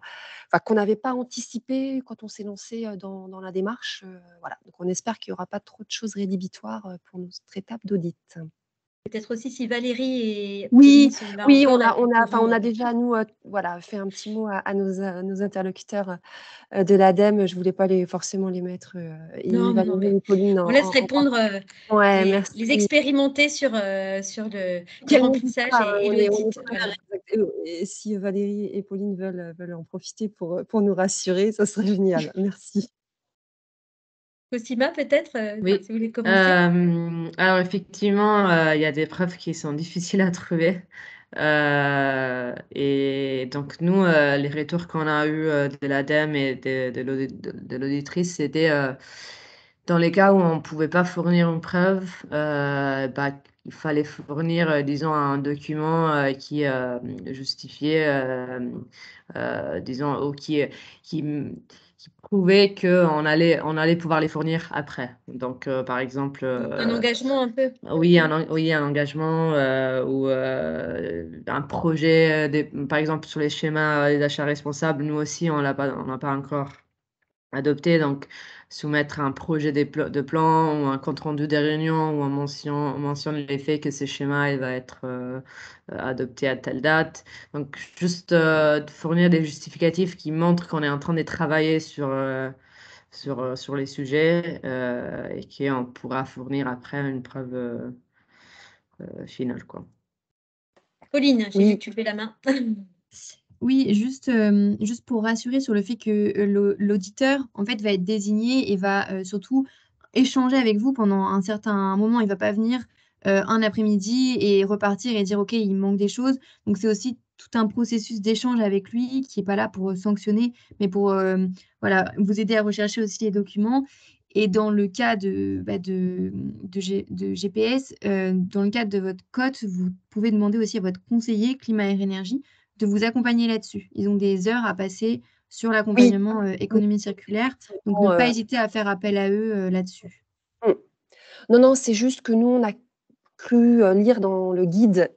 qu'on n'avait pas anticipées quand on s'est lancé euh, dans, la démarche. Euh, voilà. Donc on espère qu'il n'y aura pas trop de choses rédhibitoires pour notre étape d'audit. Peut-être aussi si Valérie et oui, oui, on a, on a, enfin, on a déjà nous, euh, voilà, fait un petit mot à, euh, nos, interlocuteurs euh, de l'ADEME. Je voulais pas les, forcément les mettre. non, mais on laisse répondre. les, merci. les, expérimenter sur sur le, remplissage et, et si Valérie et Pauline veulent veulent en profiter pour pour nous rassurer, ça serait génial. merci. Cosima, peut-être, si vous voulez commencer. Euh, alors, effectivement, euh, il y a des preuves qui sont [LAUGHS] difficiles à trouver. Euh, et donc, nous, les retours qu'on a eus de l'ADEME et de, l'auditrice, c'était dans les cas où on ne pouvait pas fournir une preuve, bah, il fallait fournir, disons, un document qui justifiait, disons, ou qui prouver que qu'on allait, on allait pouvoir les fournir après. Donc, euh, par exemple. un euh, engagement un peu. Oui, un, oui, un engagement euh, ou un projet. par exemple, sur les schémas des achats responsables, nous aussi, on n'a pas, on pas encore adopté. Donc, soumettre un projet de plan ou un compte rendu des réunions où on mentionne, l'effet que ce schéma va être euh, adopté à telle date. Donc, juste euh, fournir des justificatifs qui montrent qu'on est en train de travailler sur, euh, sur, les sujets et qu'on pourra fournir après une preuve finale. Quoi. Pauline, j'ai vu tu fais la main. [LAUGHS] Oui, juste, euh, juste pour rassurer sur le fait que euh, l'auditeur, en fait, va être désigné et va euh, surtout échanger avec vous pendant un certain moment. Il ne va pas venir un après-midi et repartir et dire, OK, il manque des choses. Donc, c'est aussi tout un processus d'échange avec lui qui n'est pas là pour sanctionner, mais pour voilà, vous aider à rechercher aussi les documents. Et dans le cas de, bah, de, GPS, dans le cadre de votre cote, vous pouvez demander aussi à votre conseiller climat et énergie de vous accompagner là-dessus. Ils ont des heures à passer sur l'accompagnement euh, économie circulaire. Donc, ne euh, pas hésiter à faire appel à eux euh, là-dessus. Mm. Non, non, c'est juste que nous, on a cru lire dans le guide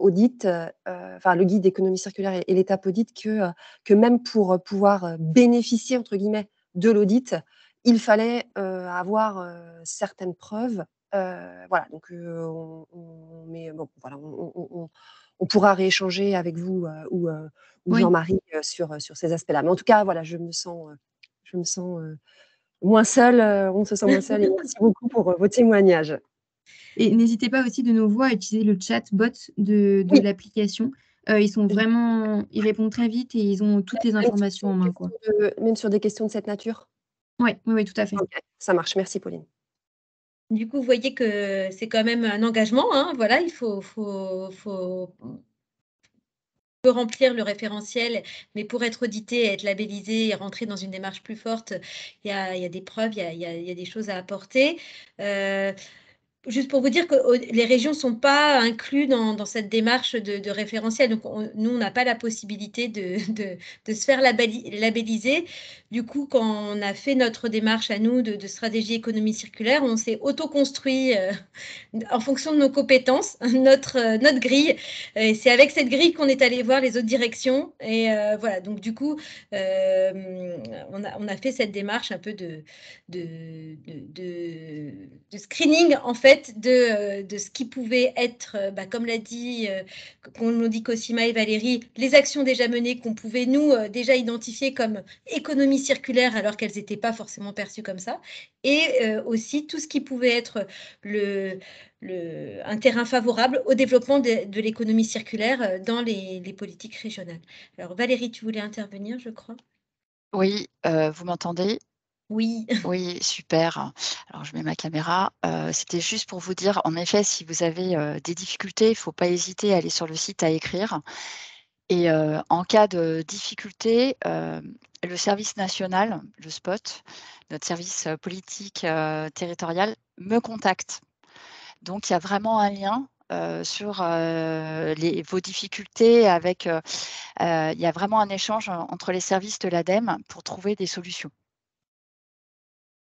audit, enfin le guide économie circulaire et, l'étape audit, que, que même pour pouvoir bénéficier, entre guillemets, de l'audit, il fallait avoir certaines preuves. voilà, donc on, mais bon, voilà, on on pourra rééchanger avec vous euh, ou, euh, Jean-Marie euh, sur, ces aspects-là. Mais en tout cas, voilà, je me sens, je me sens moins seule, on se sent moins seule. merci [LAUGHS] beaucoup pour vos témoignages. Et n'hésitez pas aussi de nos voix à utiliser le chatbot de, l'application. ils sont vraiment, ils répondent très vite et ils ont toutes les informations en main. même sur des questions de cette nature. Oui, oui, tout à fait. Ça marche. Merci, Pauline. Du coup, vous voyez que c'est quand même un engagement. Hein, voilà, il faut, remplir le référentiel, mais pour être audité, être labellisé et rentrer dans une démarche plus forte, il y a, des preuves, il y a, des choses à apporter. Euh, juste pour vous dire que les régions ne sont pas incluses dans, cette démarche de, référentiel. Donc, nous, on n'a pas la possibilité de, se faire labelliser. Du coup, quand on a fait notre démarche à nous de, stratégie économie circulaire, on s'est auto-construit euh, en fonction de nos compétences, [LAUGHS] euh, notre, grille. Et c'est avec cette grille qu'on est allé voir les autres directions. Et euh, voilà, donc du coup, on a, fait cette démarche un peu de screening, en fait, euh, de, ce qui pouvait être, euh, bah, comme l'a dit, euh, qu'on nous dit Cosima et Valérie, les actions déjà menées qu'on pouvait nous déjà identifier comme économie circulaire alors qu'elles n'étaient pas forcément perçues comme ça, et aussi tout ce qui pouvait être le, un terrain favorable au développement de, l'économie circulaire dans les, politiques régionales. Alors Valérie, tu voulais intervenir, je crois. Oui, vous m'entendez oui. [LAUGHS] Oui, super. Alors, je mets ma caméra. Euh, c'était juste pour vous dire, en effet, si vous avez euh, des difficultés, il ne faut pas hésiter à aller sur le site à écrire. Et euh, en cas de difficulté, le service national, le SPOT, notre service politique territorial, me contacte. Donc, il y a vraiment un lien sur les, vos difficultés avec il y a vraiment un échange entre les services de l'ADEME pour trouver des solutions.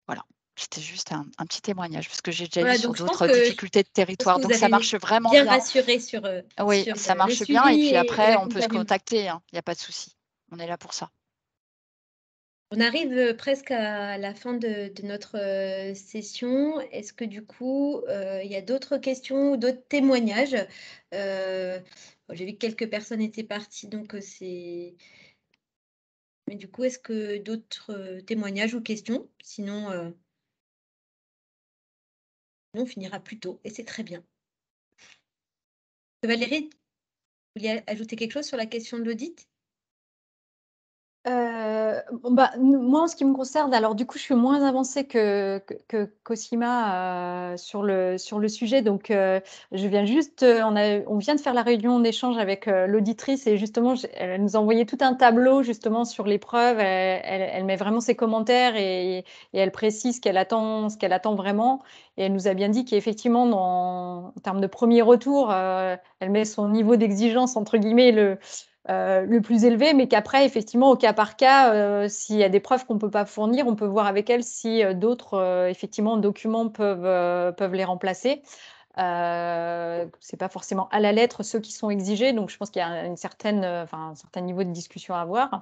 Voilà. C'était juste un, petit témoignage parce que j'ai déjà eu d'autres difficultés de territoire. Donc ça marche vraiment bien. Bien rassuré sur. Euh, oui, ça euh, marche bien. Et puis après, on peut se contacter. Hein. Il n'y a pas de souci. On est là pour ça. On arrive euh, presque à la fin de, notre session. Est-ce que du coup, il y a d'autres questions ou d'autres témoignages J'ai vu que quelques personnes étaient parties, donc c'est mais du coup, est-ce que d'autres euh, témoignages ou questions Sinon, euh, on finira plus tôt et c'est très bien. Valérie, vous vouliez ajouter quelque chose sur la question de l'audit euh, bah, moi, en ce qui me concerne, alors du coup, je suis moins avancée que, que, Cosima euh, sur, le, sur le sujet. Donc, euh, je viens juste, on, on vient de faire la réunion d'échange avec l'auditrice et justement, elle nous a envoyé tout un tableau justement sur l'épreuve. Elle, elle, met vraiment ses commentaires et, elle précise ce qu'elle attend, ce qu'elle attend vraiment. Et elle nous a bien dit qu'effectivement, en termes de premier retour, elle met son niveau d'exigence entre guillemets le euh, le plus élevé, mais qu'après, effectivement, au cas par cas, euh, s'il y a des preuves qu'on ne peut pas fournir, on peut voir avec elles si euh, d'autres, effectivement, documents peuvent, peuvent les remplacer. Ce n'est pas forcément à la lettre ceux qui sont exigés, donc je pense qu'il y a une certaine, un certain niveau de discussion à avoir.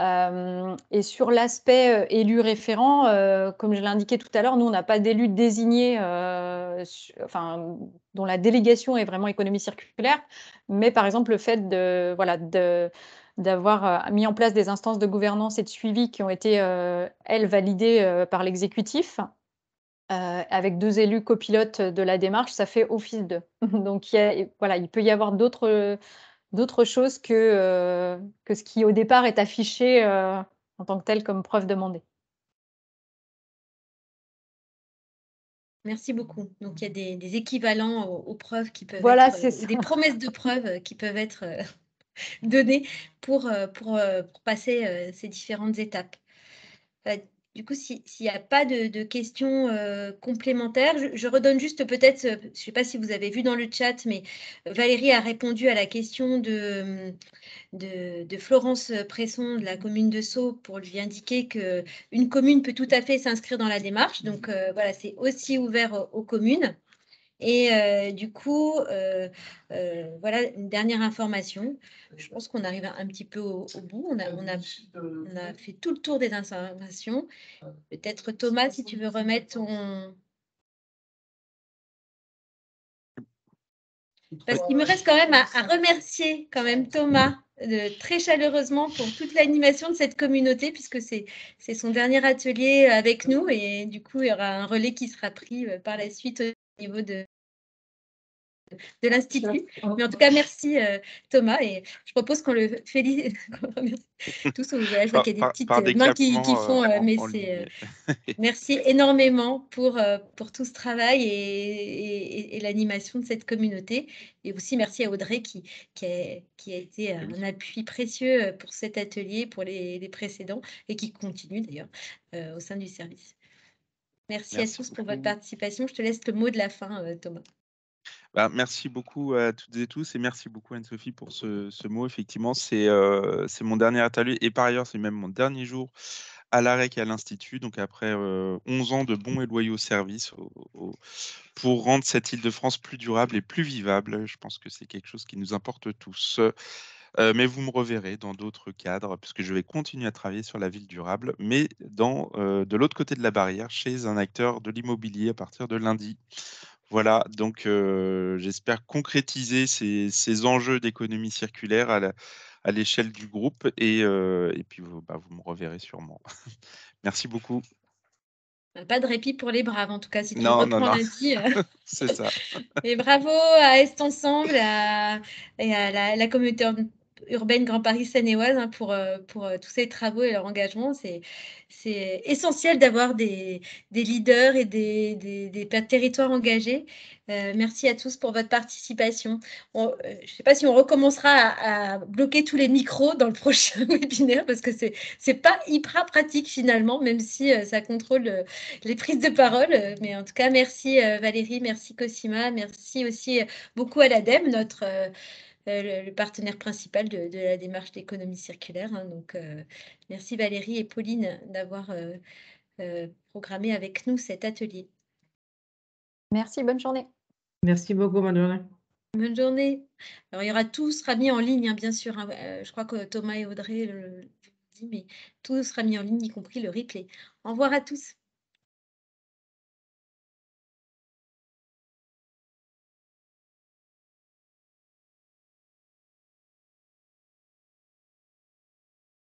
Euh, et sur l'aspect euh, élu référent, euh, comme je l'indiquais tout à l'heure, nous, on n'a pas d'élu désigné, enfin, dont la délégation est vraiment économie circulaire, mais par exemple, le fait de, voilà, de, d'avoir mis en place des instances de gouvernance et de suivi qui ont été, elles, validées par l'exécutif, avec deux élus copilotes de la démarche, ça fait office de. [LAUGHS] Donc voilà, il peut y avoir d'autres d'autres choses que, euh, que, ce qui au départ est affiché euh, en tant que tel comme preuve demandée. Merci beaucoup. Donc il y a des, équivalents aux, preuves qui peuvent voilà, c'est c'est euh, des promesses de preuves qui peuvent être [LAUGHS] données pour, pour, pour passer ces différentes étapes du coup, s'il n'y a pas de, questions euh, complémentaires, je, redonne juste peut-être, euh, je ne sais pas si vous avez vu dans le chat, mais Valérie a répondu à la question de, hum, Florence Presson de la commune de Sceaux pour lui indiquer qu'une commune peut tout à fait s'inscrire dans la démarche. Donc euh, voilà, c'est aussi ouvert aux communes. Et euh, du coup, euh, euh, voilà une dernière information. Je pense qu'on arrive un petit peu au, bout. On a, on, a, fait tout le tour des informations. Peut-être Thomas, si tu veux remettre ton. Parce qu'il me reste quand même à, remercier quand même Thomas très chaleureusement pour toute l'animation de cette communauté, puisque c'est son dernier atelier avec nous. Et du coup, il y aura un relais qui sera pris par la suite niveau de, l'Institut. Mais en tout cas, merci euh, Thomas. Et je propose qu'on le félicite [LAUGHS] tous. au y a des petites mains qui, euh, font. Euh, mais [LAUGHS] merci énormément pour, pour tout ce travail et, l'animation de cette communauté. Et aussi merci à Audrey qui, qui, a, été un appui précieux pour cet atelier, pour les précédents et qui continue d'ailleurs au sein du service. Merci, à tous pour votre participation. Je te laisse le mot de la fin, euh, Thomas. Bah, merci beaucoup à toutes et tous et merci beaucoup Anne-Sophie pour ce, mot. Effectivement, euh, c'est mon dernier atelier et par ailleurs, c'est même mon dernier jour à l'AREC et à l'Institut. Donc après 11 euh, ans de bons et loyaux services pour rendre cette île de France plus durable et plus vivable, je pense que c'est quelque chose qui nous importe tous mais vous me reverrez dans d'autres cadres, puisque je vais continuer à travailler sur la ville durable, mais dans, de l'autre côté de la barrière, chez un acteur de l'immobilier à partir de lundi. Voilà, donc j'espère concrétiser ces, enjeux d'économie circulaire à l'échelle du groupe et, puis bah, vous me reverrez sûrement. [LAUGHS] Merci beaucoup. Bah, pas de répit pour les braves, en tout cas, si tu non, reprends non, non. [LAUGHS] Euh. C'est ça. [LAUGHS] Et bravo à Est Ensemble et à la, la communauté urbaine Grand Paris Seine-et-Oise hein, pour, euh, pour euh, tous ces travaux et leur engagement. C'est, c'est essentiel d'avoir des, des, leaders et des, des, territoires engagés. Euh, merci à tous pour votre participation. je ne sais pas si on recommencera à, bloquer tous les micros dans le prochain [LAUGHS] webinaire parce que c'est n'est pas hyper pratique finalement, même si ça contrôle les prises de parole. Mais en tout cas, merci Valérie, merci Cosima, merci aussi beaucoup à l'ADEME, notre le, partenaire principal de, la démarche d'économie circulaire. Hein. donc, euh, merci Valérie et Pauline d'avoir euh, euh, programmé avec nous cet atelier. Merci, bonne journée. Merci beaucoup, bonne journée. Bonne journée. Alors, il y aura tout sera mis en ligne, hein, bien sûr. Hein. je crois que Thomas et Audrey le, disent, mais tout sera mis en ligne, y compris le replay. Au revoir à tous.